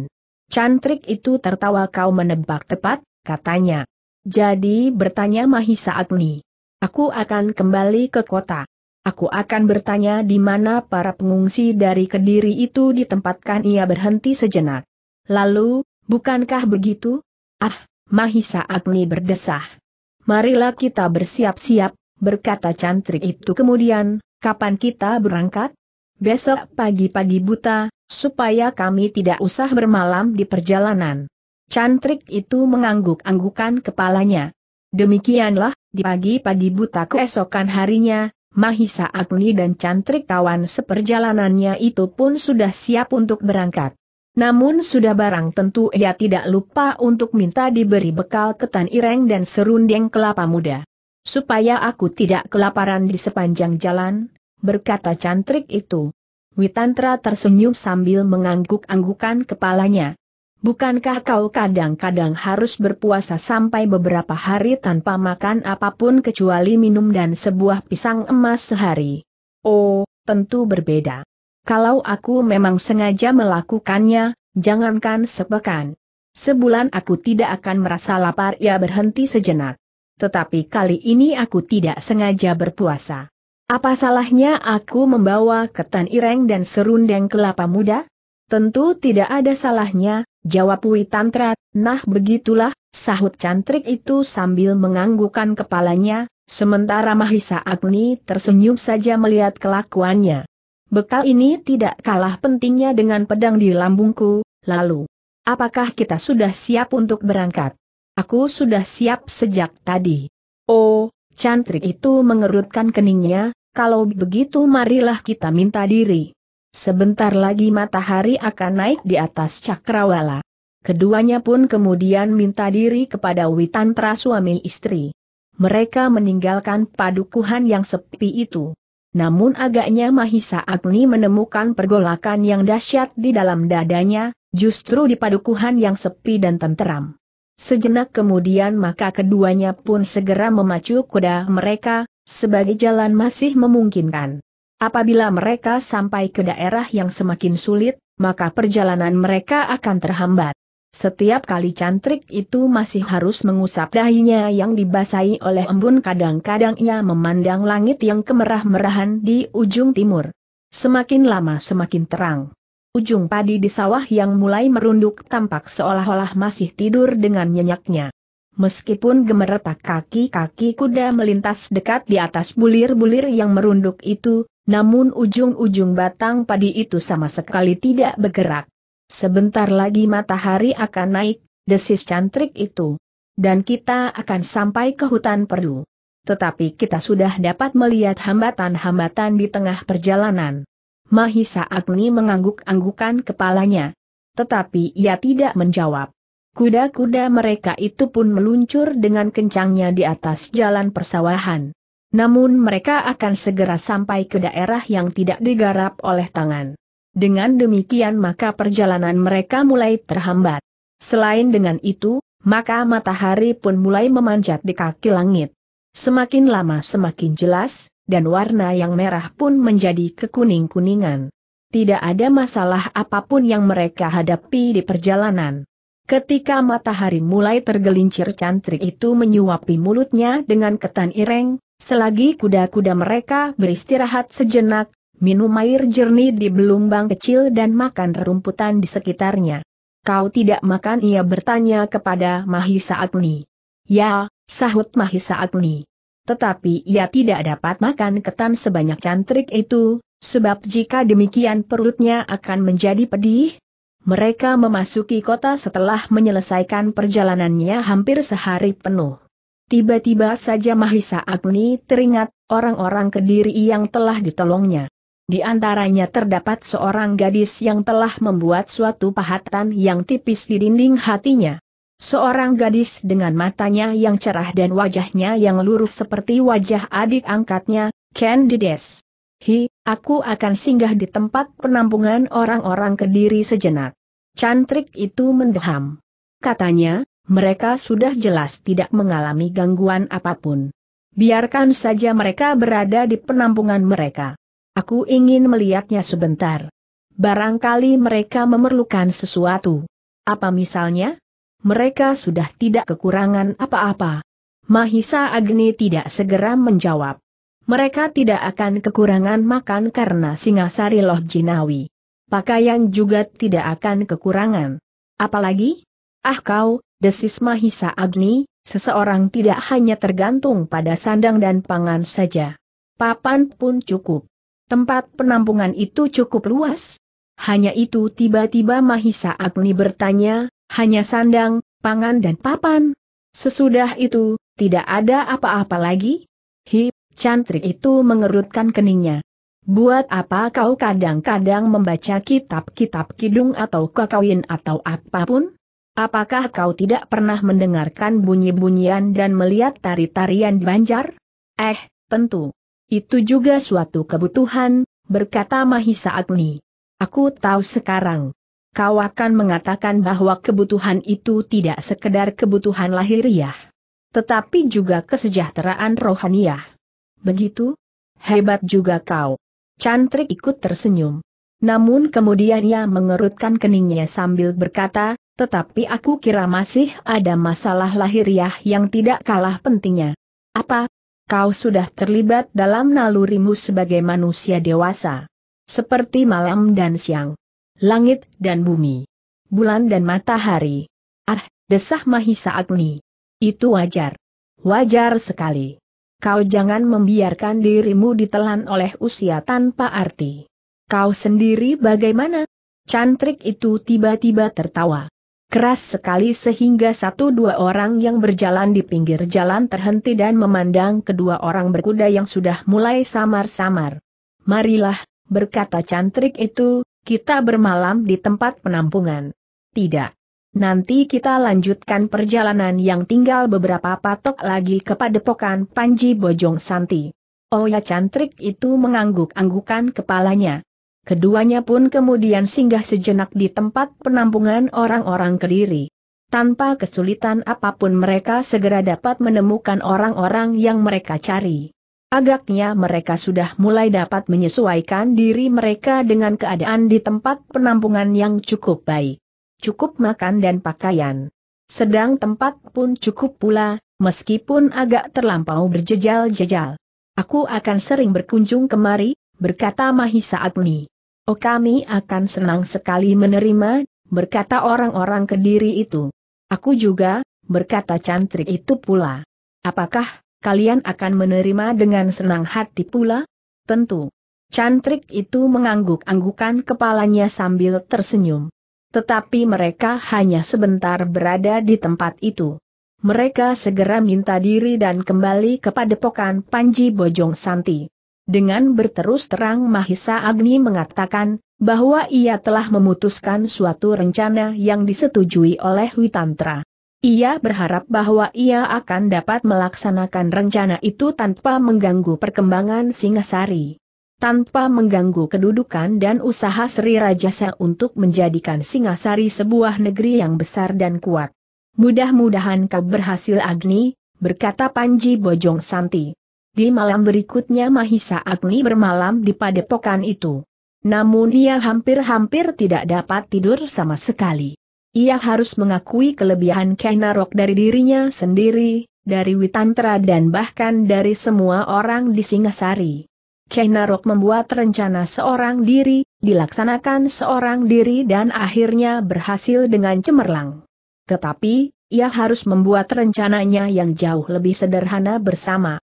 Speaker 1: Cantrik itu tertawa kau menebak tepat, katanya. Jadi bertanya Mahisa Agni. Aku akan kembali ke kota. Aku akan bertanya di mana para pengungsi dari Kediri itu ditempatkan ia berhenti sejenak. Lalu, bukankah begitu? Ah, Mahisa Agni berdesah. Marilah kita bersiap-siap, berkata cantrik itu kemudian, kapan kita berangkat? Besok pagi-pagi buta, supaya kami tidak usah bermalam di perjalanan. Cantrik itu mengangguk-anggukan kepalanya. Demikianlah, di pagi-pagi buta keesokan harinya, Mahisa Agni dan cantrik kawan seperjalanannya itu pun sudah siap untuk berangkat. Namun sudah barang tentu ia tidak lupa untuk minta diberi bekal ketan ireng dan serundeng kelapa muda. Supaya aku tidak kelaparan di sepanjang jalan, berkata cantrik itu. Witantra tersenyum sambil mengangguk-anggukan kepalanya. Bukankah kau kadang-kadang harus berpuasa sampai beberapa hari tanpa makan apapun kecuali minum dan sebuah pisang emas sehari? Oh, tentu berbeda. Kalau aku memang sengaja melakukannya, jangankan sepekan. Sebulan aku tidak akan merasa lapar ia berhenti sejenak. Tetapi kali ini aku tidak sengaja berpuasa. Apa salahnya aku membawa ketan ireng dan serundeng kelapa muda? Tentu tidak ada salahnya, jawab Wi Tantra, nah begitulah, sahut cantrik itu sambil menganggukan kepalanya, sementara Mahisa Agni tersenyum saja melihat kelakuannya. Bekal ini tidak kalah pentingnya dengan pedang di lambungku, lalu. Apakah kita sudah siap untuk berangkat? Aku sudah siap sejak tadi. Oh, cantrik itu mengerutkan keningnya, kalau begitu marilah kita minta diri. Sebentar lagi matahari akan naik di atas cakrawala. Keduanya pun kemudian minta diri kepada Witantra suami istri. Mereka meninggalkan padukuhan yang sepi itu. Namun agaknya Mahisa Agni menemukan pergolakan yang dahsyat di dalam dadanya, justru di padukuhan yang sepi dan tenteram. Sejenak kemudian maka keduanya pun segera memacu kuda mereka, sebagai jalan masih memungkinkan. Apabila mereka sampai ke daerah yang semakin sulit, maka perjalanan mereka akan terhambat. Setiap kali cantrik itu masih harus mengusap dahinya yang dibasahi oleh embun kadang-kadang ia memandang langit yang kemerah-merahan di ujung timur. Semakin lama semakin terang. Ujung padi di sawah yang mulai merunduk tampak seolah-olah masih tidur dengan nyenyaknya. Meskipun gemeretak kaki-kaki kuda melintas dekat di atas bulir-bulir yang merunduk itu, namun ujung-ujung batang padi itu sama sekali tidak bergerak. Sebentar lagi matahari akan naik, desis cantrik itu. Dan kita akan sampai ke hutan perdu. Tetapi kita sudah dapat melihat hambatan-hambatan di tengah perjalanan. Mahisa Agni mengangguk-anggukan kepalanya. Tetapi ia tidak menjawab. Kuda-kuda mereka itu pun meluncur dengan kencangnya di atas jalan persawahan. Namun mereka akan segera sampai ke daerah yang tidak digarap oleh tangan. Dengan demikian maka perjalanan mereka mulai terhambat. Selain dengan itu, maka matahari pun mulai memanjat di kaki langit. Semakin lama semakin jelas, dan warna yang merah pun menjadi kekuning-kuningan. Tidak ada masalah apapun yang mereka hadapi di perjalanan. Ketika matahari mulai tergelincir cantrik itu menyuapi mulutnya dengan ketan ireng, selagi kuda-kuda mereka beristirahat sejenak, minum air jernih di belumbang kecil dan makan rerumputan di sekitarnya. Kau tidak makan ia bertanya kepada Mahisa Agni. Ya, sahut Mahisa Agni. Tetapi ia tidak dapat makan ketan sebanyak cantrik itu, sebab jika demikian perutnya akan menjadi pedih. Mereka memasuki kota setelah menyelesaikan perjalanannya hampir sehari penuh. Tiba-tiba saja Mahisa Agni teringat orang-orang kediri yang telah ditolongnya. Di antaranya terdapat seorang gadis yang telah membuat suatu pahatan yang tipis di dinding hatinya. Seorang gadis dengan matanya yang cerah dan wajahnya yang lurus seperti wajah adik angkatnya, Candides. Hi, aku akan singgah di tempat penampungan orang-orang kediri sejenak. Cantrik itu mendeham. Katanya, mereka sudah jelas tidak mengalami gangguan apapun. Biarkan saja mereka berada di penampungan mereka. Aku ingin melihatnya sebentar. Barangkali mereka memerlukan sesuatu. Apa misalnya? Mereka sudah tidak kekurangan apa-apa. Mahisa Agni tidak segera menjawab. Mereka tidak akan kekurangan makan karena Singasari Loh Jinawi. Pakaian juga tidak akan kekurangan. Apalagi? Ah kau, desis Mahisa Agni, seseorang tidak hanya tergantung pada sandang dan pangan saja. Papan pun cukup. Tempat penampungan itu cukup luas. Hanya itu tiba-tiba Mahisa Agni bertanya, hanya sandang, pangan dan papan. Sesudah itu, tidak ada apa-apa lagi? Hi, cantrik itu mengerutkan keningnya. Buat apa kau kadang-kadang membaca kitab-kitab kidung atau kakawin atau apapun? Apakah kau tidak pernah mendengarkan bunyi-bunyian dan melihat tari-tarian banjar? Eh, tentu. Itu juga suatu kebutuhan, berkata Mahisa Agni. Aku tahu sekarang. Kau akan mengatakan bahwa kebutuhan itu tidak sekedar kebutuhan lahiriah. Tetapi juga kesejahteraan rohaniah. Begitu? Hebat juga kau. Cantrik ikut tersenyum. Namun kemudian ia mengerutkan keningnya sambil berkata, tetapi aku kira masih ada masalah lahiriah yang tidak kalah pentingnya. Apa, kau sudah terlibat dalam nalurimu sebagai manusia dewasa. Seperti malam dan siang, langit dan bumi, bulan dan matahari. Ah, desah Mahisa Agni. Itu wajar. Wajar sekali. Kau jangan membiarkan dirimu ditelan oleh usia tanpa arti. Kau sendiri bagaimana? Cantrik itu tiba-tiba tertawa keras sekali sehingga satu dua orang yang berjalan di pinggir jalan terhenti dan memandang kedua orang berkuda yang sudah mulai samar-samar. Marilah, berkata cantrik itu, kita bermalam di tempat penampungan. Tidak. Nanti kita lanjutkan perjalanan yang tinggal beberapa patok lagi kepada padepokan Panji Bojong Santi. Oh ya cantrik itu mengangguk-anggukan kepalanya. Keduanya pun kemudian singgah sejenak di tempat penampungan orang-orang Kediri. Tanpa kesulitan apapun mereka segera dapat menemukan orang-orang yang mereka cari. Agaknya mereka sudah mulai dapat menyesuaikan diri mereka dengan keadaan di tempat penampungan yang cukup baik. Cukup makan dan pakaian. Sedang tempat pun cukup pula, meskipun agak terlampau berjejal-jejal. Aku akan sering berkunjung kemari, berkata Mahisa Agni. Oh kami akan senang sekali menerima, berkata orang-orang kediri itu. Aku juga, berkata cantrik itu pula. Apakah kalian akan menerima dengan senang hati pula? Tentu. Cantrik itu mengangguk-anggukan kepalanya sambil tersenyum. Tetapi mereka hanya sebentar berada di tempat itu. Mereka segera minta diri dan kembali kepada pokan Panji Bojong Santi. Dengan berterus terang Mahisa Agni mengatakan, bahwa ia telah memutuskan suatu rencana yang disetujui oleh Witantra. Ia berharap bahwa ia akan dapat melaksanakan rencana itu tanpa mengganggu perkembangan Singasari. Tanpa mengganggu kedudukan dan usaha Sri Rajasa untuk menjadikan Singasari sebuah negeri yang besar dan kuat. Mudah-mudahan kau berhasil Agni, berkata Panji Bojong Santi. Di malam berikutnya Mahisa Agni bermalam di padepokan itu. Namun ia hampir-hampir tidak dapat tidur sama sekali. Ia harus mengakui kelebihan Kainarok dari dirinya sendiri, dari Witantra dan bahkan dari semua orang di Singasari. Kainarok membuat rencana seorang diri, dilaksanakan seorang diri dan akhirnya berhasil dengan cemerlang. Tetapi, ia harus membuat rencananya yang jauh lebih sederhana bersama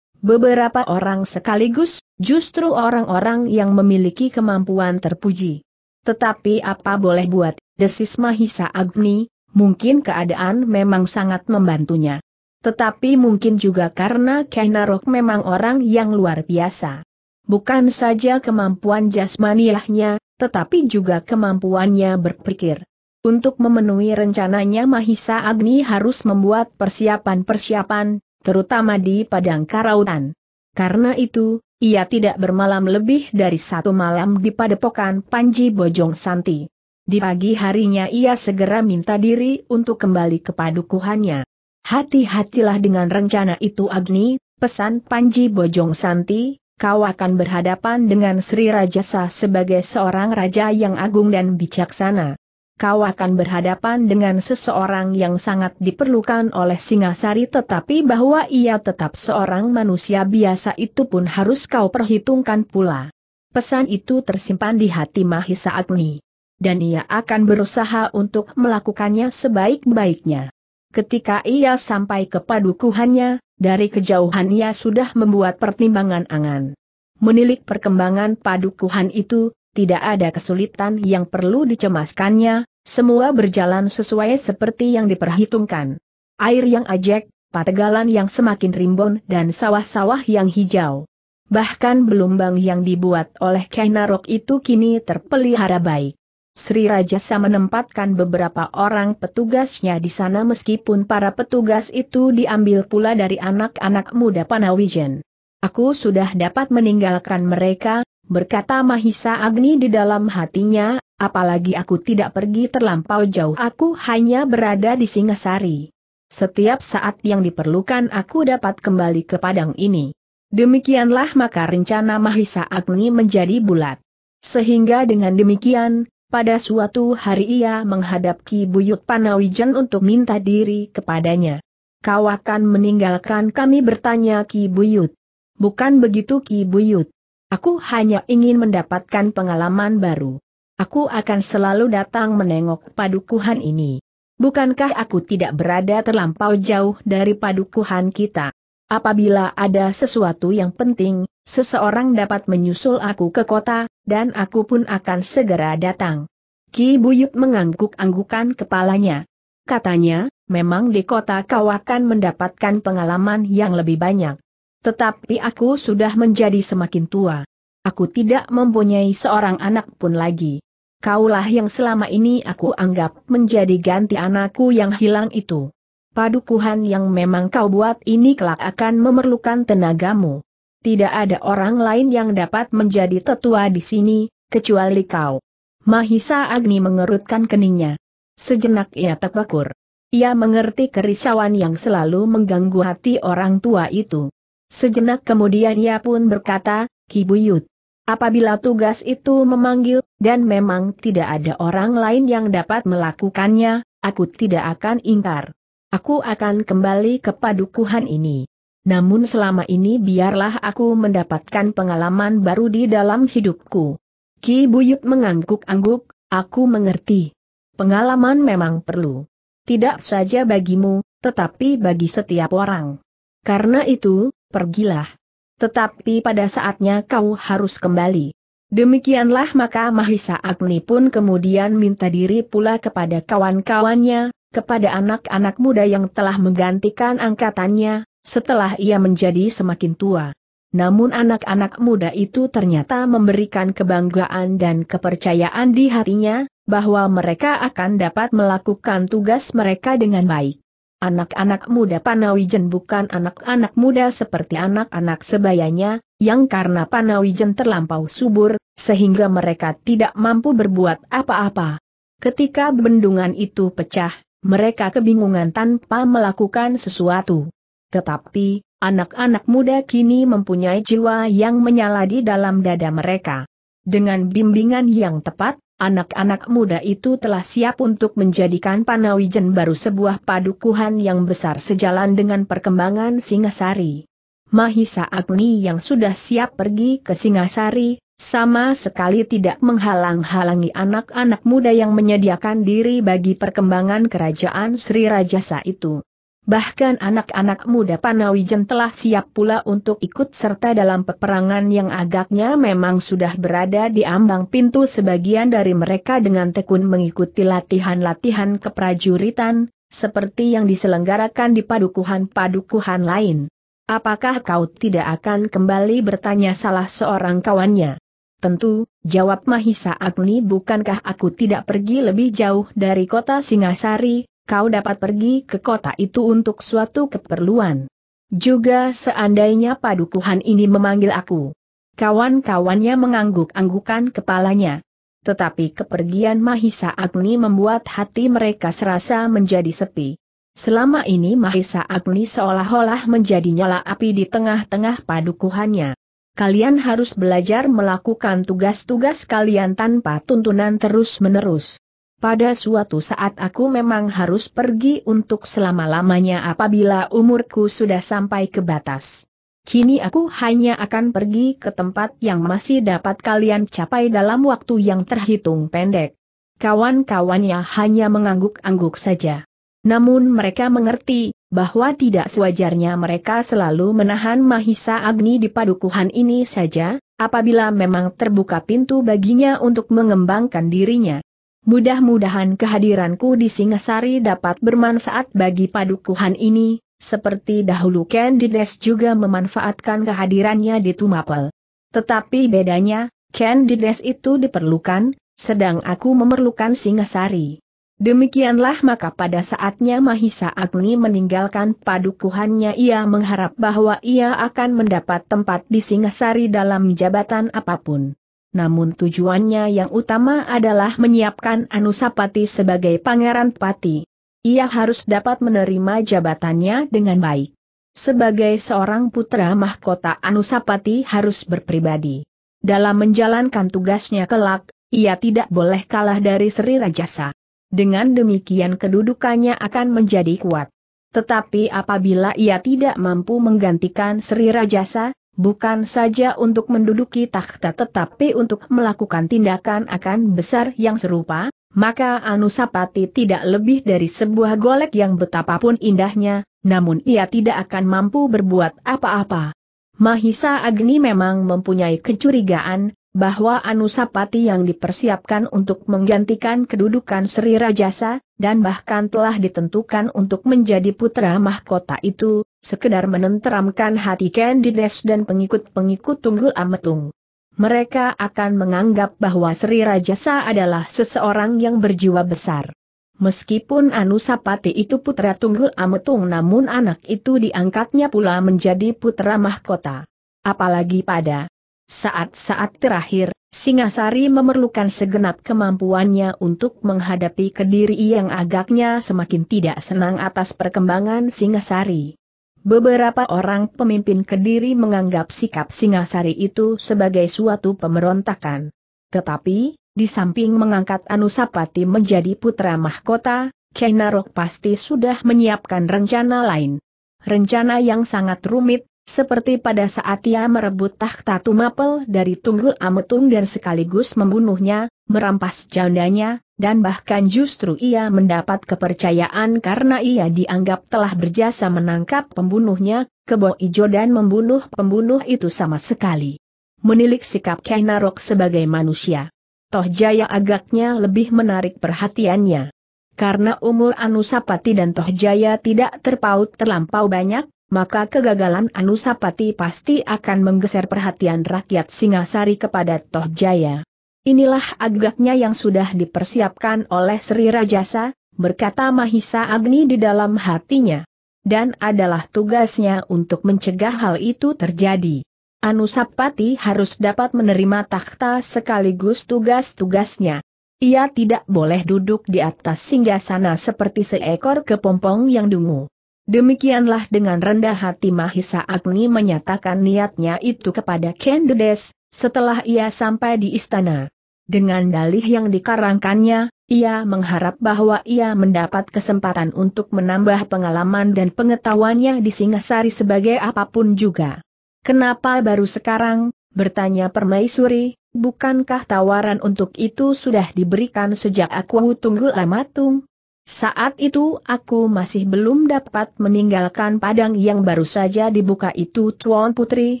Speaker 1: beberapa orang sekaligus, justru orang-orang yang memiliki kemampuan terpuji. Tetapi apa boleh buat, desis Mahisa Agni, mungkin keadaan memang sangat membantunya. Tetapi mungkin juga karena Kainarok memang orang yang luar biasa. Bukan saja kemampuan jasmanilahnya, tetapi juga kemampuannya berpikir. Untuk memenuhi rencananya Mahisa Agni harus membuat persiapan-persiapan, terutama di padang karautan. Karena itu, ia tidak bermalam lebih dari satu malam di padepokan Panji Bojong Santi. Di pagi harinya ia segera minta diri untuk kembali ke padukuhannya. Hati-hatilah dengan rencana itu Agni, pesan Panji Bojong Santi, kau akan berhadapan dengan Sri Rajasa sebagai seorang raja yang agung dan bijaksana kau akan berhadapan dengan seseorang yang sangat diperlukan oleh Singasari tetapi bahwa ia tetap seorang manusia biasa itu pun harus kau perhitungkan pula. Pesan itu tersimpan di hati Mahisa Agni. Dan ia akan berusaha untuk melakukannya sebaik-baiknya. Ketika ia sampai ke padukuhannya, dari kejauhan ia sudah membuat pertimbangan angan. Menilik perkembangan padukuhan itu, tidak ada kesulitan yang perlu dicemaskannya, semua berjalan sesuai seperti yang diperhitungkan. Air yang ajek, pategalan yang semakin rimbun dan sawah-sawah yang hijau. Bahkan belumbang yang dibuat oleh Kainarok itu kini terpelihara baik. Sri Rajasa menempatkan beberapa orang petugasnya di sana meskipun para petugas itu diambil pula dari anak-anak muda Panawijen. Aku sudah dapat meninggalkan mereka, berkata Mahisa Agni di dalam hatinya, apalagi aku tidak pergi terlampau jauh aku hanya berada di Singasari. Setiap saat yang diperlukan aku dapat kembali ke padang ini. Demikianlah maka rencana Mahisa Agni menjadi bulat. Sehingga dengan demikian, pada suatu hari ia menghadap Ki Buyut Panawijen untuk minta diri kepadanya. Kau akan meninggalkan kami bertanya Ki Buyut. Bukan begitu Ki Buyut. Aku hanya ingin mendapatkan pengalaman baru. Aku akan selalu datang menengok padukuhan ini. Bukankah aku tidak berada terlampau jauh dari padukuhan kita? Apabila ada sesuatu yang penting, seseorang dapat menyusul aku ke kota, dan aku pun akan segera datang. Ki Buyut mengangguk-anggukan kepalanya. Katanya, memang di kota kau akan mendapatkan pengalaman yang lebih banyak. Tetapi aku sudah menjadi semakin tua. Aku tidak mempunyai seorang anak pun lagi. Kaulah yang selama ini aku anggap menjadi ganti anakku yang hilang itu. Padukuhan yang memang kau buat ini kelak akan memerlukan tenagamu. Tidak ada orang lain yang dapat menjadi tetua di sini, kecuali kau. Mahisa Agni mengerutkan keningnya. Sejenak ia terpakur. Ia mengerti kerisauan yang selalu mengganggu hati orang tua itu. Sejenak kemudian ia pun berkata, Ki Buyut, Apabila tugas itu memanggil, dan memang tidak ada orang lain yang dapat melakukannya, aku tidak akan ingkar. Aku akan kembali ke padukuhan ini. Namun selama ini biarlah aku mendapatkan pengalaman baru di dalam hidupku. Ki Buyut mengangguk-angguk, aku mengerti. Pengalaman memang perlu. Tidak saja bagimu, tetapi bagi setiap orang. Karena itu, pergilah. Tetapi pada saatnya kau harus kembali. Demikianlah maka Mahisa Agni pun kemudian minta diri pula kepada kawan-kawannya, kepada anak-anak muda yang telah menggantikan angkatannya, setelah ia menjadi semakin tua. Namun anak-anak muda itu ternyata memberikan kebanggaan dan kepercayaan di hatinya, bahwa mereka akan dapat melakukan tugas mereka dengan baik. Anak-anak muda Panawijen bukan anak-anak muda seperti anak-anak sebayanya, yang karena Panawijen terlampau subur, sehingga mereka tidak mampu berbuat apa-apa. Ketika bendungan itu pecah, mereka kebingungan tanpa melakukan sesuatu. Tetapi, anak-anak muda kini mempunyai jiwa yang menyala di dalam dada mereka. Dengan bimbingan yang tepat, anak-anak muda itu telah siap untuk menjadikan Panawijen baru sebuah padukuhan yang besar sejalan dengan perkembangan Singasari. Mahisa Agni yang sudah siap pergi ke Singasari, sama sekali tidak menghalang-halangi anak-anak muda yang menyediakan diri bagi perkembangan kerajaan Sri Rajasa itu. Bahkan anak-anak muda Panawijen telah siap pula untuk ikut serta dalam peperangan yang agaknya memang sudah berada di ambang pintu sebagian dari mereka dengan tekun mengikuti latihan-latihan keprajuritan, seperti yang diselenggarakan di padukuhan-padukuhan lain. Apakah kau tidak akan kembali bertanya salah seorang kawannya? Tentu, jawab Mahisa Agni bukankah aku tidak pergi lebih jauh dari kota Singasari, kau dapat pergi ke kota itu untuk suatu keperluan. Juga seandainya padukuhan ini memanggil aku. Kawan-kawannya mengangguk-anggukan kepalanya. Tetapi kepergian Mahisa Agni membuat hati mereka serasa menjadi sepi. Selama ini Mahisa Agni seolah-olah menjadi nyala api di tengah-tengah padukuhannya. Kalian harus belajar melakukan tugas-tugas kalian tanpa tuntunan terus-menerus. Pada suatu saat aku memang harus pergi untuk selama-lamanya apabila umurku sudah sampai ke batas. Kini aku hanya akan pergi ke tempat yang masih dapat kalian capai dalam waktu yang terhitung pendek. Kawan-kawannya hanya mengangguk-angguk saja. Namun mereka mengerti, bahwa tidak sewajarnya mereka selalu menahan Mahisa Agni di padukuhan ini saja, apabila memang terbuka pintu baginya untuk mengembangkan dirinya. Mudah-mudahan kehadiranku di Singasari dapat bermanfaat bagi padukuhan ini, seperti dahulu Candides juga memanfaatkan kehadirannya di Tumapel. Tetapi bedanya, Candides itu diperlukan, sedang aku memerlukan Singasari. Demikianlah maka pada saatnya Mahisa Agni meninggalkan padukuhannya ia mengharap bahwa ia akan mendapat tempat di Singasari dalam jabatan apapun namun tujuannya yang utama adalah menyiapkan Anusapati sebagai pangeran pati. Ia harus dapat menerima jabatannya dengan baik. Sebagai seorang putra mahkota Anusapati harus berpribadi. Dalam menjalankan tugasnya kelak, ia tidak boleh kalah dari Sri Rajasa. Dengan demikian kedudukannya akan menjadi kuat. Tetapi apabila ia tidak mampu menggantikan Sri Rajasa, bukan saja untuk menduduki takhta tetapi untuk melakukan tindakan akan besar yang serupa, maka Anusapati tidak lebih dari sebuah golek yang betapapun indahnya, namun ia tidak akan mampu berbuat apa-apa. Mahisa Agni memang mempunyai kecurigaan, bahwa Anusapati yang dipersiapkan untuk menggantikan kedudukan Sri Rajasa, dan bahkan telah ditentukan untuk menjadi putra mahkota itu, sekedar menenteramkan hati Candides dan pengikut-pengikut Tunggul Ametung. Mereka akan menganggap bahwa Sri Rajasa adalah seseorang yang berjiwa besar. Meskipun Anusapati itu putra Tunggul Ametung namun anak itu diangkatnya pula menjadi putra mahkota. Apalagi pada saat-saat terakhir, Singasari memerlukan segenap kemampuannya untuk menghadapi Kediri yang agaknya semakin tidak senang atas perkembangan Singasari. Beberapa orang pemimpin Kediri menganggap sikap Singasari itu sebagai suatu pemberontakan. Tetapi, di samping mengangkat Anusapati menjadi putra mahkota, Kainarok pasti sudah menyiapkan rencana lain. Rencana yang sangat rumit, seperti pada saat ia merebut tahta Tumapel dari Tunggul Ametung dan sekaligus membunuhnya, merampas jandanya, dan bahkan justru ia mendapat kepercayaan karena ia dianggap telah berjasa menangkap pembunuhnya, kebo ijo dan membunuh pembunuh itu sama sekali. Menilik sikap Kainarok sebagai manusia. Toh Jaya agaknya lebih menarik perhatiannya. Karena umur Anusapati dan Toh Jaya tidak terpaut terlampau banyak, maka kegagalan Anusapati pasti akan menggeser perhatian rakyat Singasari kepada Tohjaya. Inilah agaknya yang sudah dipersiapkan oleh Sri Rajasa, berkata Mahisa Agni di dalam hatinya. Dan adalah tugasnya untuk mencegah hal itu terjadi. Anusapati harus dapat menerima takhta sekaligus tugas-tugasnya. Ia tidak boleh duduk di atas singgasana seperti seekor kepompong yang dungu. Demikianlah dengan rendah hati Mahisa Agni menyatakan niatnya itu kepada Kendedes, setelah ia sampai di istana. Dengan dalih yang dikarangkannya, ia mengharap bahwa ia mendapat kesempatan untuk menambah pengalaman dan pengetahuannya di Singasari sebagai apapun juga. Kenapa baru sekarang, bertanya permaisuri, bukankah tawaran untuk itu sudah diberikan sejak aku tunggu lama tung? Saat itu aku masih belum dapat meninggalkan padang yang baru saja dibuka itu Tuan Putri,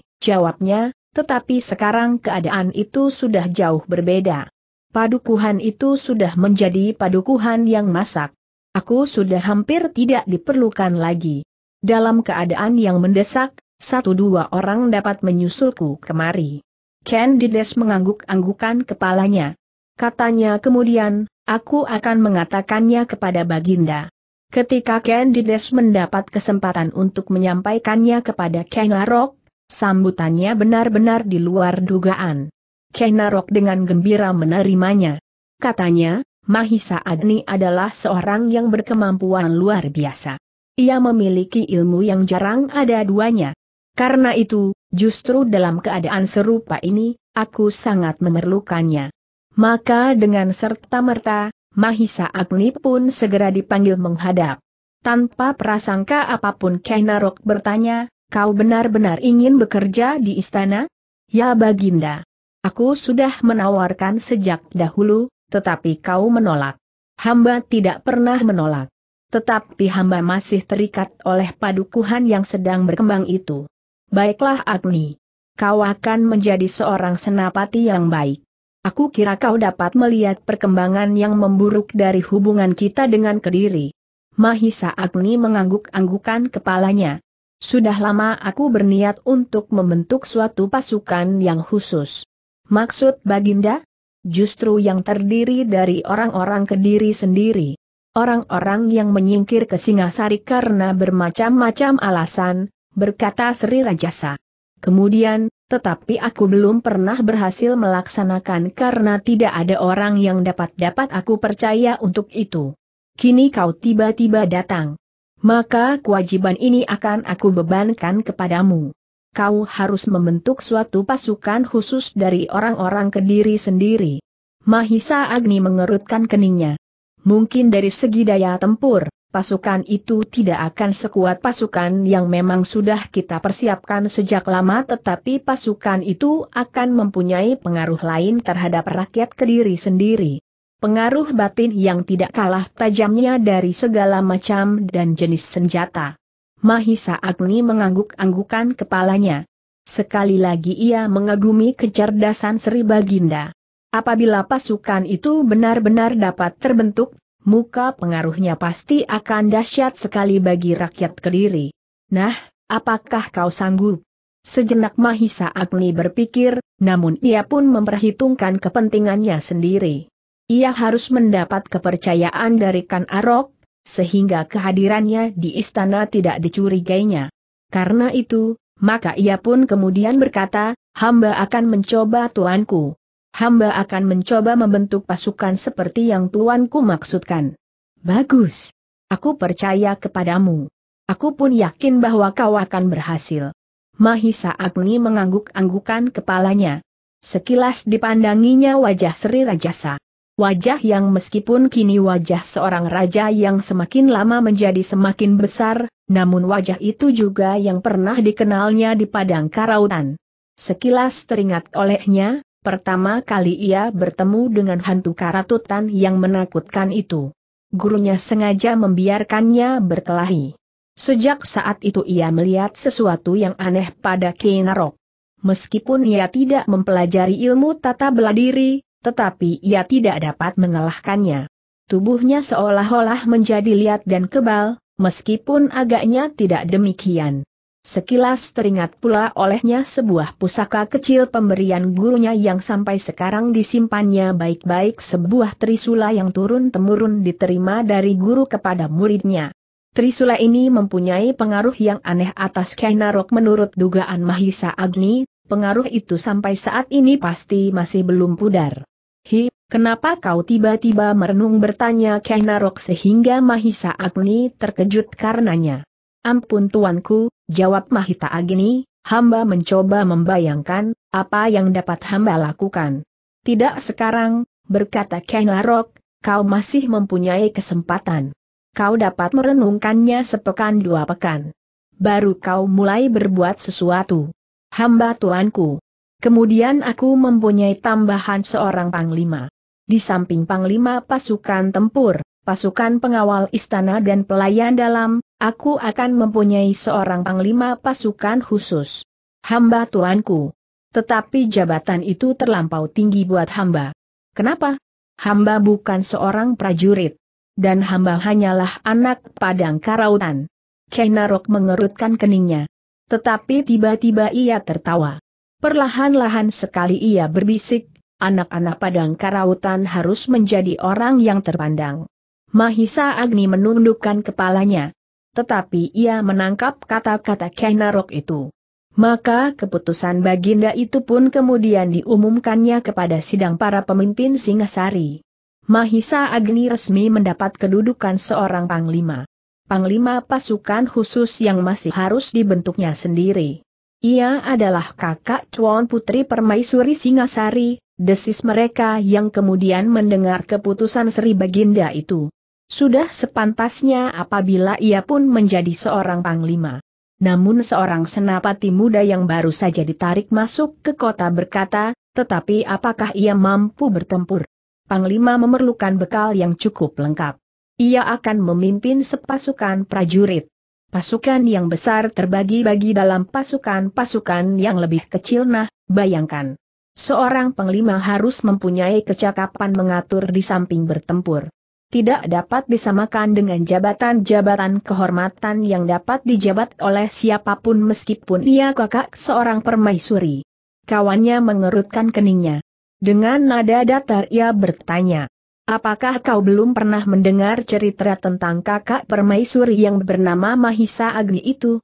Speaker 1: jawabnya, tetapi sekarang keadaan itu sudah jauh berbeda. Padukuhan itu sudah menjadi padukuhan yang masak. Aku sudah hampir tidak diperlukan lagi. Dalam keadaan yang mendesak, satu dua orang dapat menyusulku kemari. Candides mengangguk-anggukan kepalanya. Katanya kemudian, Aku akan mengatakannya kepada Baginda. Ketika Candides mendapat kesempatan untuk menyampaikannya kepada Kenarok, sambutannya benar-benar di luar dugaan. Kenarok dengan gembira menerimanya. Katanya, Mahisa Agni adalah seorang yang berkemampuan luar biasa. Ia memiliki ilmu yang jarang ada duanya. Karena itu, justru dalam keadaan serupa ini, aku sangat memerlukannya maka dengan serta-merta, Mahisa Agni pun segera dipanggil menghadap. Tanpa prasangka apapun Kainarok bertanya, kau benar-benar ingin bekerja di istana? Ya Baginda. Aku sudah menawarkan sejak dahulu, tetapi kau menolak. Hamba tidak pernah menolak. Tetapi hamba masih terikat oleh padukuhan yang sedang berkembang itu. Baiklah Agni. Kau akan menjadi seorang senapati yang baik. Aku kira kau dapat melihat perkembangan yang memburuk dari hubungan kita dengan Kediri. Mahisa Agni mengangguk-anggukan kepalanya. Sudah lama aku berniat untuk membentuk suatu pasukan yang khusus. Maksud Baginda? Justru yang terdiri dari orang-orang Kediri sendiri. Orang-orang yang menyingkir ke Singasari karena bermacam-macam alasan, berkata Sri Rajasa. Kemudian, tetapi aku belum pernah berhasil melaksanakan karena tidak ada orang yang dapat-dapat aku percaya untuk itu. Kini kau tiba-tiba datang. Maka kewajiban ini akan aku bebankan kepadamu. Kau harus membentuk suatu pasukan khusus dari orang-orang kediri sendiri. Mahisa Agni mengerutkan keningnya. Mungkin dari segi daya tempur, pasukan itu tidak akan sekuat pasukan yang memang sudah kita persiapkan sejak lama tetapi pasukan itu akan mempunyai pengaruh lain terhadap rakyat Kediri sendiri. Pengaruh batin yang tidak kalah tajamnya dari segala macam dan jenis senjata. Mahisa Agni mengangguk-anggukan kepalanya. Sekali lagi ia mengagumi kecerdasan Sri Baginda. Apabila pasukan itu benar-benar dapat terbentuk, muka pengaruhnya pasti akan dahsyat sekali bagi rakyat Kediri. Nah, apakah kau sanggup? Sejenak Mahisa Agni berpikir, namun ia pun memperhitungkan kepentingannya sendiri. Ia harus mendapat kepercayaan dari Kan Arok, sehingga kehadirannya di istana tidak dicurigainya. Karena itu, maka ia pun kemudian berkata, hamba akan mencoba tuanku hamba akan mencoba membentuk pasukan seperti yang tuanku maksudkan. Bagus. Aku percaya kepadamu. Aku pun yakin bahwa kau akan berhasil. Mahisa Agni mengangguk-anggukan kepalanya. Sekilas dipandanginya wajah Sri Rajasa. Wajah yang meskipun kini wajah seorang raja yang semakin lama menjadi semakin besar, namun wajah itu juga yang pernah dikenalnya di Padang Karautan. Sekilas teringat olehnya, Pertama kali ia bertemu dengan hantu karatutan yang menakutkan itu. Gurunya sengaja membiarkannya berkelahi. Sejak saat itu ia melihat sesuatu yang aneh pada Kinarok. Meskipun ia tidak mempelajari ilmu tata bela diri, tetapi ia tidak dapat mengalahkannya. Tubuhnya seolah-olah menjadi liat dan kebal, meskipun agaknya tidak demikian. Sekilas teringat pula olehnya sebuah pusaka kecil pemberian gurunya yang sampai sekarang disimpannya baik-baik sebuah trisula yang turun-temurun diterima dari guru kepada muridnya. Trisula ini mempunyai pengaruh yang aneh atas Kainarok menurut dugaan Mahisa Agni, pengaruh itu sampai saat ini pasti masih belum pudar. Hi, kenapa kau tiba-tiba merenung bertanya Kainarok sehingga Mahisa Agni terkejut karenanya. Ampun tuanku, jawab Mahita Agni, hamba mencoba membayangkan, apa yang dapat hamba lakukan. Tidak sekarang, berkata Kenarok, kau masih mempunyai kesempatan. Kau dapat merenungkannya sepekan dua pekan. Baru kau mulai berbuat sesuatu. Hamba tuanku. Kemudian aku mempunyai tambahan seorang panglima. Di samping panglima pasukan tempur, pasukan pengawal istana dan pelayan dalam, aku akan mempunyai seorang panglima pasukan khusus. Hamba tuanku. Tetapi jabatan itu terlampau tinggi buat hamba. Kenapa? Hamba bukan seorang prajurit. Dan hamba hanyalah anak padang karautan. Kenarok mengerutkan keningnya. Tetapi tiba-tiba ia tertawa. Perlahan-lahan sekali ia berbisik, anak-anak padang karautan harus menjadi orang yang terpandang. Mahisa Agni menundukkan kepalanya tetapi ia menangkap kata-kata Kenarok itu. Maka keputusan Baginda itu pun kemudian diumumkannya kepada sidang para pemimpin Singasari. Mahisa Agni resmi mendapat kedudukan seorang panglima. Panglima pasukan khusus yang masih harus dibentuknya sendiri. Ia adalah kakak Cuan Putri Permaisuri Singasari, desis mereka yang kemudian mendengar keputusan Sri Baginda itu sudah sepantasnya apabila ia pun menjadi seorang panglima. Namun seorang senapati muda yang baru saja ditarik masuk ke kota berkata, tetapi apakah ia mampu bertempur? Panglima memerlukan bekal yang cukup lengkap. Ia akan memimpin sepasukan prajurit. Pasukan yang besar terbagi-bagi dalam pasukan-pasukan yang lebih kecil nah, bayangkan. Seorang panglima harus mempunyai kecakapan mengatur di samping bertempur tidak dapat disamakan dengan jabatan-jabatan kehormatan yang dapat dijabat oleh siapapun meskipun ia kakak seorang permaisuri. Kawannya mengerutkan keningnya. Dengan nada datar ia bertanya, Apakah kau belum pernah mendengar cerita tentang kakak permaisuri yang bernama Mahisa Agni itu?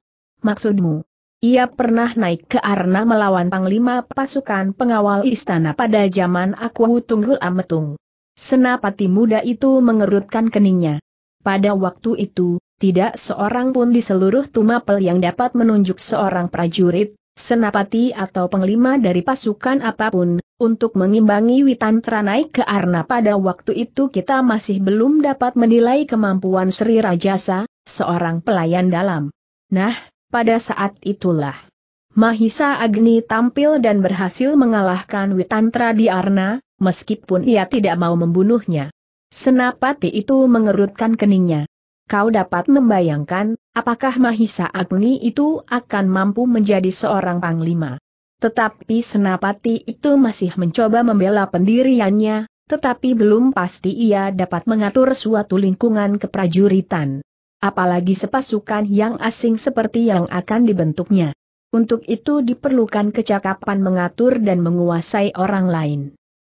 Speaker 1: Maksudmu? Ia pernah naik ke arena melawan panglima pasukan pengawal istana pada zaman aku Tunggul Ametung. Senapati muda itu mengerutkan keningnya. Pada waktu itu, tidak seorang pun di seluruh Tumapel yang dapat menunjuk seorang prajurit, senapati atau penglima dari pasukan apapun, untuk mengimbangi Witan Tranaik ke Arna pada waktu itu kita masih belum dapat menilai kemampuan Sri Rajasa, seorang pelayan dalam. Nah, pada saat itulah Mahisa Agni tampil dan berhasil mengalahkan Witantra Diarna, meskipun ia tidak mau membunuhnya. Senapati itu mengerutkan keningnya. Kau dapat membayangkan, apakah Mahisa Agni itu akan mampu menjadi seorang panglima. Tetapi Senapati itu masih mencoba membela pendiriannya, tetapi belum pasti ia dapat mengatur suatu lingkungan keprajuritan. Apalagi sepasukan yang asing seperti yang akan dibentuknya. Untuk itu diperlukan kecakapan mengatur dan menguasai orang lain.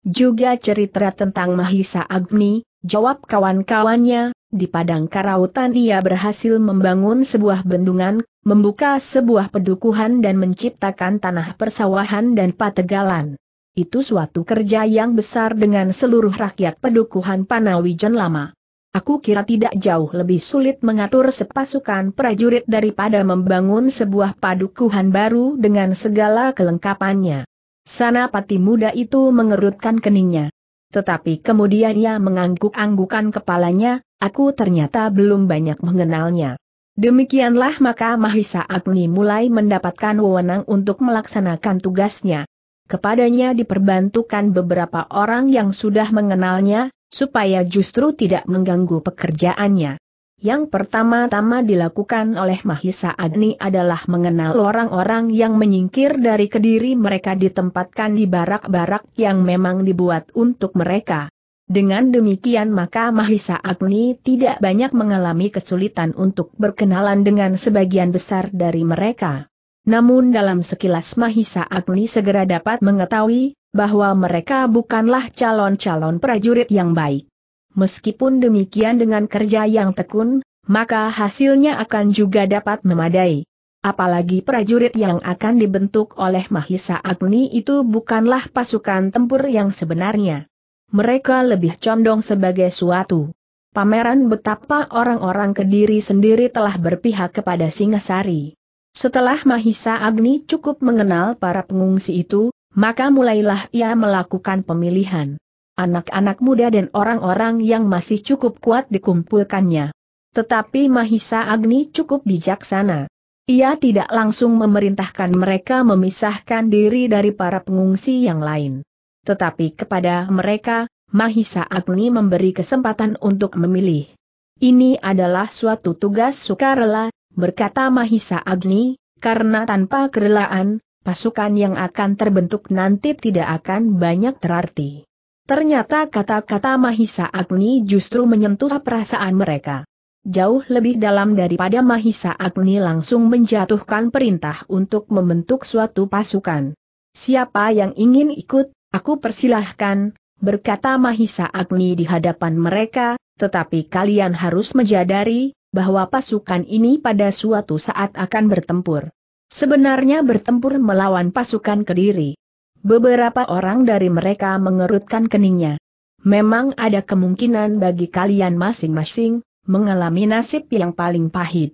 Speaker 1: Juga cerita tentang Mahisa Agni, jawab kawan-kawannya, di padang karautan ia berhasil membangun sebuah bendungan, membuka sebuah pedukuhan dan menciptakan tanah persawahan dan pategalan. Itu suatu kerja yang besar dengan seluruh rakyat pedukuhan Panawijon lama. Aku kira tidak jauh lebih sulit mengatur sepasukan prajurit daripada membangun sebuah padukuhan baru dengan segala kelengkapannya. Sanapati muda itu mengerutkan keningnya. Tetapi kemudian ia mengangguk-anggukan kepalanya, aku ternyata belum banyak mengenalnya. Demikianlah maka Mahisa Agni mulai mendapatkan wewenang untuk melaksanakan tugasnya. Kepadanya diperbantukan beberapa orang yang sudah mengenalnya, supaya justru tidak mengganggu pekerjaannya. Yang pertama-tama dilakukan oleh Mahisa Agni adalah mengenal orang-orang yang menyingkir dari kediri mereka ditempatkan di barak-barak yang memang dibuat untuk mereka. Dengan demikian maka Mahisa Agni tidak banyak mengalami kesulitan untuk berkenalan dengan sebagian besar dari mereka. Namun dalam sekilas Mahisa Agni segera dapat mengetahui, bahwa mereka bukanlah calon-calon prajurit yang baik. Meskipun demikian dengan kerja yang tekun, maka hasilnya akan juga dapat memadai. Apalagi prajurit yang akan dibentuk oleh Mahisa Agni itu bukanlah pasukan tempur yang sebenarnya. Mereka lebih condong sebagai suatu pameran betapa orang-orang Kediri sendiri telah berpihak kepada Singasari. Setelah Mahisa Agni cukup mengenal para pengungsi itu, maka mulailah ia melakukan pemilihan. Anak-anak muda dan orang-orang yang masih cukup kuat dikumpulkannya. Tetapi Mahisa Agni cukup bijaksana. Ia tidak langsung memerintahkan mereka memisahkan diri dari para pengungsi yang lain. Tetapi kepada mereka, Mahisa Agni memberi kesempatan untuk memilih. Ini adalah suatu tugas sukarela, berkata Mahisa Agni, karena tanpa kerelaan, pasukan yang akan terbentuk nanti tidak akan banyak terarti. Ternyata kata-kata Mahisa Agni justru menyentuh perasaan mereka. Jauh lebih dalam daripada Mahisa Agni langsung menjatuhkan perintah untuk membentuk suatu pasukan. Siapa yang ingin ikut, aku persilahkan, berkata Mahisa Agni di hadapan mereka, tetapi kalian harus menjadari, bahwa pasukan ini pada suatu saat akan bertempur. Sebenarnya bertempur melawan pasukan Kediri. Beberapa orang dari mereka mengerutkan keningnya. Memang ada kemungkinan bagi kalian masing-masing, mengalami nasib yang paling pahit.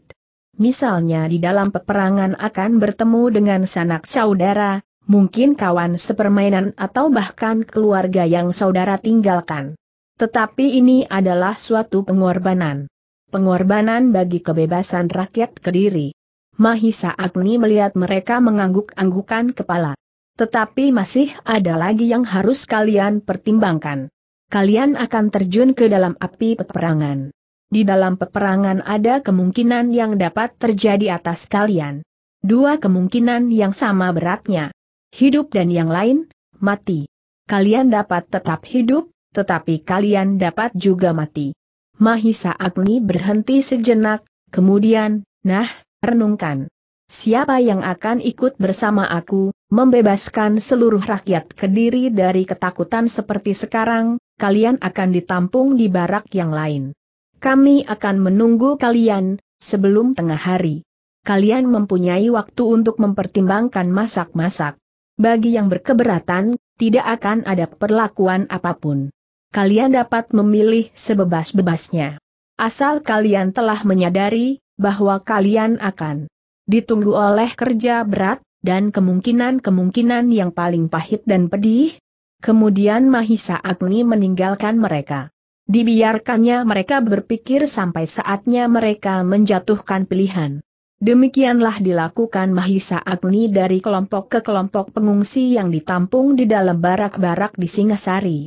Speaker 1: Misalnya di dalam peperangan akan bertemu dengan sanak saudara, mungkin kawan sepermainan atau bahkan keluarga yang saudara tinggalkan. Tetapi ini adalah suatu pengorbanan. Pengorbanan bagi kebebasan rakyat Kediri. Mahisa Agni melihat mereka mengangguk-anggukan kepala. Tetapi masih ada lagi yang harus kalian pertimbangkan. Kalian akan terjun ke dalam api peperangan. Di dalam peperangan ada kemungkinan yang dapat terjadi atas kalian. Dua kemungkinan yang sama beratnya. Hidup dan yang lain, mati. Kalian dapat tetap hidup, tetapi kalian dapat juga mati. Mahisa Agni berhenti sejenak, kemudian, nah, renungkan. Siapa yang akan ikut bersama aku, membebaskan seluruh rakyat kediri dari ketakutan seperti sekarang, kalian akan ditampung di barak yang lain. Kami akan menunggu kalian, sebelum tengah hari. Kalian mempunyai waktu untuk mempertimbangkan masak-masak. Bagi yang berkeberatan, tidak akan ada perlakuan apapun. Kalian dapat memilih sebebas-bebasnya. Asal kalian telah menyadari, bahwa kalian akan ditunggu oleh kerja berat, dan kemungkinan-kemungkinan yang paling pahit dan pedih. Kemudian Mahisa Agni meninggalkan mereka. Dibiarkannya mereka berpikir sampai saatnya mereka menjatuhkan pilihan. Demikianlah dilakukan Mahisa Agni dari kelompok ke kelompok pengungsi yang ditampung di dalam barak-barak di Singasari.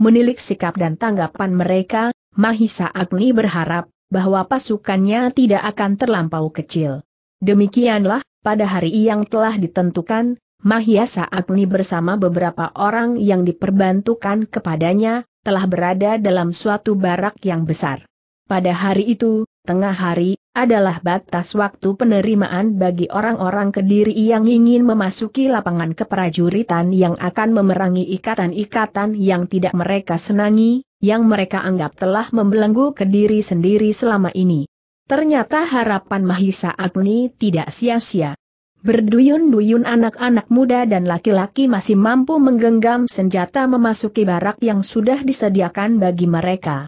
Speaker 1: Menilik sikap dan tanggapan mereka, Mahisa Agni berharap bahwa pasukannya tidak akan terlampau kecil. Demikianlah, pada hari yang telah ditentukan, Mahiasa Agni bersama beberapa orang yang diperbantukan kepadanya, telah berada dalam suatu barak yang besar. Pada hari itu, tengah hari, adalah batas waktu penerimaan bagi orang-orang kediri yang ingin memasuki lapangan keprajuritan yang akan memerangi ikatan-ikatan yang tidak mereka senangi, yang mereka anggap telah membelenggu kediri sendiri selama ini. Ternyata harapan Mahisa Agni tidak sia-sia. Berduyun-duyun anak-anak muda dan laki-laki masih mampu menggenggam senjata memasuki barak yang sudah disediakan bagi mereka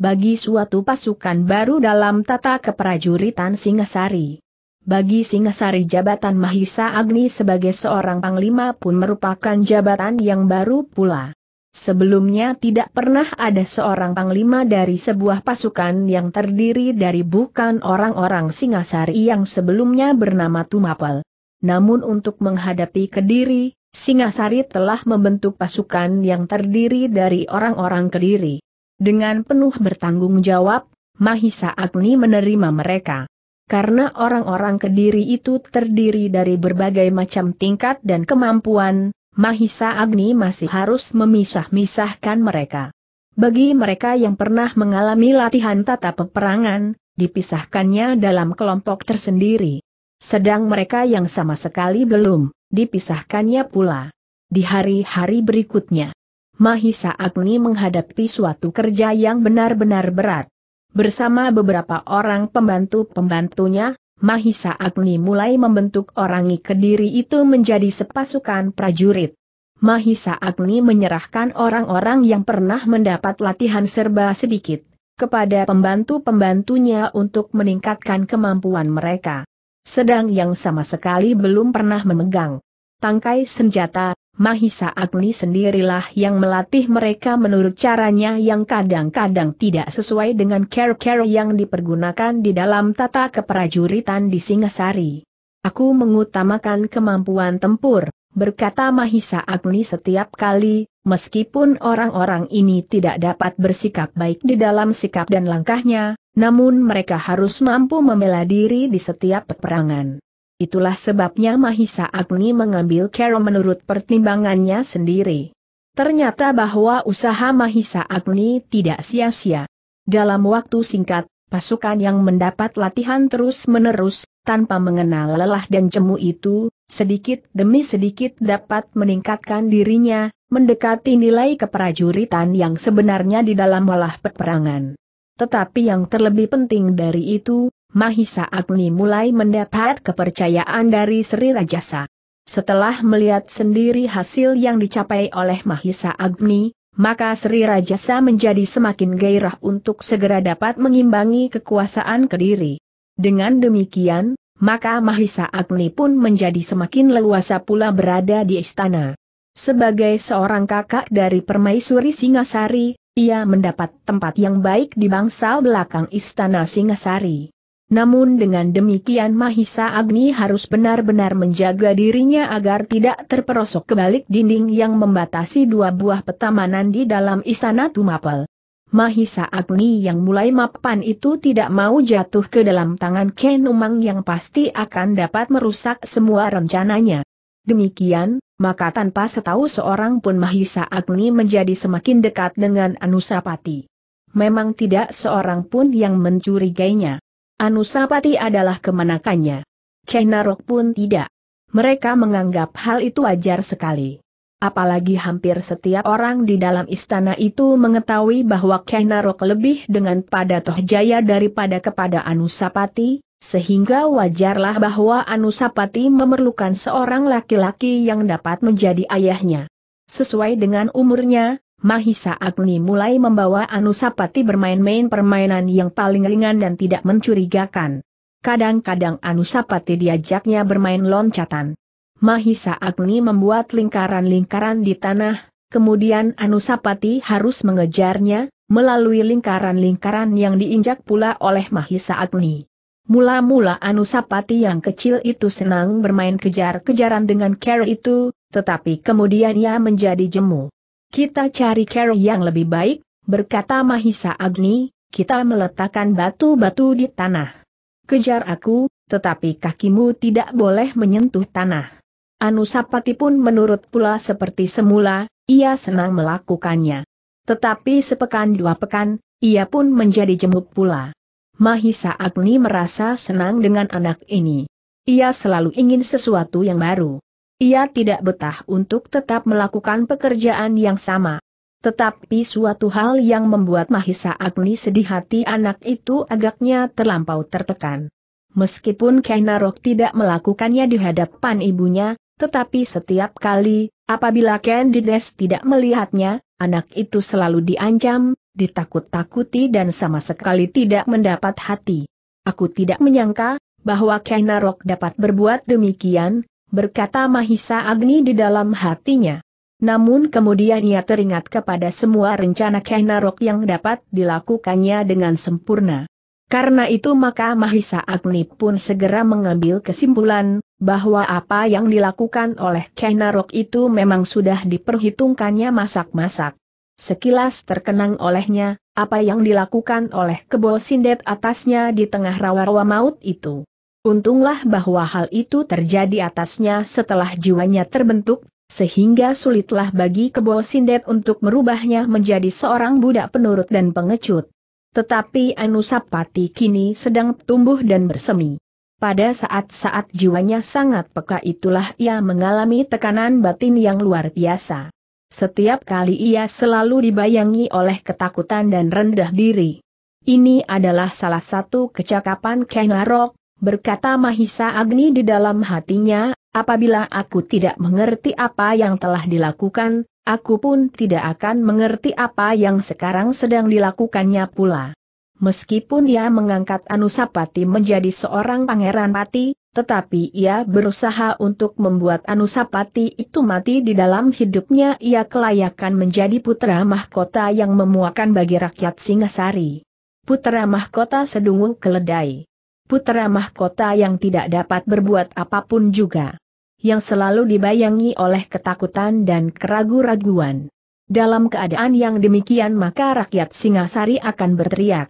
Speaker 1: bagi suatu pasukan baru dalam tata keprajuritan Singasari. Bagi Singasari jabatan Mahisa Agni sebagai seorang panglima pun merupakan jabatan yang baru pula. Sebelumnya tidak pernah ada seorang panglima dari sebuah pasukan yang terdiri dari bukan orang-orang Singasari yang sebelumnya bernama Tumapel. Namun untuk menghadapi Kediri, Singasari telah membentuk pasukan yang terdiri dari orang-orang Kediri. Dengan penuh bertanggung jawab, Mahisa Agni menerima mereka. Karena orang-orang kediri itu terdiri dari berbagai macam tingkat dan kemampuan, Mahisa Agni masih harus memisah-misahkan mereka. Bagi mereka yang pernah mengalami latihan tata peperangan, dipisahkannya dalam kelompok tersendiri. Sedang mereka yang sama sekali belum, dipisahkannya pula. Di hari-hari berikutnya, Mahisa Agni menghadapi suatu kerja yang benar-benar berat. Bersama beberapa orang pembantu-pembantunya, Mahisa Agni mulai membentuk orangi kediri itu menjadi sepasukan prajurit. Mahisa Agni menyerahkan orang-orang yang pernah mendapat latihan serba sedikit, kepada pembantu-pembantunya untuk meningkatkan kemampuan mereka. Sedang yang sama sekali belum pernah memegang tangkai senjata, Mahisa Agni sendirilah yang melatih mereka menurut caranya yang kadang-kadang tidak sesuai dengan care-care yang dipergunakan di dalam tata keprajuritan di Singasari. Aku mengutamakan kemampuan tempur, berkata Mahisa Agni setiap kali, meskipun orang-orang ini tidak dapat bersikap baik di dalam sikap dan langkahnya, namun mereka harus mampu membela diri di setiap peperangan. Itulah sebabnya Mahisa Agni mengambil Kero menurut pertimbangannya sendiri. Ternyata bahwa usaha Mahisa Agni tidak sia-sia. Dalam waktu singkat, pasukan yang mendapat latihan terus-menerus, tanpa mengenal lelah dan jemu itu, sedikit demi sedikit dapat meningkatkan dirinya, mendekati nilai keprajuritan yang sebenarnya di dalam olah peperangan. Tetapi yang terlebih penting dari itu, Mahisa Agni mulai mendapat kepercayaan dari Sri Rajasa. Setelah melihat sendiri hasil yang dicapai oleh Mahisa Agni, maka Sri Rajasa menjadi semakin gairah untuk segera dapat mengimbangi kekuasaan Kediri. Dengan demikian, maka Mahisa Agni pun menjadi semakin leluasa pula berada di istana. Sebagai seorang kakak dari Permaisuri Singasari, ia mendapat tempat yang baik di bangsal belakang istana Singasari. Namun dengan demikian Mahisa Agni harus benar-benar menjaga dirinya agar tidak terperosok ke balik dinding yang membatasi dua buah petamanan di dalam istana Tumapel. Mahisa Agni yang mulai mapan itu tidak mau jatuh ke dalam tangan Kenumang yang pasti akan dapat merusak semua rencananya. Demikian, maka tanpa setahu seorang pun Mahisa Agni menjadi semakin dekat dengan Anusapati. Memang tidak seorang pun yang mencurigainya. Anusapati adalah kemenakannya. Kenarok pun tidak. Mereka menganggap hal itu wajar sekali. Apalagi hampir setiap orang di dalam istana itu mengetahui bahwa Kenarok lebih dengan pada Tohjaya daripada kepada Anusapati, sehingga wajarlah bahwa Anusapati memerlukan seorang laki-laki yang dapat menjadi ayahnya. Sesuai dengan umurnya, Mahisa Agni mulai membawa Anusapati bermain-main permainan yang paling ringan dan tidak mencurigakan. Kadang-kadang Anusapati diajaknya bermain loncatan. Mahisa Agni membuat lingkaran-lingkaran di tanah, kemudian Anusapati harus mengejarnya, melalui lingkaran-lingkaran yang diinjak pula oleh Mahisa Agni. Mula-mula Anusapati yang kecil itu senang bermain kejar-kejaran dengan Carol itu, tetapi kemudian ia menjadi jemu. Kita cari cara yang lebih baik, berkata Mahisa Agni, kita meletakkan batu-batu di tanah. Kejar aku, tetapi kakimu tidak boleh menyentuh tanah. Anusapati pun menurut pula seperti semula, ia senang melakukannya. Tetapi sepekan dua pekan, ia pun menjadi jemuk pula. Mahisa Agni merasa senang dengan anak ini. Ia selalu ingin sesuatu yang baru. Ia tidak betah untuk tetap melakukan pekerjaan yang sama. Tetapi suatu hal yang membuat Mahisa Agni sedih hati anak itu agaknya terlampau tertekan. Meskipun Kainarok tidak melakukannya di hadapan ibunya, tetapi setiap kali, apabila Candides tidak melihatnya, anak itu selalu diancam, ditakut-takuti dan sama sekali tidak mendapat hati. Aku tidak menyangka, bahwa Kainarok dapat berbuat demikian, berkata Mahisa Agni di dalam hatinya. Namun kemudian ia teringat kepada semua rencana Kainarok yang dapat dilakukannya dengan sempurna. Karena itu maka Mahisa Agni pun segera mengambil kesimpulan, bahwa apa yang dilakukan oleh Kainarok itu memang sudah diperhitungkannya masak-masak. Sekilas terkenang olehnya, apa yang dilakukan oleh Kebo Sindet atasnya di tengah rawa-rawa maut itu. Untunglah bahwa hal itu terjadi atasnya setelah jiwanya terbentuk, sehingga sulitlah bagi Kebo Sindet untuk merubahnya menjadi seorang budak penurut dan pengecut. Tetapi Anusapati kini sedang tumbuh dan bersemi. Pada saat-saat jiwanya sangat peka itulah ia mengalami tekanan batin yang luar biasa. Setiap kali ia selalu dibayangi oleh ketakutan dan rendah diri. Ini adalah salah satu kecakapan Kenarok, berkata Mahisa Agni di dalam hatinya, apabila aku tidak mengerti apa yang telah dilakukan, aku pun tidak akan mengerti apa yang sekarang sedang dilakukannya pula. Meskipun ia mengangkat Anusapati menjadi seorang pangeran pati, tetapi ia berusaha untuk membuat Anusapati itu mati di dalam hidupnya ia kelayakan menjadi putra mahkota yang memuakan bagi rakyat Singasari. Putra mahkota sedungung keledai putra mahkota yang tidak dapat berbuat apapun juga. Yang selalu dibayangi oleh ketakutan dan keragu-raguan. Dalam keadaan yang demikian maka rakyat Singasari akan berteriak.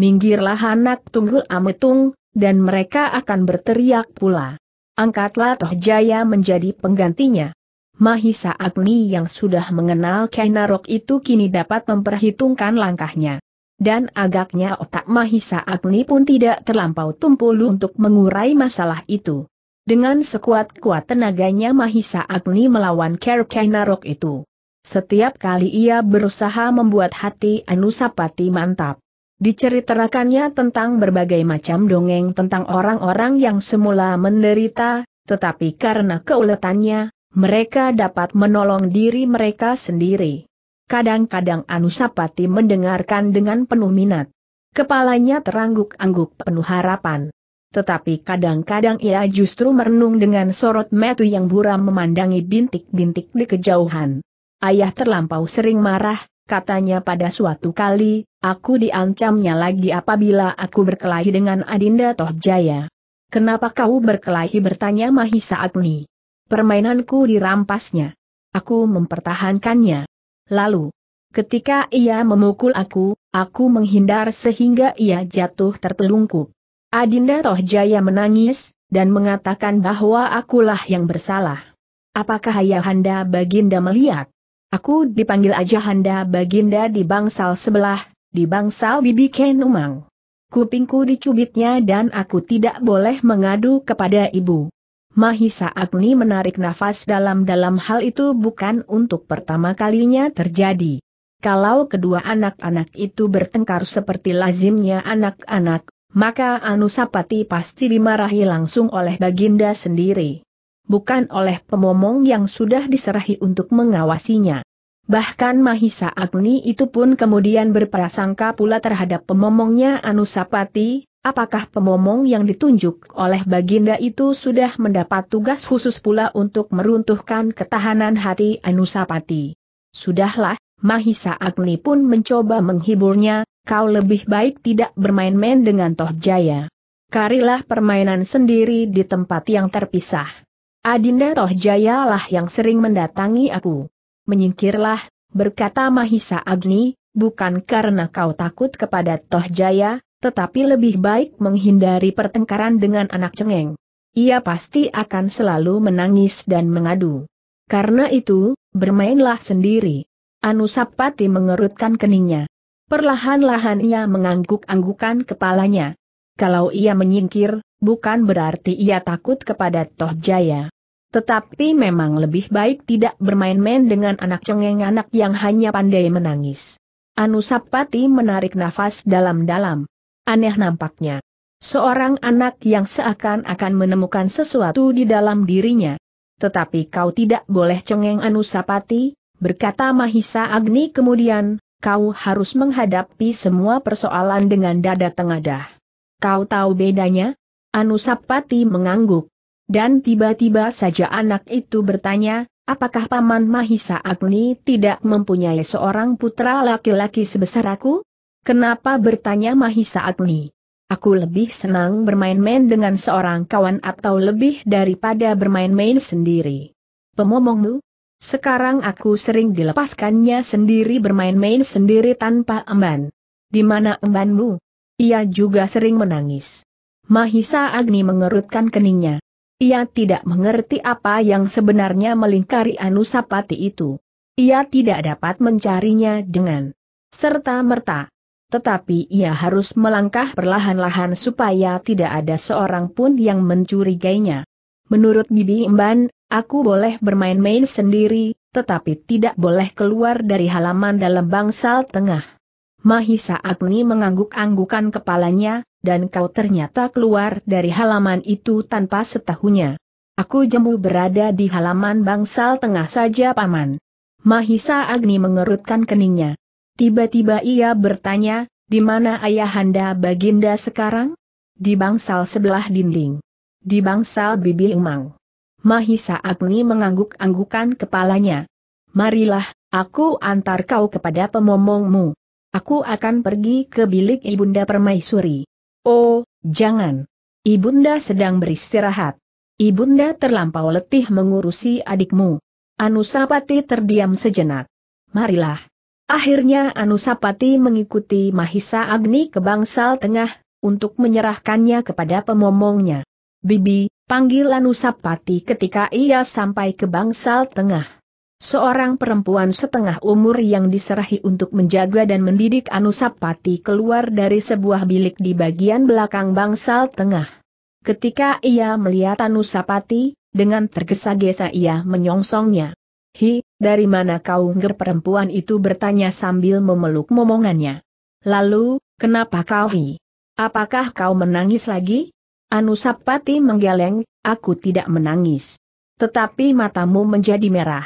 Speaker 1: Minggirlah anak tunggul ametung, dan mereka akan berteriak pula. Angkatlah Toh Jaya menjadi penggantinya. Mahisa Agni yang sudah mengenal Kainarok itu kini dapat memperhitungkan langkahnya dan agaknya otak Mahisa Agni pun tidak terlampau tumpul untuk mengurai masalah itu. Dengan sekuat-kuat tenaganya Mahisa Agni melawan Kainarok itu. Setiap kali ia berusaha membuat hati Anusapati mantap. Diceritakannya tentang berbagai macam dongeng tentang orang-orang yang semula menderita, tetapi karena keuletannya, mereka dapat menolong diri mereka sendiri. Kadang-kadang Anusapati mendengarkan dengan penuh minat. Kepalanya terangguk-angguk penuh harapan. Tetapi kadang-kadang ia justru merenung dengan sorot metu yang buram memandangi bintik-bintik di kejauhan. Ayah terlampau sering marah, katanya pada suatu kali, aku diancamnya lagi apabila aku berkelahi dengan Adinda Tohjaya. Kenapa kau berkelahi bertanya Mahisa Agni? Permainanku dirampasnya. Aku mempertahankannya. Lalu, ketika ia memukul aku, aku menghindar sehingga ia jatuh tertelungkup. Adinda Tohjaya menangis, dan mengatakan bahwa akulah yang bersalah. Apakah Ayahanda Baginda melihat? Aku dipanggil Ajahanda Baginda di bangsal sebelah, di bangsal Bibi Kenumang. Kupingku dicubitnya dan aku tidak boleh mengadu kepada ibu. Mahisa Agni menarik nafas dalam-dalam hal itu bukan untuk pertama kalinya terjadi. Kalau kedua anak-anak itu bertengkar seperti lazimnya anak-anak, maka Anusapati pasti dimarahi langsung oleh Baginda sendiri. Bukan oleh pemomong yang sudah diserahi untuk mengawasinya. Bahkan Mahisa Agni itu pun kemudian berprasangka pula terhadap pemomongnya Anusapati, Apakah pemomong yang ditunjuk oleh Baginda itu sudah mendapat tugas khusus pula untuk meruntuhkan ketahanan hati Anusapati? Sudahlah, Mahisa Agni pun mencoba menghiburnya, kau lebih baik tidak bermain-main dengan Toh Jaya. Karilah permainan sendiri di tempat yang terpisah. Adinda Toh Jaya lah yang sering mendatangi aku. Menyingkirlah, berkata Mahisa Agni, bukan karena kau takut kepada Toh Jaya, tetapi lebih baik menghindari pertengkaran dengan anak cengeng. Ia pasti akan selalu menangis dan mengadu. Karena itu, bermainlah sendiri. Anusapati mengerutkan keningnya. Perlahan-lahan ia mengangguk-anggukan kepalanya. Kalau ia menyingkir, bukan berarti ia takut kepada Toh Jaya. Tetapi memang lebih baik tidak bermain-main dengan anak cengeng anak yang hanya pandai menangis. Anusapati menarik nafas dalam-dalam. Aneh nampaknya. Seorang anak yang seakan-akan menemukan sesuatu di dalam dirinya. Tetapi kau tidak boleh cengeng Anusapati, berkata Mahisa Agni kemudian, kau harus menghadapi semua persoalan dengan dada tengadah. Kau tahu bedanya? Anusapati mengangguk. Dan tiba-tiba saja anak itu bertanya, apakah Paman Mahisa Agni tidak mempunyai seorang putra laki-laki sebesar aku? Kenapa bertanya Mahisa Agni? Aku lebih senang bermain-main dengan seorang kawan atau lebih daripada bermain-main sendiri. Pemomongmu? Sekarang aku sering dilepaskannya sendiri bermain-main sendiri tanpa emban. Di mana embanmu? Ia juga sering menangis. Mahisa Agni mengerutkan keningnya. Ia tidak mengerti apa yang sebenarnya melingkari Anusapati itu. Ia tidak dapat mencarinya dengan serta merta tetapi ia harus melangkah perlahan-lahan supaya tidak ada seorang pun yang mencurigainya. Menurut Bibi Imban, aku boleh bermain-main sendiri, tetapi tidak boleh keluar dari halaman dalam bangsal tengah. Mahisa Agni mengangguk-anggukan kepalanya, dan kau ternyata keluar dari halaman itu tanpa setahunya. Aku jemu berada di halaman bangsal tengah saja paman. Mahisa Agni mengerutkan keningnya. Tiba-tiba ia bertanya, di mana ayahanda Baginda sekarang? Di bangsal sebelah dinding. Di bangsal Bibi Emang. Mahisa Agni mengangguk-anggukan kepalanya. Marilah, aku antar kau kepada pemomongmu. Aku akan pergi ke bilik Ibunda Permaisuri. Oh, jangan. Ibunda sedang beristirahat. Ibunda terlampau letih mengurusi adikmu. Anusapati terdiam sejenak. Marilah. Akhirnya Anusapati mengikuti Mahisa Agni ke bangsal tengah, untuk menyerahkannya kepada pemomongnya. Bibi, panggil Anusapati ketika ia sampai ke bangsal tengah. Seorang perempuan setengah umur yang diserahi untuk menjaga dan mendidik Anusapati keluar dari sebuah bilik di bagian belakang bangsal tengah. Ketika ia melihat Anusapati, dengan tergesa-gesa ia menyongsongnya. Hi, dari mana kau ngger perempuan itu bertanya sambil memeluk momongannya. Lalu, kenapa kau hi? Apakah kau menangis lagi? Anusapati menggeleng, aku tidak menangis. Tetapi matamu menjadi merah.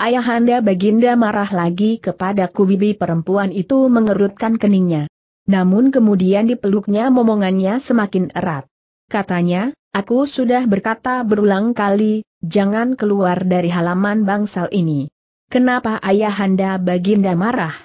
Speaker 1: Ayahanda Baginda marah lagi kepada Kubibi perempuan itu mengerutkan keningnya. Namun kemudian dipeluknya momongannya semakin erat. Katanya, aku sudah berkata berulang kali, Jangan keluar dari halaman bangsal ini. Kenapa ayahanda baginda marah?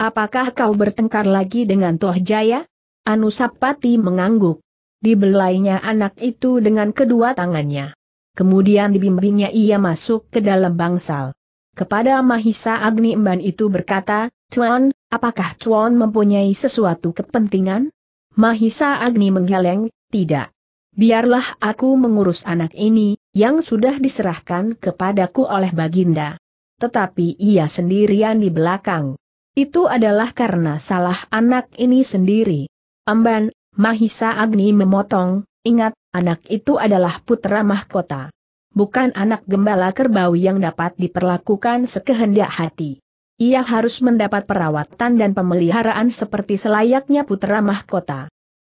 Speaker 1: Apakah kau bertengkar lagi dengan Toh Jaya? Anusapati mengangguk. Dibelainya anak itu dengan kedua tangannya. Kemudian dibimbingnya ia masuk ke dalam bangsal. Kepada Mahisa Agni Emban itu berkata, Tuan, apakah Tuan mempunyai sesuatu kepentingan? Mahisa Agni menggeleng, tidak biarlah aku mengurus anak ini, yang sudah diserahkan kepadaku oleh Baginda. Tetapi ia sendirian di belakang. Itu adalah karena salah anak ini sendiri. Amban, Mahisa Agni memotong, ingat, anak itu adalah putra mahkota. Bukan anak gembala kerbau yang dapat diperlakukan sekehendak hati. Ia harus mendapat perawatan dan pemeliharaan seperti selayaknya putra mahkota.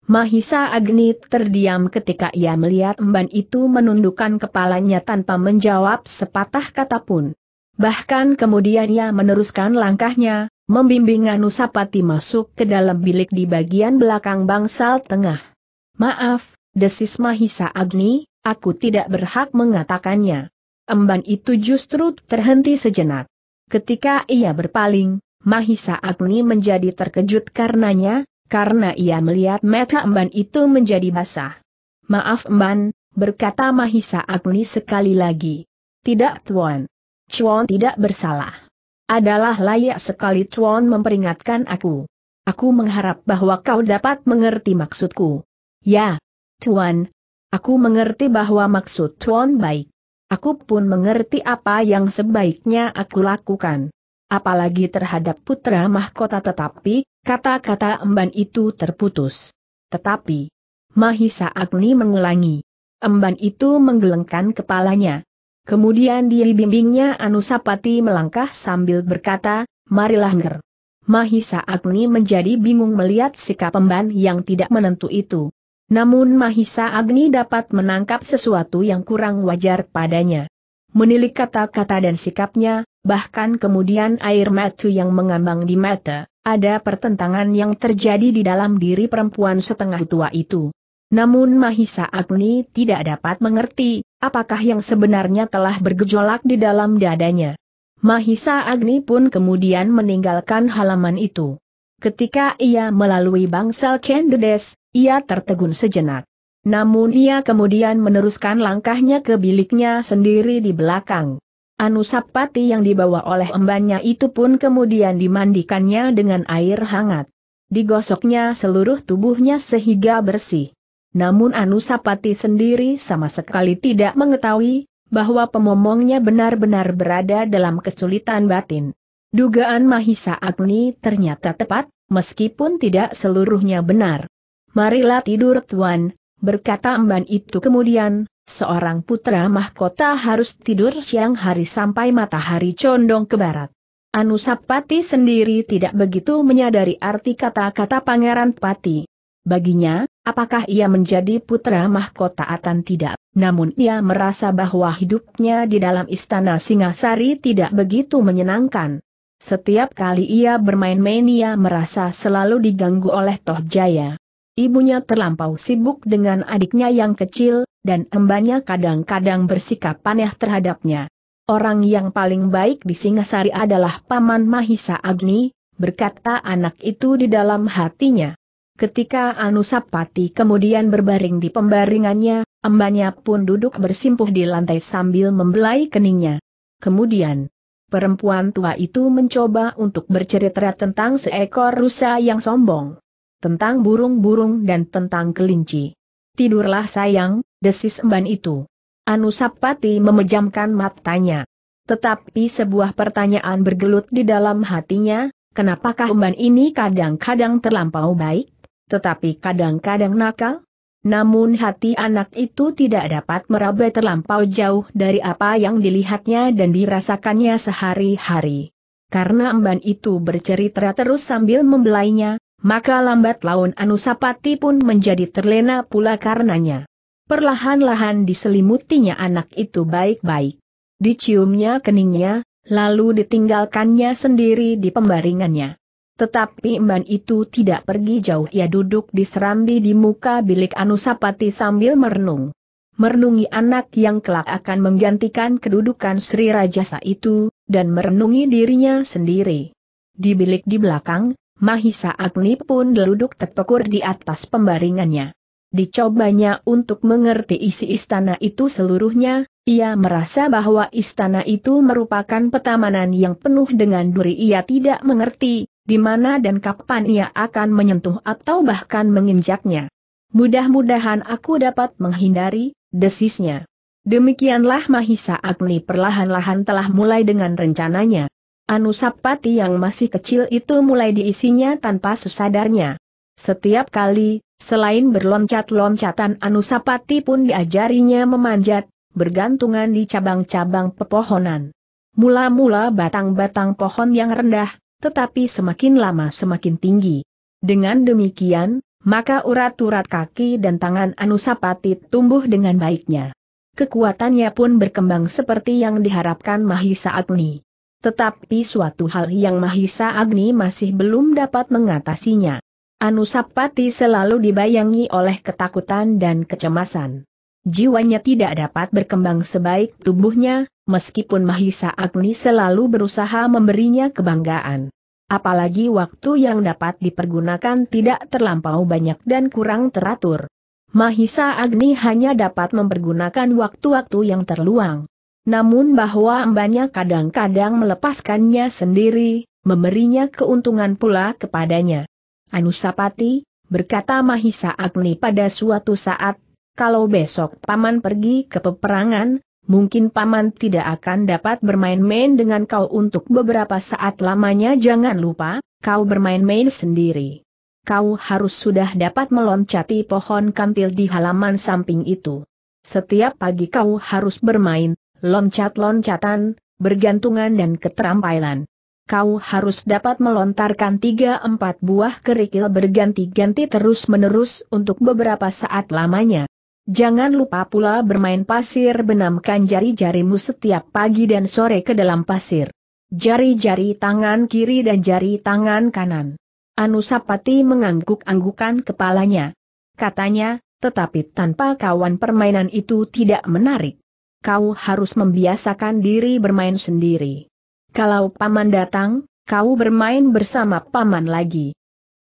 Speaker 1: Mahisa Agni terdiam ketika ia melihat emban itu menundukkan kepalanya tanpa menjawab sepatah kata pun. Bahkan kemudian ia meneruskan langkahnya, membimbing Anusapati masuk ke dalam bilik di bagian belakang bangsal tengah. Maaf, desis Mahisa Agni, aku tidak berhak mengatakannya. Emban itu justru terhenti sejenak. Ketika ia berpaling, Mahisa Agni menjadi terkejut karenanya, karena ia melihat mata Emban itu menjadi basah. Maaf Emban, berkata Mahisa Agni sekali lagi. Tidak Tuan. Chuan tidak bersalah. Adalah layak sekali Tuan memperingatkan aku. Aku mengharap bahwa kau dapat mengerti maksudku. Ya, Tuan. Aku mengerti bahwa maksud Tuan baik. Aku pun mengerti apa yang sebaiknya aku lakukan apalagi terhadap putra mahkota tetapi, Kata-kata emban itu terputus. Tetapi, Mahisa Agni mengulangi. Emban itu menggelengkan kepalanya. Kemudian dibimbingnya Anusapati melangkah sambil berkata, marilah nger. Mahisa Agni menjadi bingung melihat sikap emban yang tidak menentu itu. Namun Mahisa Agni dapat menangkap sesuatu yang kurang wajar padanya. Menilik kata-kata dan sikapnya, bahkan kemudian air macu yang mengambang di mata, ada pertentangan yang terjadi di dalam diri perempuan setengah tua itu. Namun Mahisa Agni tidak dapat mengerti, apakah yang sebenarnya telah bergejolak di dalam dadanya. Mahisa Agni pun kemudian meninggalkan halaman itu. Ketika ia melalui bangsal Kendedes, ia tertegun sejenak. Namun ia kemudian meneruskan langkahnya ke biliknya sendiri di belakang. Anusapati yang dibawa oleh embannya itu pun kemudian dimandikannya dengan air hangat. Digosoknya seluruh tubuhnya sehingga bersih. Namun Anusapati sendiri sama sekali tidak mengetahui bahwa pemomongnya benar-benar berada dalam kesulitan batin. Dugaan Mahisa Agni ternyata tepat, meskipun tidak seluruhnya benar. Marilah tidur tuan, berkata emban itu kemudian, seorang putra mahkota harus tidur siang hari sampai matahari condong ke barat. Anusapati sendiri tidak begitu menyadari arti kata-kata Pangeran Pati. Baginya, apakah ia menjadi putra mahkota atau tidak, namun ia merasa bahwa hidupnya di dalam istana Singasari tidak begitu menyenangkan. Setiap kali ia bermain-main ia merasa selalu diganggu oleh Toh Jaya. Ibunya terlampau sibuk dengan adiknya yang kecil, dan embannya kadang-kadang bersikap panah terhadapnya. Orang yang paling baik di Singasari adalah Paman Mahisa Agni, berkata anak itu di dalam hatinya. Ketika Anusapati kemudian berbaring di pembaringannya, embannya pun duduk bersimpuh di lantai sambil membelai keningnya. Kemudian, perempuan tua itu mencoba untuk bercerita tentang seekor rusa yang sombong, tentang burung-burung dan tentang kelinci. Tidurlah sayang, desis emban itu. Anusapati memejamkan matanya. Tetapi sebuah pertanyaan bergelut di dalam hatinya, kenapakah emban ini kadang-kadang terlampau baik, tetapi kadang-kadang nakal? Namun hati anak itu tidak dapat meraba terlampau jauh dari apa yang dilihatnya dan dirasakannya sehari-hari. Karena emban itu bercerita terus sambil membelainya, maka lambat laun Anusapati pun menjadi terlena pula karenanya. Perlahan-lahan diselimutinya anak itu baik-baik. Diciumnya keningnya, lalu ditinggalkannya sendiri di pembaringannya. Tetapi Imban itu tidak pergi jauh ia duduk di serambi di muka bilik Anusapati sambil merenung. Merenungi anak yang kelak akan menggantikan kedudukan Sri Rajasa itu, dan merenungi dirinya sendiri. Di bilik di belakang, Mahisa Agni pun deluduk terpekur di atas pembaringannya. Dicobanya untuk mengerti isi istana itu seluruhnya, ia merasa bahwa istana itu merupakan petamanan yang penuh dengan duri ia tidak mengerti, di mana dan kapan ia akan menyentuh atau bahkan menginjaknya. Mudah-mudahan aku dapat menghindari, desisnya. Demikianlah Mahisa Agni perlahan-lahan telah mulai dengan rencananya. Anusapati yang masih kecil itu mulai diisinya tanpa sesadarnya. Setiap kali, selain berloncat-loncatan Anusapati pun diajarinya memanjat, bergantungan di cabang-cabang pepohonan. Mula-mula batang-batang pohon yang rendah, tetapi semakin lama semakin tinggi. Dengan demikian, maka urat-urat kaki dan tangan Anusapati tumbuh dengan baiknya. Kekuatannya pun berkembang seperti yang diharapkan Mahisa Agni. Tetapi suatu hal yang Mahisa Agni masih belum dapat mengatasinya. Anusapati selalu dibayangi oleh ketakutan dan kecemasan. Jiwanya tidak dapat berkembang sebaik tubuhnya, meskipun Mahisa Agni selalu berusaha memberinya kebanggaan. Apalagi waktu yang dapat dipergunakan tidak terlampau banyak dan kurang teratur. Mahisa Agni hanya dapat mempergunakan waktu-waktu yang terluang. Namun bahwa embannya kadang-kadang melepaskannya sendiri, memberinya keuntungan pula kepadanya. Anusapati, berkata Mahisa Agni pada suatu saat, kalau besok paman pergi ke peperangan, mungkin paman tidak akan dapat bermain-main dengan kau untuk beberapa saat lamanya jangan lupa, kau bermain-main sendiri. Kau harus sudah dapat meloncati pohon kantil di halaman samping itu. Setiap pagi kau harus bermain, loncat-loncatan, bergantungan dan keterampilan. Kau harus dapat melontarkan tiga empat buah kerikil berganti-ganti terus-menerus untuk beberapa saat lamanya. Jangan lupa pula bermain pasir benamkan jari-jarimu setiap pagi dan sore ke dalam pasir. Jari-jari tangan kiri dan jari tangan kanan. Anusapati mengangguk-anggukan kepalanya. Katanya, tetapi tanpa kawan permainan itu tidak menarik kau harus membiasakan diri bermain sendiri. Kalau paman datang, kau bermain bersama paman lagi.